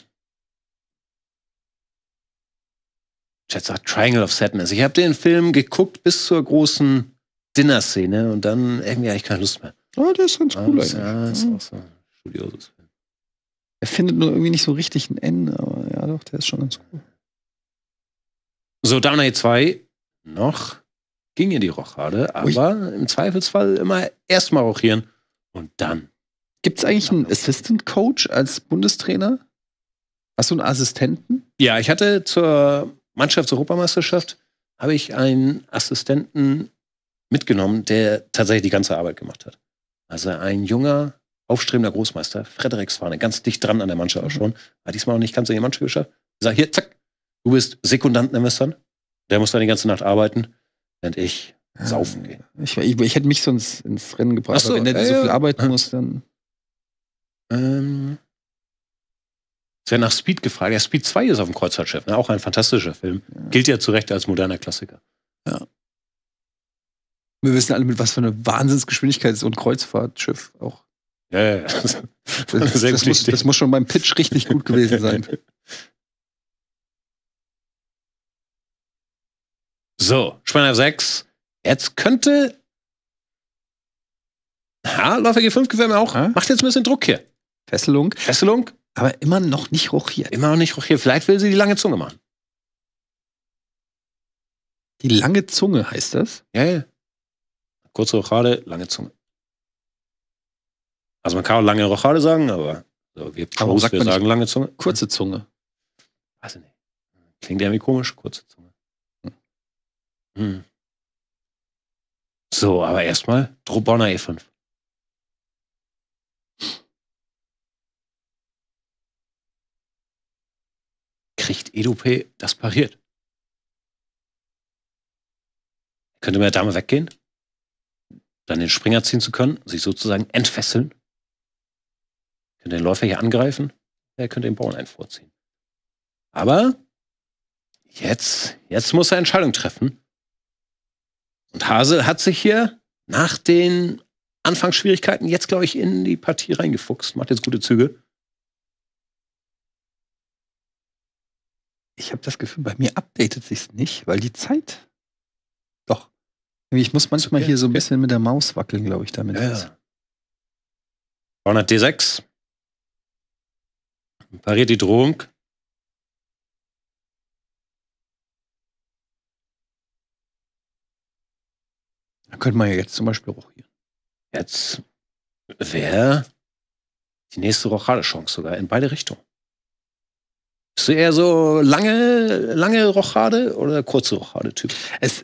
Speaker 3: Chat sagt Triangle of Sadness. Ich habe den Film geguckt bis zur großen Dinner-Szene und dann irgendwie hatte ich keine Lust
Speaker 4: mehr.
Speaker 1: Ah, oh, der ist ganz
Speaker 4: cool eigentlich. Ja, ist hm. auch so
Speaker 1: ein studioses Film. Er findet nur irgendwie nicht so richtig ein N, aber ja doch, der ist schon ganz cool.
Speaker 3: So, Downey 2 noch ging in die Rochade, aber Ui. im Zweifelsfall immer erstmal
Speaker 1: rochieren und dann. Gibt es eigentlich einen Assistant Coach als Bundestrainer? Hast du einen Assistenten?
Speaker 3: Ja, ich hatte zur
Speaker 1: Mannschaftseuropameisterschaft
Speaker 3: habe ich einen Assistenten mitgenommen, der tatsächlich die ganze Arbeit gemacht hat. Also ein junger, aufstrebender Großmeister, Frederik Swane, ganz dicht dran an der Mannschaft mhm. auch schon,
Speaker 1: hat diesmal noch nicht ganz in die Mannschaft geschafft.
Speaker 3: Ich sage, hier, zack, du bist Sekundanten im Western, der muss dann die ganze Nacht arbeiten, während ich ah, saufen gehe.
Speaker 1: Ich, ich, ich hätte mich sonst ins Rennen gebracht, so, wenn der äh, so viel arbeiten muss, dann... Ähm,
Speaker 3: es wird nach Speed gefragt. Ja, Speed 2 ist auf dem Kreuzfahrtschiff, ne? auch ein fantastischer Film. Ja. Gilt ja zu Recht als moderner
Speaker 1: Klassiker. Ja. Wir wissen alle, mit was für einer Wahnsinnsgeschwindigkeit so ein Kreuzfahrtschiff auch. Ja, ja, ja. Das, das, das, muss, das muss schon beim Pitch richtig gut gewesen sein.
Speaker 4: So, Spann 6.
Speaker 3: Jetzt könnte. Ja, Läufer G5 gefällt mir auch. Ja? Macht jetzt ein bisschen Druck hier. Fesselung. Fesselung. Aber immer noch nicht rochiert. Immer noch nicht rochiert. Vielleicht will sie die lange Zunge machen. Die lange Zunge heißt das? Ja, ja. Kurze Rochade, lange Zunge. Also man kann auch lange Rochade sagen, aber so, wir, Warum sagt wir sagen lange Zunge. Kurze Zunge. Weiß ich Klingt irgendwie komisch, kurze Zunge. Hm. Hm. So, aber erstmal Drobonner E5. kriegt Edupe das pariert? Könnte mit der Dame weggehen, dann den Springer ziehen zu können, sich sozusagen entfesseln. Könnte den Läufer hier angreifen, er könnte den Bauern einvorziehen. Aber jetzt, jetzt muss er Entscheidung treffen. Und Hase hat sich hier nach den Anfangsschwierigkeiten jetzt, glaube ich, in die Partie reingefuchst, macht jetzt gute Züge.
Speaker 1: ich habe das Gefühl, bei mir updatet sich's nicht, weil die Zeit. Doch. Ich muss manchmal okay, hier so ein bisschen mit der Maus wackeln, glaube ich, damit. Ja.
Speaker 3: 300 D6. Pariert die Drohung. Da könnte man ja jetzt zum Beispiel rochieren. Jetzt wäre die nächste Rochade-Chance sogar in beide Richtungen.
Speaker 1: Bist du eher so lange, lange Rochade oder kurze Rochade-Typ?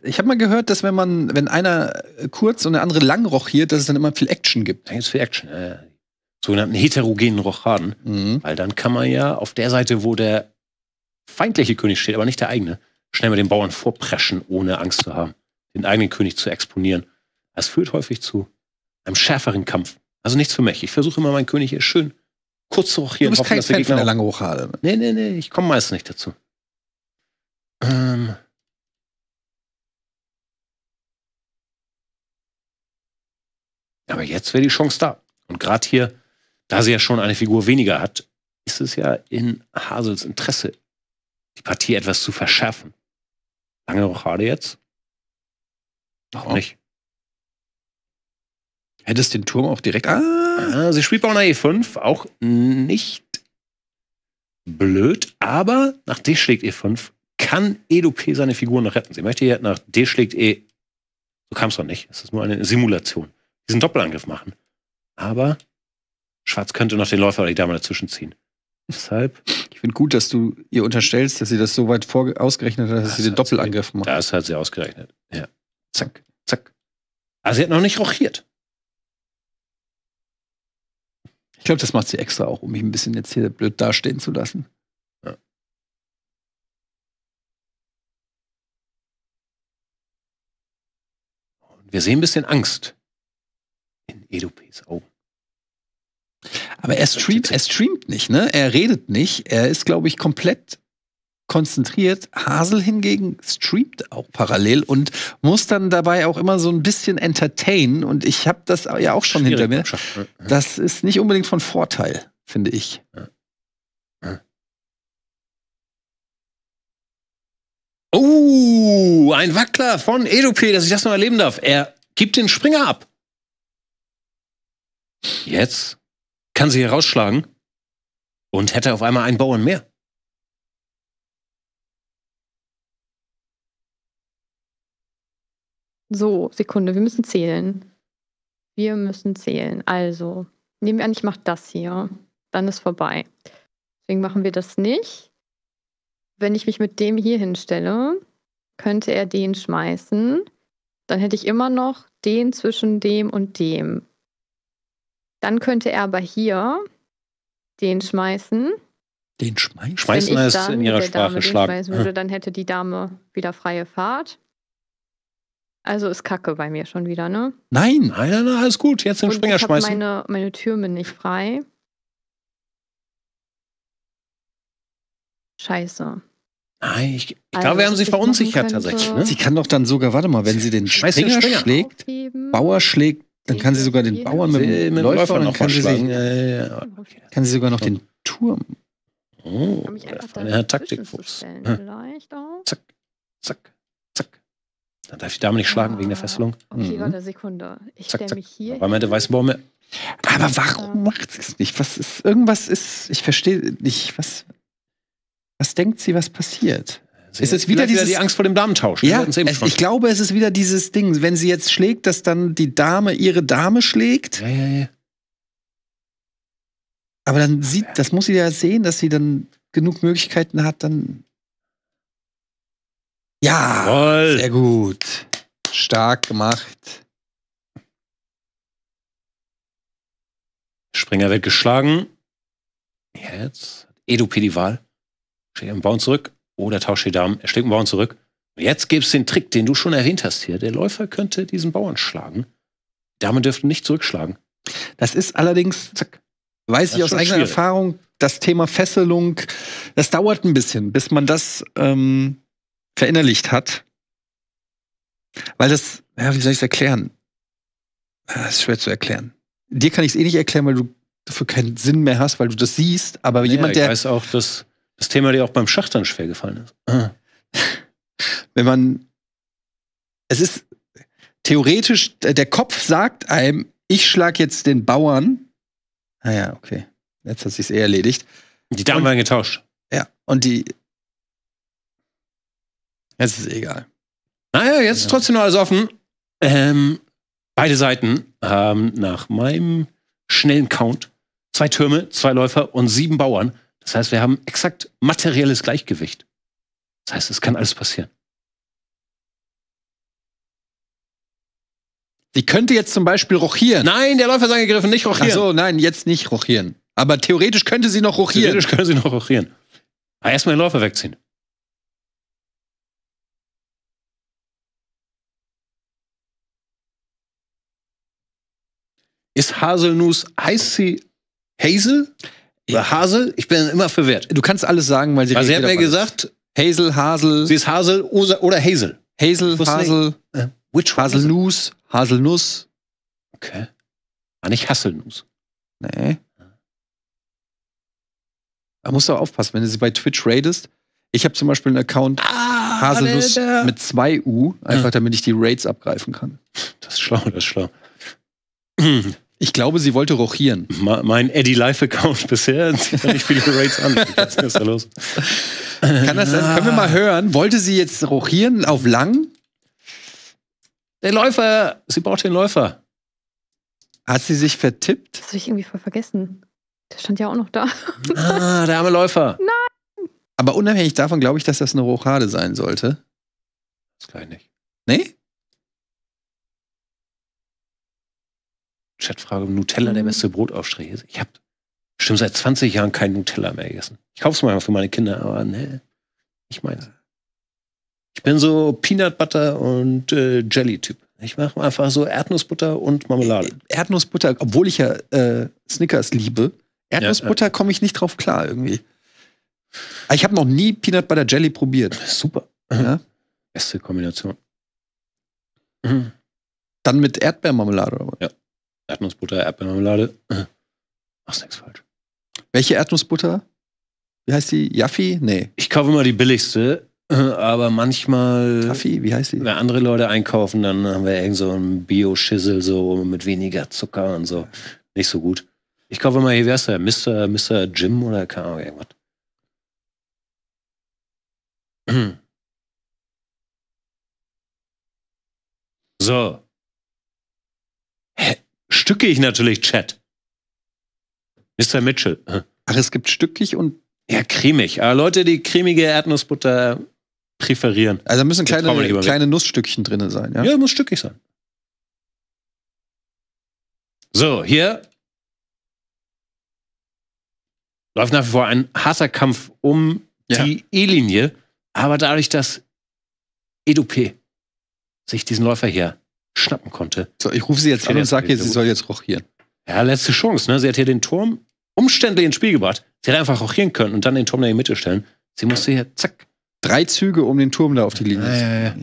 Speaker 1: Ich habe mal gehört, dass wenn man, wenn einer kurz und der andere lang rochiert, dass es dann immer viel Action gibt. Da gibt es viel Action. Äh, sogenannten heterogenen Rochaden. Mhm. Weil dann kann man ja
Speaker 3: auf der Seite, wo der feindliche König steht, aber nicht der eigene, schnell mal den Bauern vorpreschen, ohne Angst zu haben, den eigenen König zu exponieren. Das führt häufig zu einem schärferen Kampf. Also nichts für mich. Ich versuche immer, meinen König hier schön kurz hochhieren. Du bist hoffen, kein Fan von der lange Hochhade. Ne? Nee, nee, nee, ich komme meist nicht dazu. Ähm. Aber jetzt wäre die Chance da. Und gerade hier, da sie ja schon eine Figur weniger hat, ist es ja in Hasels Interesse, die Partie etwas zu verschärfen. Lange Rochade jetzt? Noch oh. nicht. Hättest den Turm auch direkt. Ah, sie spielt Bauer E5. Auch nicht blöd, aber nach D schlägt E5 kann EduP seine Figuren noch retten. Sie möchte hier nach D schlägt E. So kam es noch nicht. Es ist nur eine Simulation. Diesen Doppelangriff machen. Aber Schwarz könnte noch den Läufer oder die Dame
Speaker 1: dazwischen ziehen. Deshalb. Ich finde gut, dass du ihr unterstellst, dass sie das so weit ausgerechnet hat, dass sie den Doppelangriff macht. Das hat sie ausgerechnet. Ja. Zack, zack. Also sie hat noch nicht rochiert. Ich glaube, das macht sie extra auch, um mich ein bisschen jetzt hier blöd dastehen zu lassen. Ja.
Speaker 4: Und wir sehen ein bisschen Angst
Speaker 3: in
Speaker 1: Edopes Augen. Aber er streamt, er streamt nicht, ne? Er redet nicht. Er ist, glaube ich, komplett konzentriert. Hasel hingegen streamt auch parallel und muss dann dabei auch immer so ein bisschen entertainen. Und ich habe das ja auch schon Schwierig. hinter mir. Ne? Das ist nicht unbedingt von Vorteil, finde ich. Oh,
Speaker 3: ein Wackler von EduP, dass ich das noch erleben darf. Er gibt den Springer ab. Jetzt kann sie hier rausschlagen und hätte auf einmal einen Bauern mehr.
Speaker 7: So, Sekunde, wir müssen zählen. Wir müssen zählen. Also, nehmen wir an, ich mache das hier. Dann ist vorbei. Deswegen machen wir das nicht. Wenn ich mich mit dem hier hinstelle, könnte er den schmeißen. Dann hätte ich immer noch den zwischen dem und dem. Dann könnte er aber hier den schmeißen.
Speaker 1: Den schmeißen? Schmeißen heißt in ihrer Sprache schlagen. Würde, hm.
Speaker 7: dann hätte die Dame wieder freie Fahrt. Also ist Kacke bei mir schon wieder, ne?
Speaker 3: Nein, nein, nein, alles gut. Jetzt den Und Springer ich schmeißen.
Speaker 7: Meine, meine Türme nicht frei. Scheiße.
Speaker 1: Nein, ich, ich also, glaube, wir haben sie verunsichert tatsächlich. Ne? Sie kann doch dann sogar, warte mal, wenn sie den Springer, Springer schlägt, aufheben. Bauer schlägt, dann kann sie sogar den Bauern mit dem Läufer, Läufer noch kann sie, sich, ja, okay. kann sie sogar noch den Turm. Oh, der Taktikfuchs. Hm.
Speaker 7: Vielleicht auch. Zack,
Speaker 1: zack.
Speaker 3: Dann darf ich Dame nicht schlagen ah, wegen der ah, Fesselung. Okay, mhm. warte
Speaker 7: Sekunde. Ich stelle mich hier. Weil meine
Speaker 3: weißen
Speaker 1: Bäume. Aber warum ähm. macht sie es nicht? Was ist, irgendwas ist, ich verstehe nicht, was, was denkt sie, was passiert? Sie ist es wieder, dieses, wieder die Angst vor dem Damentausch? Ja, es, ich glaube, es ist wieder dieses Ding, wenn sie jetzt schlägt, dass dann die Dame ihre Dame schlägt. Ja, ja, ja. Aber dann sieht, das muss sie ja sehen, dass sie dann genug Möglichkeiten hat, dann ja, Jawohl. sehr gut. Stark gemacht.
Speaker 3: Springer wird geschlagen. Jetzt hat Edupé die Wahl. Schlägt einen Baum zurück oder tauscht die Damen. Er schlägt einen Baum zurück. Jetzt gibt es den Trick, den du schon erwähnt hast hier. Der Läufer könnte diesen Bauern schlagen. Damen dürften nicht zurückschlagen.
Speaker 1: Das ist allerdings, zack, weiß das ich aus eigener schwierig. Erfahrung, das Thema Fesselung, das dauert ein bisschen, bis man das ähm, verinnerlicht hat. Weil das, ja, wie soll ich ah, es erklären? Das ist schwer zu erklären. Dir kann ich es eh nicht erklären, weil du dafür keinen Sinn mehr hast, weil du das siehst. Aber naja, jemand, der. Ich weiß auch, dass das Thema dir auch beim Schach dann schwer gefallen ist. Wenn man. Es ist theoretisch, der Kopf sagt einem, ich schlag jetzt den Bauern. Ah ja, okay. Jetzt hat sich's eh erledigt. Die Damen und, waren getauscht. Ja, und die, Jetzt ist egal.
Speaker 3: Naja, jetzt ja. ist trotzdem noch alles offen. Ähm, beide Seiten haben nach meinem schnellen Count zwei Türme, zwei Läufer und sieben Bauern. Das heißt, wir haben exakt materielles Gleichgewicht. Das heißt, es kann alles passieren.
Speaker 1: Sie könnte jetzt zum Beispiel rochieren. Nein, der Läufer ist angegriffen, nicht rochieren. Ach so, nein, jetzt nicht rochieren. Aber theoretisch könnte sie noch rochieren. Theoretisch könnte sie noch rochieren. Aber erstmal den Läufer wegziehen. Ist Haselnuss, heißt sie Hazel? Oder Hasel? Ich bin immer verwehrt. Du kannst alles sagen, weil sie. Also, sie hat mir gesagt, Hazel, Hasel. Sie ist Hasel oder, Hazel. Hazel, Hasel. Äh, which Haselnuss, Haselnuss. Okay. War ah, nicht Hasselnuss. Nee. Da musst du aufpassen, wenn du sie bei Twitch raidest. Ich habe zum Beispiel einen Account ah, Haselnuss Alter. mit zwei U, einfach ja. Ah. damit ich die Raids abgreifen kann. Das ist schlau, das ist schlau. Ich glaube, sie wollte rochieren.
Speaker 3: Mein Eddie Life account bisher zieht nicht viele Raids an. Was
Speaker 1: ist da los? Kann das sein? Können wir mal hören? Wollte sie jetzt rochieren auf lang? Der Läufer! Sie braucht den Läufer. Hat sie sich vertippt?
Speaker 7: Das habe ich irgendwie voll vergessen. Der stand ja auch noch da.
Speaker 1: ah, der arme Läufer.
Speaker 7: Nein!
Speaker 1: Aber unabhängig davon glaube ich, dass das eine Rochade sein sollte. Das kann ich nicht. Nee? Chatfrage,
Speaker 3: Nutella der mhm. beste Brotaufstrich ist. Ich habe bestimmt seit 20 Jahren kein Nutella mehr gegessen. Ich kaufe es manchmal für meine Kinder, aber ne, ich meine. Ich bin so Peanut Butter
Speaker 1: und äh, Jelly-Typ. Ich mache einfach so Erdnussbutter und Marmelade. Äh, Erdnussbutter, obwohl ich ja äh, Snickers liebe, Erdnussbutter ja, ja. komme ich nicht drauf klar irgendwie. Aber ich habe noch nie Peanut Butter Jelly probiert. Super. Ja? Mhm. Beste Kombination. Mhm. Dann mit Erdbeermarmelade, oder? Ja. Erdnussbutter, Erdbeermarmelade. Machst nichts falsch. Welche Erdnussbutter? Wie heißt die? Jaffi? Nee. Ich kaufe immer die billigste, aber manchmal. Jaffi, wie heißt
Speaker 3: die? Wenn andere Leute einkaufen, dann haben wir irgend so einen Bio-Schissel so mit weniger Zucker und so. Nicht so gut. Ich kaufe immer, hier wär's der, Mr. Mr. Jim oder keine Ahnung, irgendwas.
Speaker 4: So stücke ich
Speaker 3: natürlich Chat. Mr. Mitchell. Ach,
Speaker 1: es gibt stückig und. Ja,
Speaker 3: cremig. Aber ah, Leute, die cremige Erdnussbutter präferieren. Also müssen kleine, kleine
Speaker 1: Nussstückchen drin sein, ja? Ja, muss stückig sein.
Speaker 3: So, hier läuft nach wie vor ein harter Kampf um ja. die E-Linie, aber dadurch, dass EduP sich diesen Läufer hier schnappen konnte. So, ich rufe sie jetzt Steht an und sage ihr, sie soll jetzt rochieren. Ja, letzte Chance, ne? Sie hat hier den Turm umständlich ins Spiel gebracht. Sie hätte einfach rochieren können und dann den Turm in die Mitte stellen. Sie musste hier, zack. Drei Züge um den Turm da auf die Linie. Ja, ja, ja.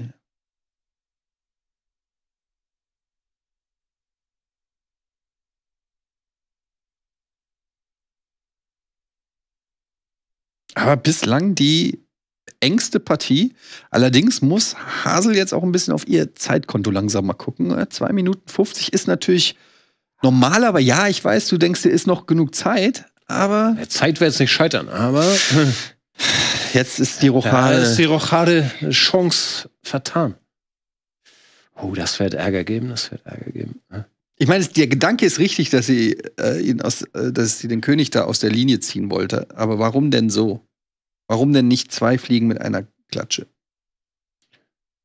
Speaker 1: Aber bislang die engste Partie. Allerdings muss Hasel jetzt auch ein bisschen auf ihr Zeitkonto langsam mal gucken. 2 ne? Minuten 50 ist natürlich normal, aber ja, ich weiß, du denkst, dir ist noch genug Zeit, aber. Zeit wird jetzt nicht scheitern, aber.
Speaker 3: jetzt ist die Rochade. Da ist die
Speaker 1: Rochade eine Chance vertan. Oh, das wird Ärger geben, das wird Ärger geben. Ne? Ich meine, der Gedanke ist richtig, dass sie äh, ihn aus, äh, dass sie den König da aus der Linie ziehen wollte. Aber warum denn so? Warum denn nicht zwei Fliegen mit einer Klatsche?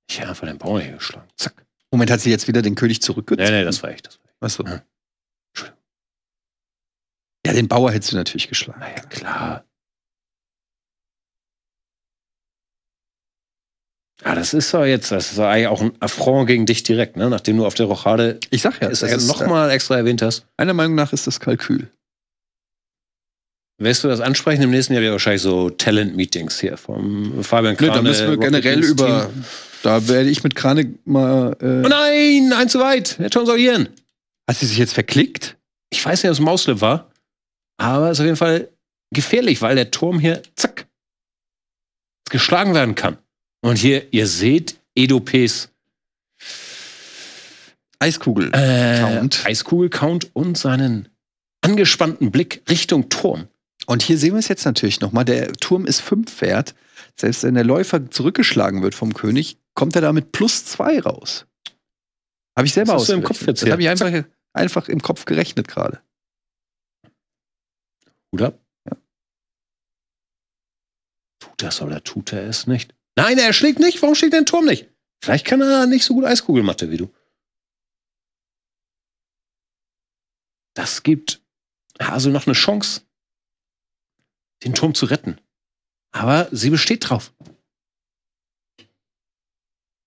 Speaker 1: Ich habe einfach den Bauer hier geschlagen. Zack. Moment, hat sie jetzt wieder den König zurückgezogen? Nee, nee, das war ich. Das war ich. Achso. Ja. Hm. ja, den Bauer hättest du natürlich geschlagen. Na ja, klar. Ja, ah, das ist doch jetzt, das ist ja
Speaker 3: eigentlich auch ein Affront gegen dich direkt, ne? nachdem du auf der Rochade. Ich sag ja, ist, das, äh, nochmal
Speaker 1: extra erwähnt hast. Meiner Meinung nach ist das Kalkül
Speaker 3: wirst du das ansprechen? Im nächsten Jahr ja wahrscheinlich so Talent-Meetings hier vom Fabian Krane. Nee, da müssen wir generell über.
Speaker 1: Da werde ich mit Krane mal. Äh oh nein, ein zu weit. Hätte schon sortieren. Hat sie sich jetzt verklickt?
Speaker 3: Ich weiß nicht, ob es Mauslip war. Aber es ist auf jeden Fall gefährlich, weil der Turm hier, zack, geschlagen werden kann. Und hier, ihr seht Edo Pes.
Speaker 1: Eiskugel-Count. Äh, Eiskugel-Count und seinen angespannten Blick Richtung Turm. Und hier sehen wir es jetzt natürlich nochmal. Der Turm ist 5 wert. Selbst wenn der Läufer zurückgeschlagen wird vom König, kommt er damit plus 2 raus. Habe ich selber aus. im Kopf jetzt Das habe ich einfach, Zack. einfach im Kopf gerechnet gerade. Oder? Ja.
Speaker 3: Tut das oder tut er es nicht? Nein, er schlägt nicht. Warum schlägt er den Turm nicht? Vielleicht kann er nicht so gut Eiskugelmatte wie du. Das gibt Hase noch eine Chance den Turm zu retten. Aber sie besteht drauf.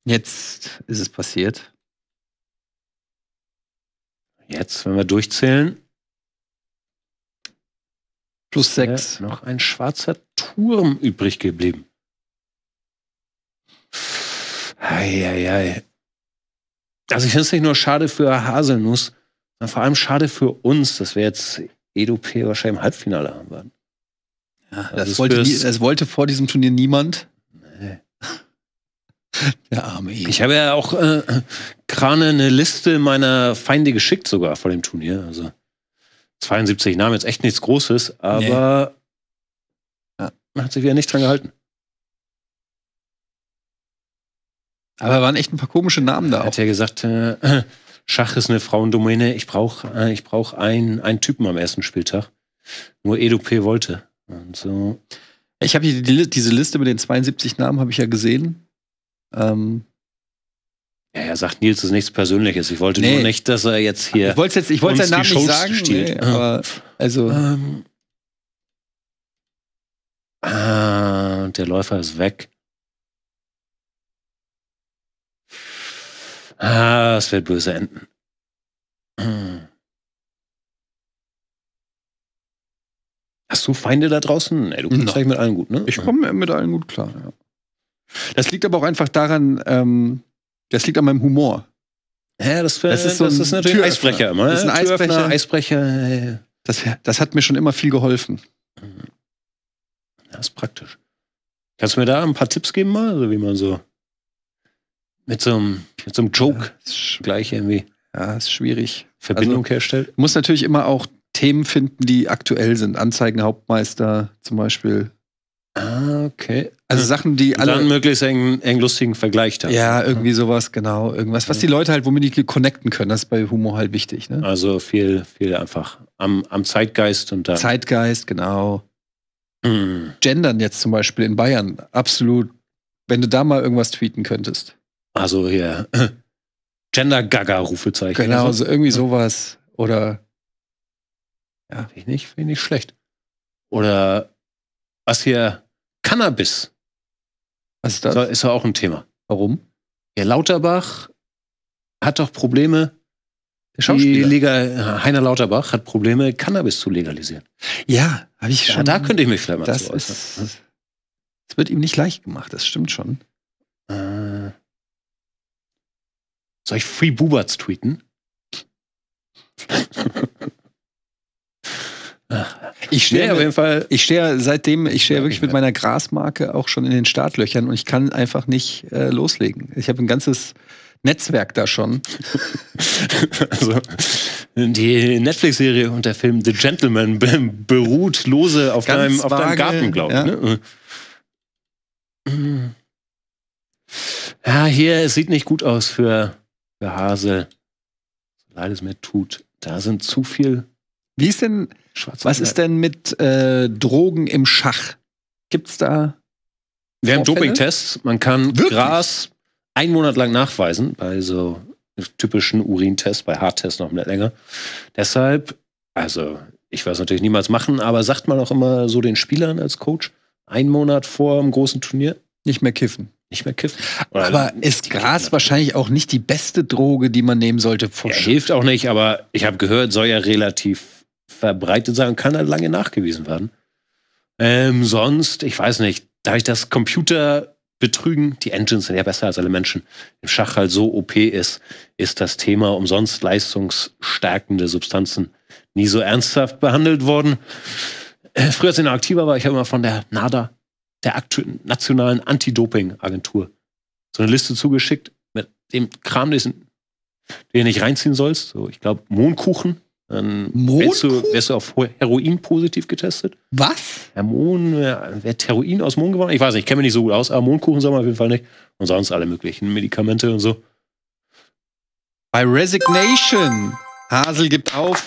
Speaker 3: Jetzt ist es passiert. Jetzt, wenn wir durchzählen. Plus sechs. Noch ein schwarzer Turm übrig geblieben. Eieiei. Also ich finde es nicht nur schade für Haselnuss, sondern vor allem schade für uns, dass wir jetzt EduP wahrscheinlich im Halbfinale haben werden.
Speaker 1: Ja, also das, wollte nie, das wollte vor diesem Turnier niemand.
Speaker 3: Nee. Der arme Igel. Ich habe ja auch äh, Krane eine Liste meiner Feinde geschickt, sogar vor dem Turnier. Also 72 Namen, jetzt echt nichts Großes, aber nee. man hat sich wieder nicht dran gehalten. Aber waren echt ein paar komische Namen da. Er hat ja gesagt, äh, Schach ist eine Frauendomäne, ich brauche äh, brauch einen, Typen am ersten Spieltag. Nur Edupe wollte. Und so.
Speaker 1: Ich habe hier die, diese Liste mit den 72 Namen habe ich ja gesehen. Ähm,
Speaker 3: ja, er sagt Nils ist nichts Persönliches. Ich wollte nee. nur nicht, dass er jetzt hier. Ich wollte jetzt, seinen Namen nicht sagen. Nee, aber
Speaker 1: also. Ähm.
Speaker 3: Ah, der Läufer ist weg. Ah, es wird böse enden.
Speaker 1: Hast du Feinde da draußen? Ey, du kommst no. eigentlich mit allen gut, ne? Ich komme mit allen gut klar, ja. Das liegt aber auch einfach daran, ähm, das liegt an meinem Humor. Ja, das, wär, das, ist, so das ist natürlich ein Eisbrecher immer. Das ist ein ne? Türöffner, Eisbrecher. Eisbrecher. Das, das, hat mir schon immer viel geholfen. Das
Speaker 3: mhm. ist praktisch. Kannst du mir da ein paar Tipps geben mal? Also wie man so mit so einem, mit so einem Joke ja, gleich irgendwie. Ja, ist schwierig. Also Verbindung also, herstellt.
Speaker 1: Muss natürlich immer auch Themen finden, die aktuell sind. Anzeigenhauptmeister zum Beispiel. Ah, okay.
Speaker 3: Also hm. Sachen, die alle. Dann möglichst einen, einen lustigen Vergleich da. Ja,
Speaker 1: irgendwie sowas, genau. Irgendwas, was die Leute halt, womit die connecten können. Das ist bei Humor halt wichtig. Ne?
Speaker 3: Also viel, viel einfach am, am Zeitgeist und da.
Speaker 1: Zeitgeist, genau. Mhm. Gendern jetzt zum Beispiel in Bayern. Absolut. Wenn du da mal irgendwas tweeten könntest. Also
Speaker 3: hier. Gender-Gaga-Rufezeichen. Genau, also irgendwie
Speaker 1: sowas. Oder ja, finde ich, nicht, find ich schlecht.
Speaker 3: Oder was hier, Cannabis. Was ist das? Ist ja auch ein Thema. Warum? Ja, Lauterbach hat doch Probleme. Die Liga, Heiner Lauterbach hat Probleme, Cannabis zu legalisieren.
Speaker 1: Ja, habe ich ja, schon. Da könnte ich mich vielleicht mal das zu äußern. Ist, das wird ihm nicht leicht gemacht, das stimmt schon. Äh, soll ich Free Bubats tweeten? Ich stehe auf jeden Fall, ich stehe seitdem, ich stehe ja, wirklich mit meiner Grasmarke auch schon in den Startlöchern und ich kann einfach nicht äh, loslegen. Ich habe ein ganzes Netzwerk da schon. also, die
Speaker 3: Netflix-Serie und der Film The Gentleman beruht lose auf, Ganz deinem, auf deinem Garten, glaube ich. Ja. Ne? Ja, hier, es sieht nicht gut aus für, für Hase. So leid es mir tut. Da sind zu viel
Speaker 1: wie ist denn, was ist denn mit äh, Drogen im Schach? Gibt's da? Wir Vorfälle? haben Dopingtests.
Speaker 3: Man kann Wirklich? Gras einen Monat lang nachweisen also bei so typischen Urintests, bei Haartests noch nicht länger. Deshalb, also ich werde es natürlich niemals machen, aber sagt man auch immer so den Spielern als Coach,
Speaker 1: einen Monat vor einem großen Turnier? Nicht mehr kiffen. Nicht mehr kiffen. Oder aber ist Gras wahrscheinlich auch nicht die beste Droge, die man nehmen sollte? Ja,
Speaker 3: hilft auch nicht, aber ich habe gehört, soll ja relativ verbreitet sein und kann halt lange nachgewiesen werden. Ähm, sonst, ich weiß nicht, da ich das Computer betrügen, die Engines sind ja besser als alle Menschen, im Schach halt so OP ist, ist das Thema umsonst leistungsstärkende Substanzen nie so ernsthaft behandelt worden. Äh, früher, als ich noch aktiver war, ich habe immer von der NADA, der aktuellen nationalen Anti-Doping-Agentur, so eine Liste zugeschickt mit dem Kram, den, du nicht reinziehen sollst. So, ich glaube, Mohnkuchen ähm, Dann wärst du, wärst du, auf Heroin positiv getestet.
Speaker 1: Was?
Speaker 3: Hermon, äh, wäre Heroin aus Mohn geworden? Ich weiß nicht, ich kenne mich nicht so gut aus, aber Mohnkuchen sagen wir auf jeden Fall nicht. Und sonst alle möglichen Medikamente und
Speaker 1: so. Bei Resignation. Hasel gibt auf.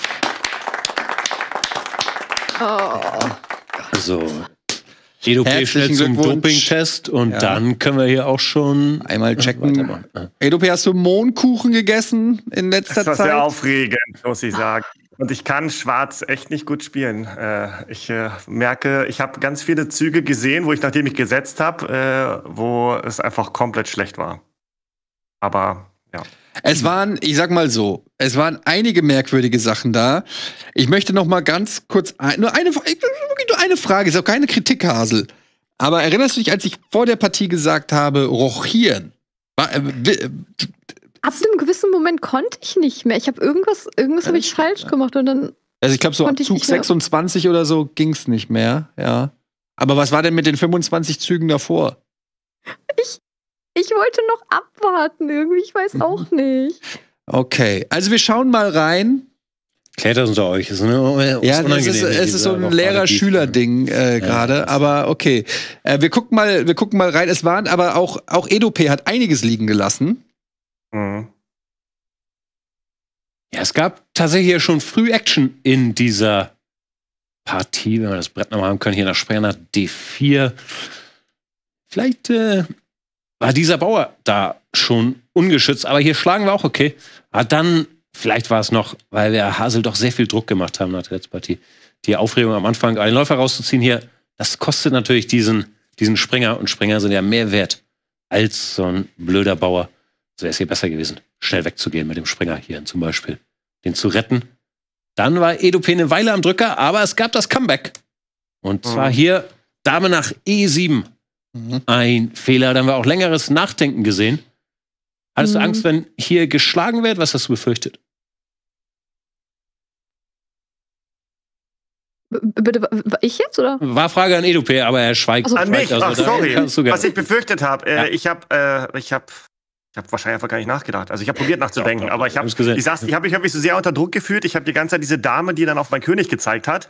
Speaker 1: Oh. Also,
Speaker 3: EdoP schnell zum Doping-Test und ja. dann
Speaker 1: können wir hier auch schon einmal äh, checken. EdoP, hast du Mohnkuchen gegessen in letzter Zeit? Das war sehr
Speaker 2: aufregend, muss ich sagen. Und ich kann Schwarz echt nicht gut spielen. Äh, ich äh, merke, ich habe ganz viele Züge gesehen, wo ich nachdem ich gesetzt habe, wo es einfach komplett schlecht war.
Speaker 1: Aber ja. Es waren, ich sag mal so, es waren einige merkwürdige Sachen da. Ich möchte noch mal ganz kurz, ein, nur, eine, nur eine Frage, ist auch keine Kritik, Hasel. Aber erinnerst du dich, als ich vor der Partie gesagt habe, rochieren? War, äh, äh,
Speaker 7: Ab einem gewissen Moment konnte ich nicht mehr. Ich habe irgendwas, irgendwas ja, habe ich falsch ja. gemacht und dann.
Speaker 1: Also ich glaube, so ab Zug 26 oder so ging es nicht mehr, ja. Aber was war denn mit den 25 Zügen davor?
Speaker 7: Ich wollte noch abwarten irgendwie, ich weiß auch mhm. nicht.
Speaker 1: Okay, also wir schauen mal rein. Klärt das
Speaker 3: unter euch. ist eine, ja, es ist, es ist so ein
Speaker 1: Lehrer-Schüler-Ding äh, gerade, ja, aber okay. Äh, wir, gucken mal, wir gucken mal rein. Es waren aber auch, auch Edop hat einiges liegen gelassen. Mhm. Ja, es gab tatsächlich ja schon früh
Speaker 3: Action in dieser Partie, wenn wir das Brett nochmal haben können, hier nach Sprenger D4. Vielleicht äh, war dieser Bauer da schon ungeschützt, aber hier schlagen wir auch okay. Ah, dann, vielleicht war es noch, weil wir Hasel doch sehr viel Druck gemacht haben nach der letzten Partie. Die Aufregung am Anfang, einen Läufer rauszuziehen hier, das kostet natürlich diesen, diesen Springer und Springer sind ja mehr wert als so ein blöder Bauer. So wäre es hier besser gewesen, schnell wegzugehen mit dem Springer hier zum Beispiel, den zu retten. Dann war Edupe eine Weile am Drücker, aber es gab das Comeback. Und zwar mhm. hier Dame nach E7 Mhm. Ein Fehler. dann haben wir auch längeres Nachdenken gesehen. Hattest mhm. du Angst, wenn hier geschlagen wird? Was hast du befürchtet?
Speaker 7: B bitte, ich jetzt oder?
Speaker 3: War Frage an Edupe, aber er schweigt. Also, an mich, also, Ach, sorry. Was ich
Speaker 2: befürchtet habe, äh, ja. ich habe, äh, ich habe, ich habe wahrscheinlich einfach gar nicht nachgedacht. Also ich habe probiert nachzudenken, ja, aber ich habe, ich saß, ich habe mich so sehr unter Druck gefühlt. Ich habe die ganze Zeit diese Dame, die dann auf meinen König gezeigt hat,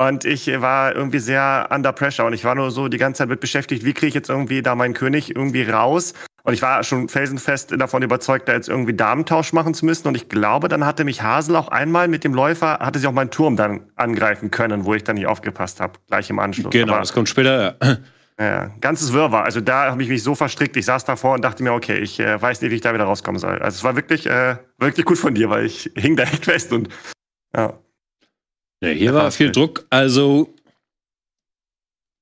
Speaker 2: und ich äh, war irgendwie sehr under pressure und ich war nur so die ganze Zeit mit beschäftigt, wie kriege ich jetzt irgendwie da meinen König irgendwie raus. Und ich war schon felsenfest davon überzeugt, da jetzt irgendwie Damentausch machen zu müssen. Und ich glaube, dann hatte mich Hasel auch einmal mit dem Läufer, hatte sie auch meinen Turm dann angreifen können, wo ich dann nicht aufgepasst habe, gleich im Anschluss. Genau, Aber, das kommt später. Ja. Ja, ganzes Wirrwarr. Also da habe ich mich so verstrickt. Ich saß davor und dachte mir, okay, ich äh, weiß nicht, wie ich da wieder rauskommen soll. Also es war wirklich, äh, wirklich gut von dir, weil ich hing da echt fest und ja. Nee, hier war viel Druck. Also,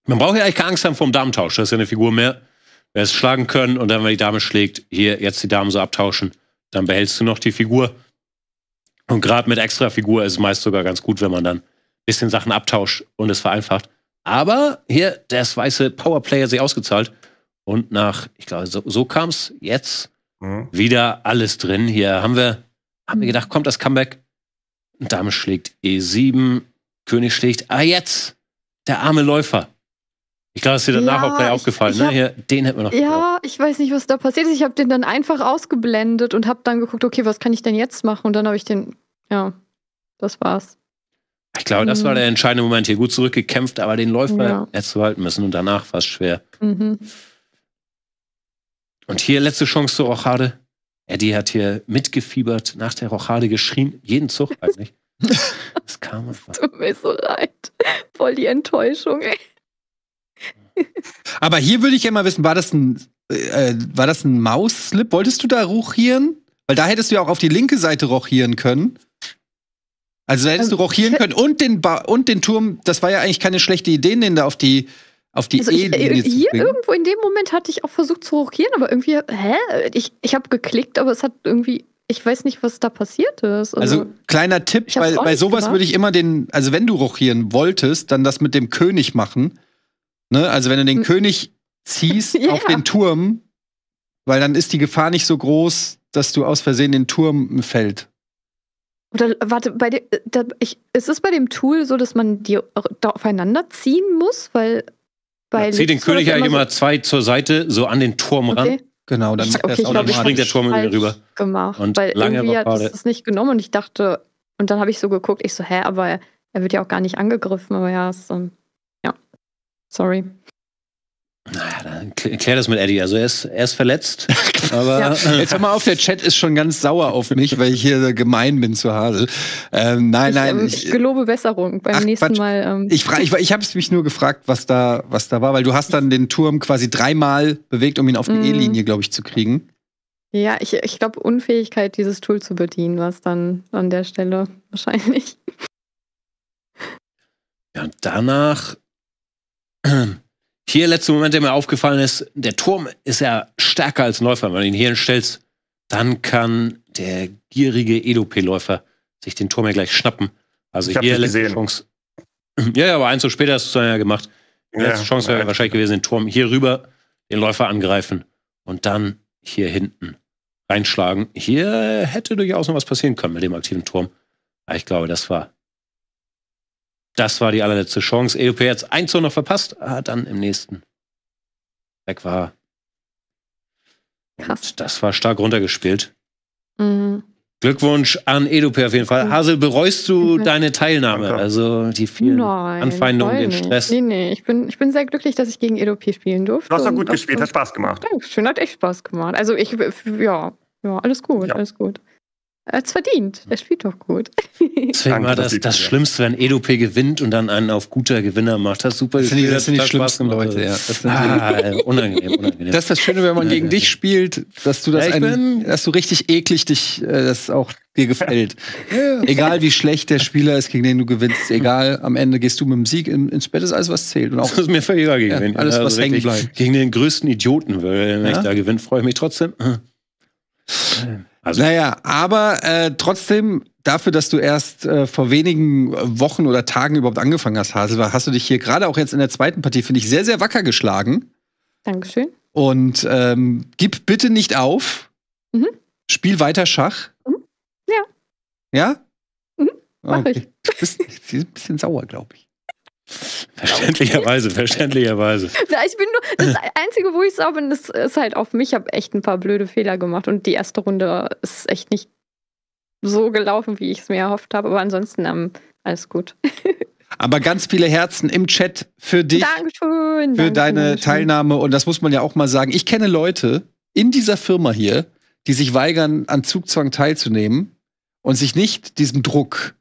Speaker 2: man braucht ja eigentlich keine
Speaker 3: Angst haben vom Damentausch. Das ist ja eine Figur mehr. Wer es schlagen können und dann, wenn die Dame schlägt, hier jetzt die Dame so abtauschen, dann behältst du noch die Figur. Und gerade mit extra Figur ist es meist sogar ganz gut, wenn man dann ein bisschen Sachen abtauscht und es vereinfacht. Aber hier, das weiße Powerplayer sich ausgezahlt. Und nach, ich glaube, so, so kam es jetzt mhm. wieder alles drin. Hier haben wir, haben wir gedacht, kommt das Comeback. Dame schlägt E7, König schlägt. Ah, jetzt! Der arme Läufer. Ich glaube, es ist dir danach ja, auch gleich aufgefallen. Ich ne? hab, ne? Hier, den hätten wir noch. Ja,
Speaker 7: gebraucht. ich weiß nicht, was da passiert ist. Ich habe den dann einfach ausgeblendet und habe dann geguckt, okay, was kann ich denn jetzt machen? Und dann habe ich den. Ja, das war's.
Speaker 3: Ich glaube, das war mhm. der entscheidende Moment. Hier gut zurückgekämpft, aber den Läufer ja. hättest du halten müssen und danach war es schwer. Mhm. Und hier letzte Chance zur Rochade. Eddie hat hier mitgefiebert, nach der Rochade geschrien, jeden Zug eigentlich. Das kam einfach. Tut
Speaker 7: mir so leid. Voll die Enttäuschung, ey.
Speaker 1: Aber hier würde ich ja mal wissen, war das ein, äh, äh ein maus Wolltest du da rochieren? Weil da hättest du ja auch auf die linke Seite rochieren können. Also da hättest ähm, du rochieren können und den, ba und den Turm, das war ja eigentlich keine schlechte Idee, den da auf die auf die also E-Linie äh, zu Hier bringen. irgendwo
Speaker 7: in dem Moment hatte ich auch versucht zu rochieren, aber irgendwie, hä? Ich, ich habe geklickt, aber es hat irgendwie ich weiß nicht, was da passiert ist. Also, also
Speaker 1: kleiner Tipp, weil bei sowas würde ich immer den, also wenn du rochieren wolltest, dann das mit dem König machen. Ne? Also wenn du den M König ziehst ja. auf den Turm, weil dann ist die Gefahr nicht so groß, dass du aus Versehen den Turm fällt.
Speaker 7: Oder warte, bei de, äh, da, ich, ist es bei dem Tool so, dass man die aufeinander ziehen muss? Weil weil zieh den König eigentlich immer,
Speaker 3: so zwei zur Seite, so an den Turm okay. ran. Genau, dann okay, ich glaub, springt der Turm irgendwie rüber.
Speaker 7: Gemacht, und weil lange irgendwie hat es nicht genommen und ich dachte, und dann habe ich so geguckt, ich so, hä, aber er wird ja auch gar nicht angegriffen, aber ja, ist, ähm, ja, sorry.
Speaker 1: Naja, dann klär das mit Eddie. Also er ist, er ist verletzt. Aber ja. Jetzt hör mal auf, der Chat ist schon ganz sauer auf mich, weil ich hier gemein bin zu Hase. Ähm, nein, ich, nein. Ähm, ich, gelobe
Speaker 7: Besserung beim Ach, nächsten Quatsch. Mal. Ähm. Ich, frage,
Speaker 1: ich, ich habe mich nur gefragt, was da, was da war, weil du hast dann den Turm quasi dreimal bewegt, um ihn auf die mm. E-Linie, glaube ich, zu kriegen.
Speaker 7: Ja, ich, ich glaube, Unfähigkeit, dieses Tool zu bedienen, war es dann an der Stelle wahrscheinlich.
Speaker 3: Ja, und danach Hier, letzter Moment, der mir aufgefallen ist, der Turm ist ja stärker als Läufer. Wenn du ihn hier hinstellst, dann kann der gierige Edop-Läufer sich den Turm ja gleich schnappen. Also ich hier letzte gesehen. Chance. Ja, ja, aber eins zu später hast du es dann ja gemacht.
Speaker 7: Die letzte ja, Chance wäre
Speaker 3: wahrscheinlich gewesen, den Turm hier rüber, den Läufer angreifen und dann hier hinten reinschlagen. Hier hätte durchaus noch was passieren können mit dem aktiven Turm. Aber ich glaube, das war das war die allerletzte Chance. EOP hat es 1 noch verpasst. Ah, dann im nächsten. Weg war. Krass. Und das war stark runtergespielt. Mhm. Glückwunsch an Edupe auf jeden Fall. Hasel, bereust du mhm. deine Teilnahme? Also die vielen Nein, Anfeindungen, den Stress? Nee,
Speaker 7: nee, ich bin, ich bin sehr glücklich, dass ich gegen Edupe spielen durfte. Du hast doch gut gespielt, hat Spaß gemacht. Dankeschön, hat echt Spaß gemacht. Also ich, ja, ja alles gut, ja. alles gut hat's verdient. Er spielt doch gut.
Speaker 4: Deswegen Danke, war das
Speaker 3: das, Schlimmste, wenn Edupe gewinnt und dann einen auf guter Gewinner macht. Das super. Das sind die, das sind die schlimmsten Leute, ja. Das ah, äh, unangenehm, unangenehm. Das ist das
Speaker 1: Schöne, wenn man gegen dich spielt, dass du das ja, einen, dass du richtig eklig dich, äh, das auch dir gefällt. Egal wie schlecht der Spieler ist, gegen den du gewinnst, egal, am Ende gehst du mit dem Sieg ins Bett, ist alles, was zählt. Und auch, das
Speaker 3: ist mir völlig egal, gegen ja, wen. Alles, also hängen bleibt.
Speaker 1: Gegen den größten Idioten, weil wenn ich da gewinne, freue ich mich
Speaker 3: trotzdem. Hm.
Speaker 1: Also naja, aber äh, trotzdem, dafür, dass du erst äh, vor wenigen Wochen oder Tagen überhaupt angefangen hast, Hasel, hast du dich hier gerade auch jetzt in der zweiten Partie, finde ich, sehr, sehr wacker geschlagen. Dankeschön. Und ähm, gib bitte nicht auf. Mhm. Spiel weiter Schach. Mhm. Ja. Ja?
Speaker 7: Mhm, mach okay. ich.
Speaker 1: Du bist, ein bisschen sauer, glaube ich.
Speaker 3: Verständlicherweise, verständlicherweise.
Speaker 7: Na, ich bin nur, das Einzige, wo ich sauer bin, das ist halt auf mich. Ich habe echt ein paar blöde Fehler gemacht und die erste Runde ist echt nicht so gelaufen, wie ich es mir erhofft habe. Aber ansonsten ähm, alles gut.
Speaker 1: Aber ganz viele Herzen im Chat für dich.
Speaker 7: Dankeschön.
Speaker 1: Für Dankeschön. deine Teilnahme. Und das muss man ja auch mal sagen. Ich kenne Leute in dieser Firma hier, die sich weigern, an Zugzwang teilzunehmen und sich nicht diesem Druck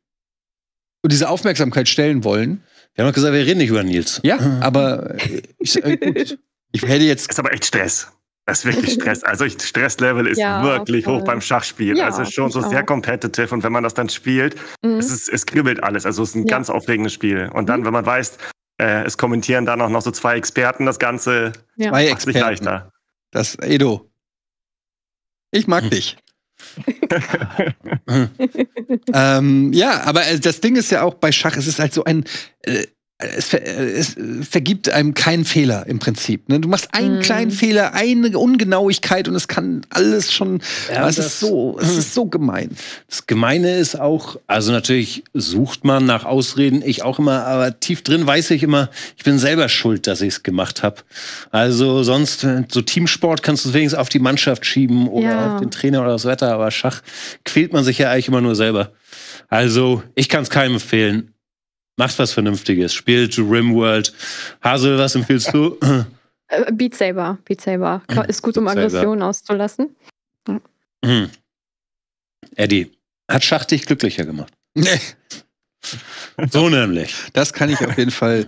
Speaker 1: und dieser Aufmerksamkeit stellen wollen. Wir haben gesagt, wir reden nicht über Nils. Ja, aber äh, ich, äh, gut, ich hätte jetzt. Ist aber echt Stress. Das ist wirklich Stress. Also das Stresslevel ist ja,
Speaker 2: wirklich voll. hoch beim Schachspiel. Ja, also schon so sehr competitive und wenn man das dann spielt, mhm. es, ist, es kribbelt alles. Also es ist ein ja. ganz aufregendes Spiel. Und dann, mhm. wenn man weiß, äh, es kommentieren dann auch noch so zwei Experten,
Speaker 1: das Ganze ja. zwei macht Experten. sich leichter. Das Edo. Ich mag hm. dich. ähm, ja, aber äh, das Ding ist ja auch bei Schach, es ist halt so ein, äh, es, ver, es, vergibt einem keinen Fehler im Prinzip. Ne? Du machst einen mm. kleinen Fehler, eine Ungenauigkeit und es kann alles schon. Ja, es ist so, es ist so gemein. Das Gemeine ist auch, also natürlich sucht
Speaker 3: man nach Ausreden, ich auch immer, aber tief drin weiß ich immer, ich bin selber schuld, dass ich es gemacht habe. Also sonst äh, so Teamsport kannst du wenigstens auf die Mannschaft schieben oder ja. auf den Trainer oder das Wetter, aber Schach quält man sich ja eigentlich immer nur selber. Also ich kann es keinem empfehlen. Macht was Vernünftiges. Spielt Rimworld. Hasel, was empfiehlst du?
Speaker 7: Äh, Beat Saber. Beat Saber. Hm, ist gut, um Aggressionen auszulassen.
Speaker 1: Hm. Eddie. Hat Schach dich glücklicher gemacht? Nee. So nämlich. Das kann ich auf jeden Fall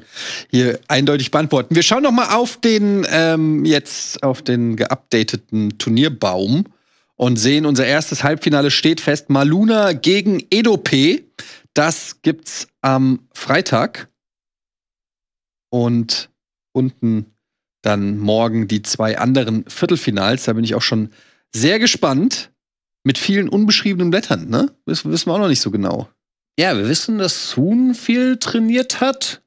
Speaker 1: hier eindeutig beantworten. Wir schauen noch mal auf den ähm, jetzt auf den geupdateten Turnierbaum und sehen unser erstes Halbfinale steht fest: Maluna gegen Edope. Das gibt's am Freitag. Und unten dann morgen die zwei anderen Viertelfinals. Da bin ich auch schon sehr gespannt. Mit vielen unbeschriebenen Blättern, ne? Das wissen wir auch noch nicht so genau. Ja, wir wissen, dass Soon viel trainiert hat.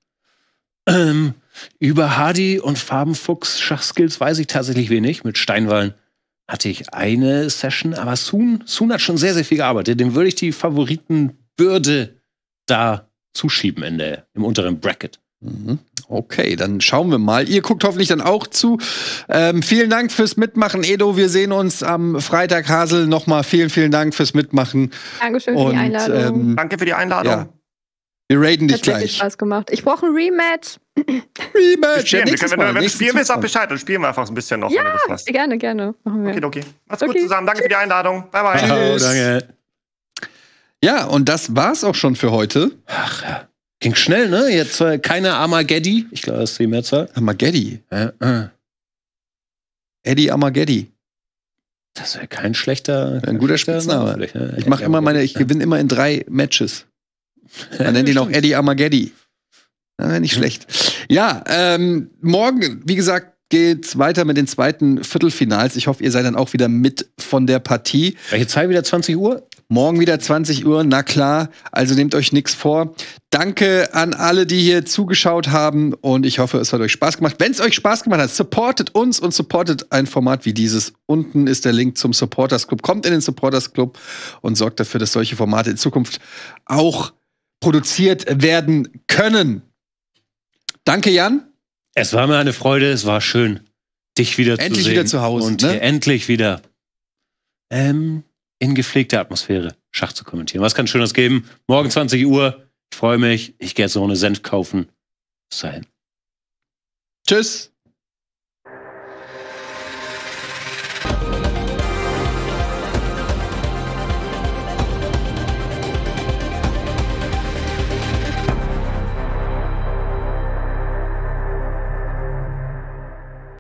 Speaker 1: Ähm, über Hardy und
Speaker 3: Farbenfuchs Schachskills weiß ich tatsächlich wenig. Mit Steinwallen hatte ich eine Session, aber Soon, Soon hat schon sehr, sehr viel gearbeitet. Dem würde ich die Favoriten Bürde da
Speaker 1: zuschieben in der, im unteren Bracket. Mhm. Okay, dann schauen wir mal. Ihr guckt hoffentlich dann auch zu. Ähm, vielen Dank fürs Mitmachen, Edo. Wir sehen uns am Freitag, Hasel. Nochmal vielen, vielen Dank fürs Mitmachen.
Speaker 7: Dankeschön Und, für die Einladung.
Speaker 1: Ähm, Danke für die Einladung. Ja. Wir raiden dich gleich. Spaß
Speaker 7: gemacht. Ich brauche ein Rematch. Rematch. Spielen. Ja, können, wenn, wenn du
Speaker 2: spielen sag Bescheid.
Speaker 1: Dann spielen wir einfach ein bisschen noch. Ja,
Speaker 7: gerne, gerne. Machen wir. Okay, okay.
Speaker 2: Macht's okay. gut zusammen. Danke für die Einladung. Bye, bye. Ciao,
Speaker 1: danke. Ja, und das war's auch schon für heute. Ach ja. Ging schnell, ne? Jetzt äh, keine Armageddon. Ich glaube, das ist die Mehrzahl. Armageddon. Ja, äh. Eddie Armageddon. Das wäre kein schlechter. Ein guter Spitzname. Ne? Ich mache immer meine, ich gewinne immer in drei Matches. Man nennt ihn auch Eddie Armageddon. Na, nicht mhm. schlecht. Ja, ähm, morgen, wie gesagt, geht's weiter mit den zweiten Viertelfinals. Ich hoffe, ihr seid dann auch wieder mit von der Partie. Welche Zeit wieder? 20 Uhr? Morgen wieder 20 Uhr, na klar. Also nehmt euch nichts vor. Danke an alle, die hier zugeschaut haben und ich hoffe, es hat euch Spaß gemacht. Wenn es euch Spaß gemacht hat, supportet uns und supportet ein Format wie dieses. Unten ist der Link zum Supporters Club. Kommt in den Supporters Club und sorgt dafür, dass solche Formate in Zukunft auch produziert werden können. Danke, Jan. Es war mir eine Freude,
Speaker 3: es war schön, dich wieder endlich zu sehen. Endlich wieder zu Hause. Und ne? endlich wieder. Ähm, in gepflegter Atmosphäre Schach zu kommentieren. Was kann Schönes geben? Morgen 20 Uhr. Ich freue mich. Ich gehe jetzt noch eine Senf kaufen. Bis dahin. Tschüss.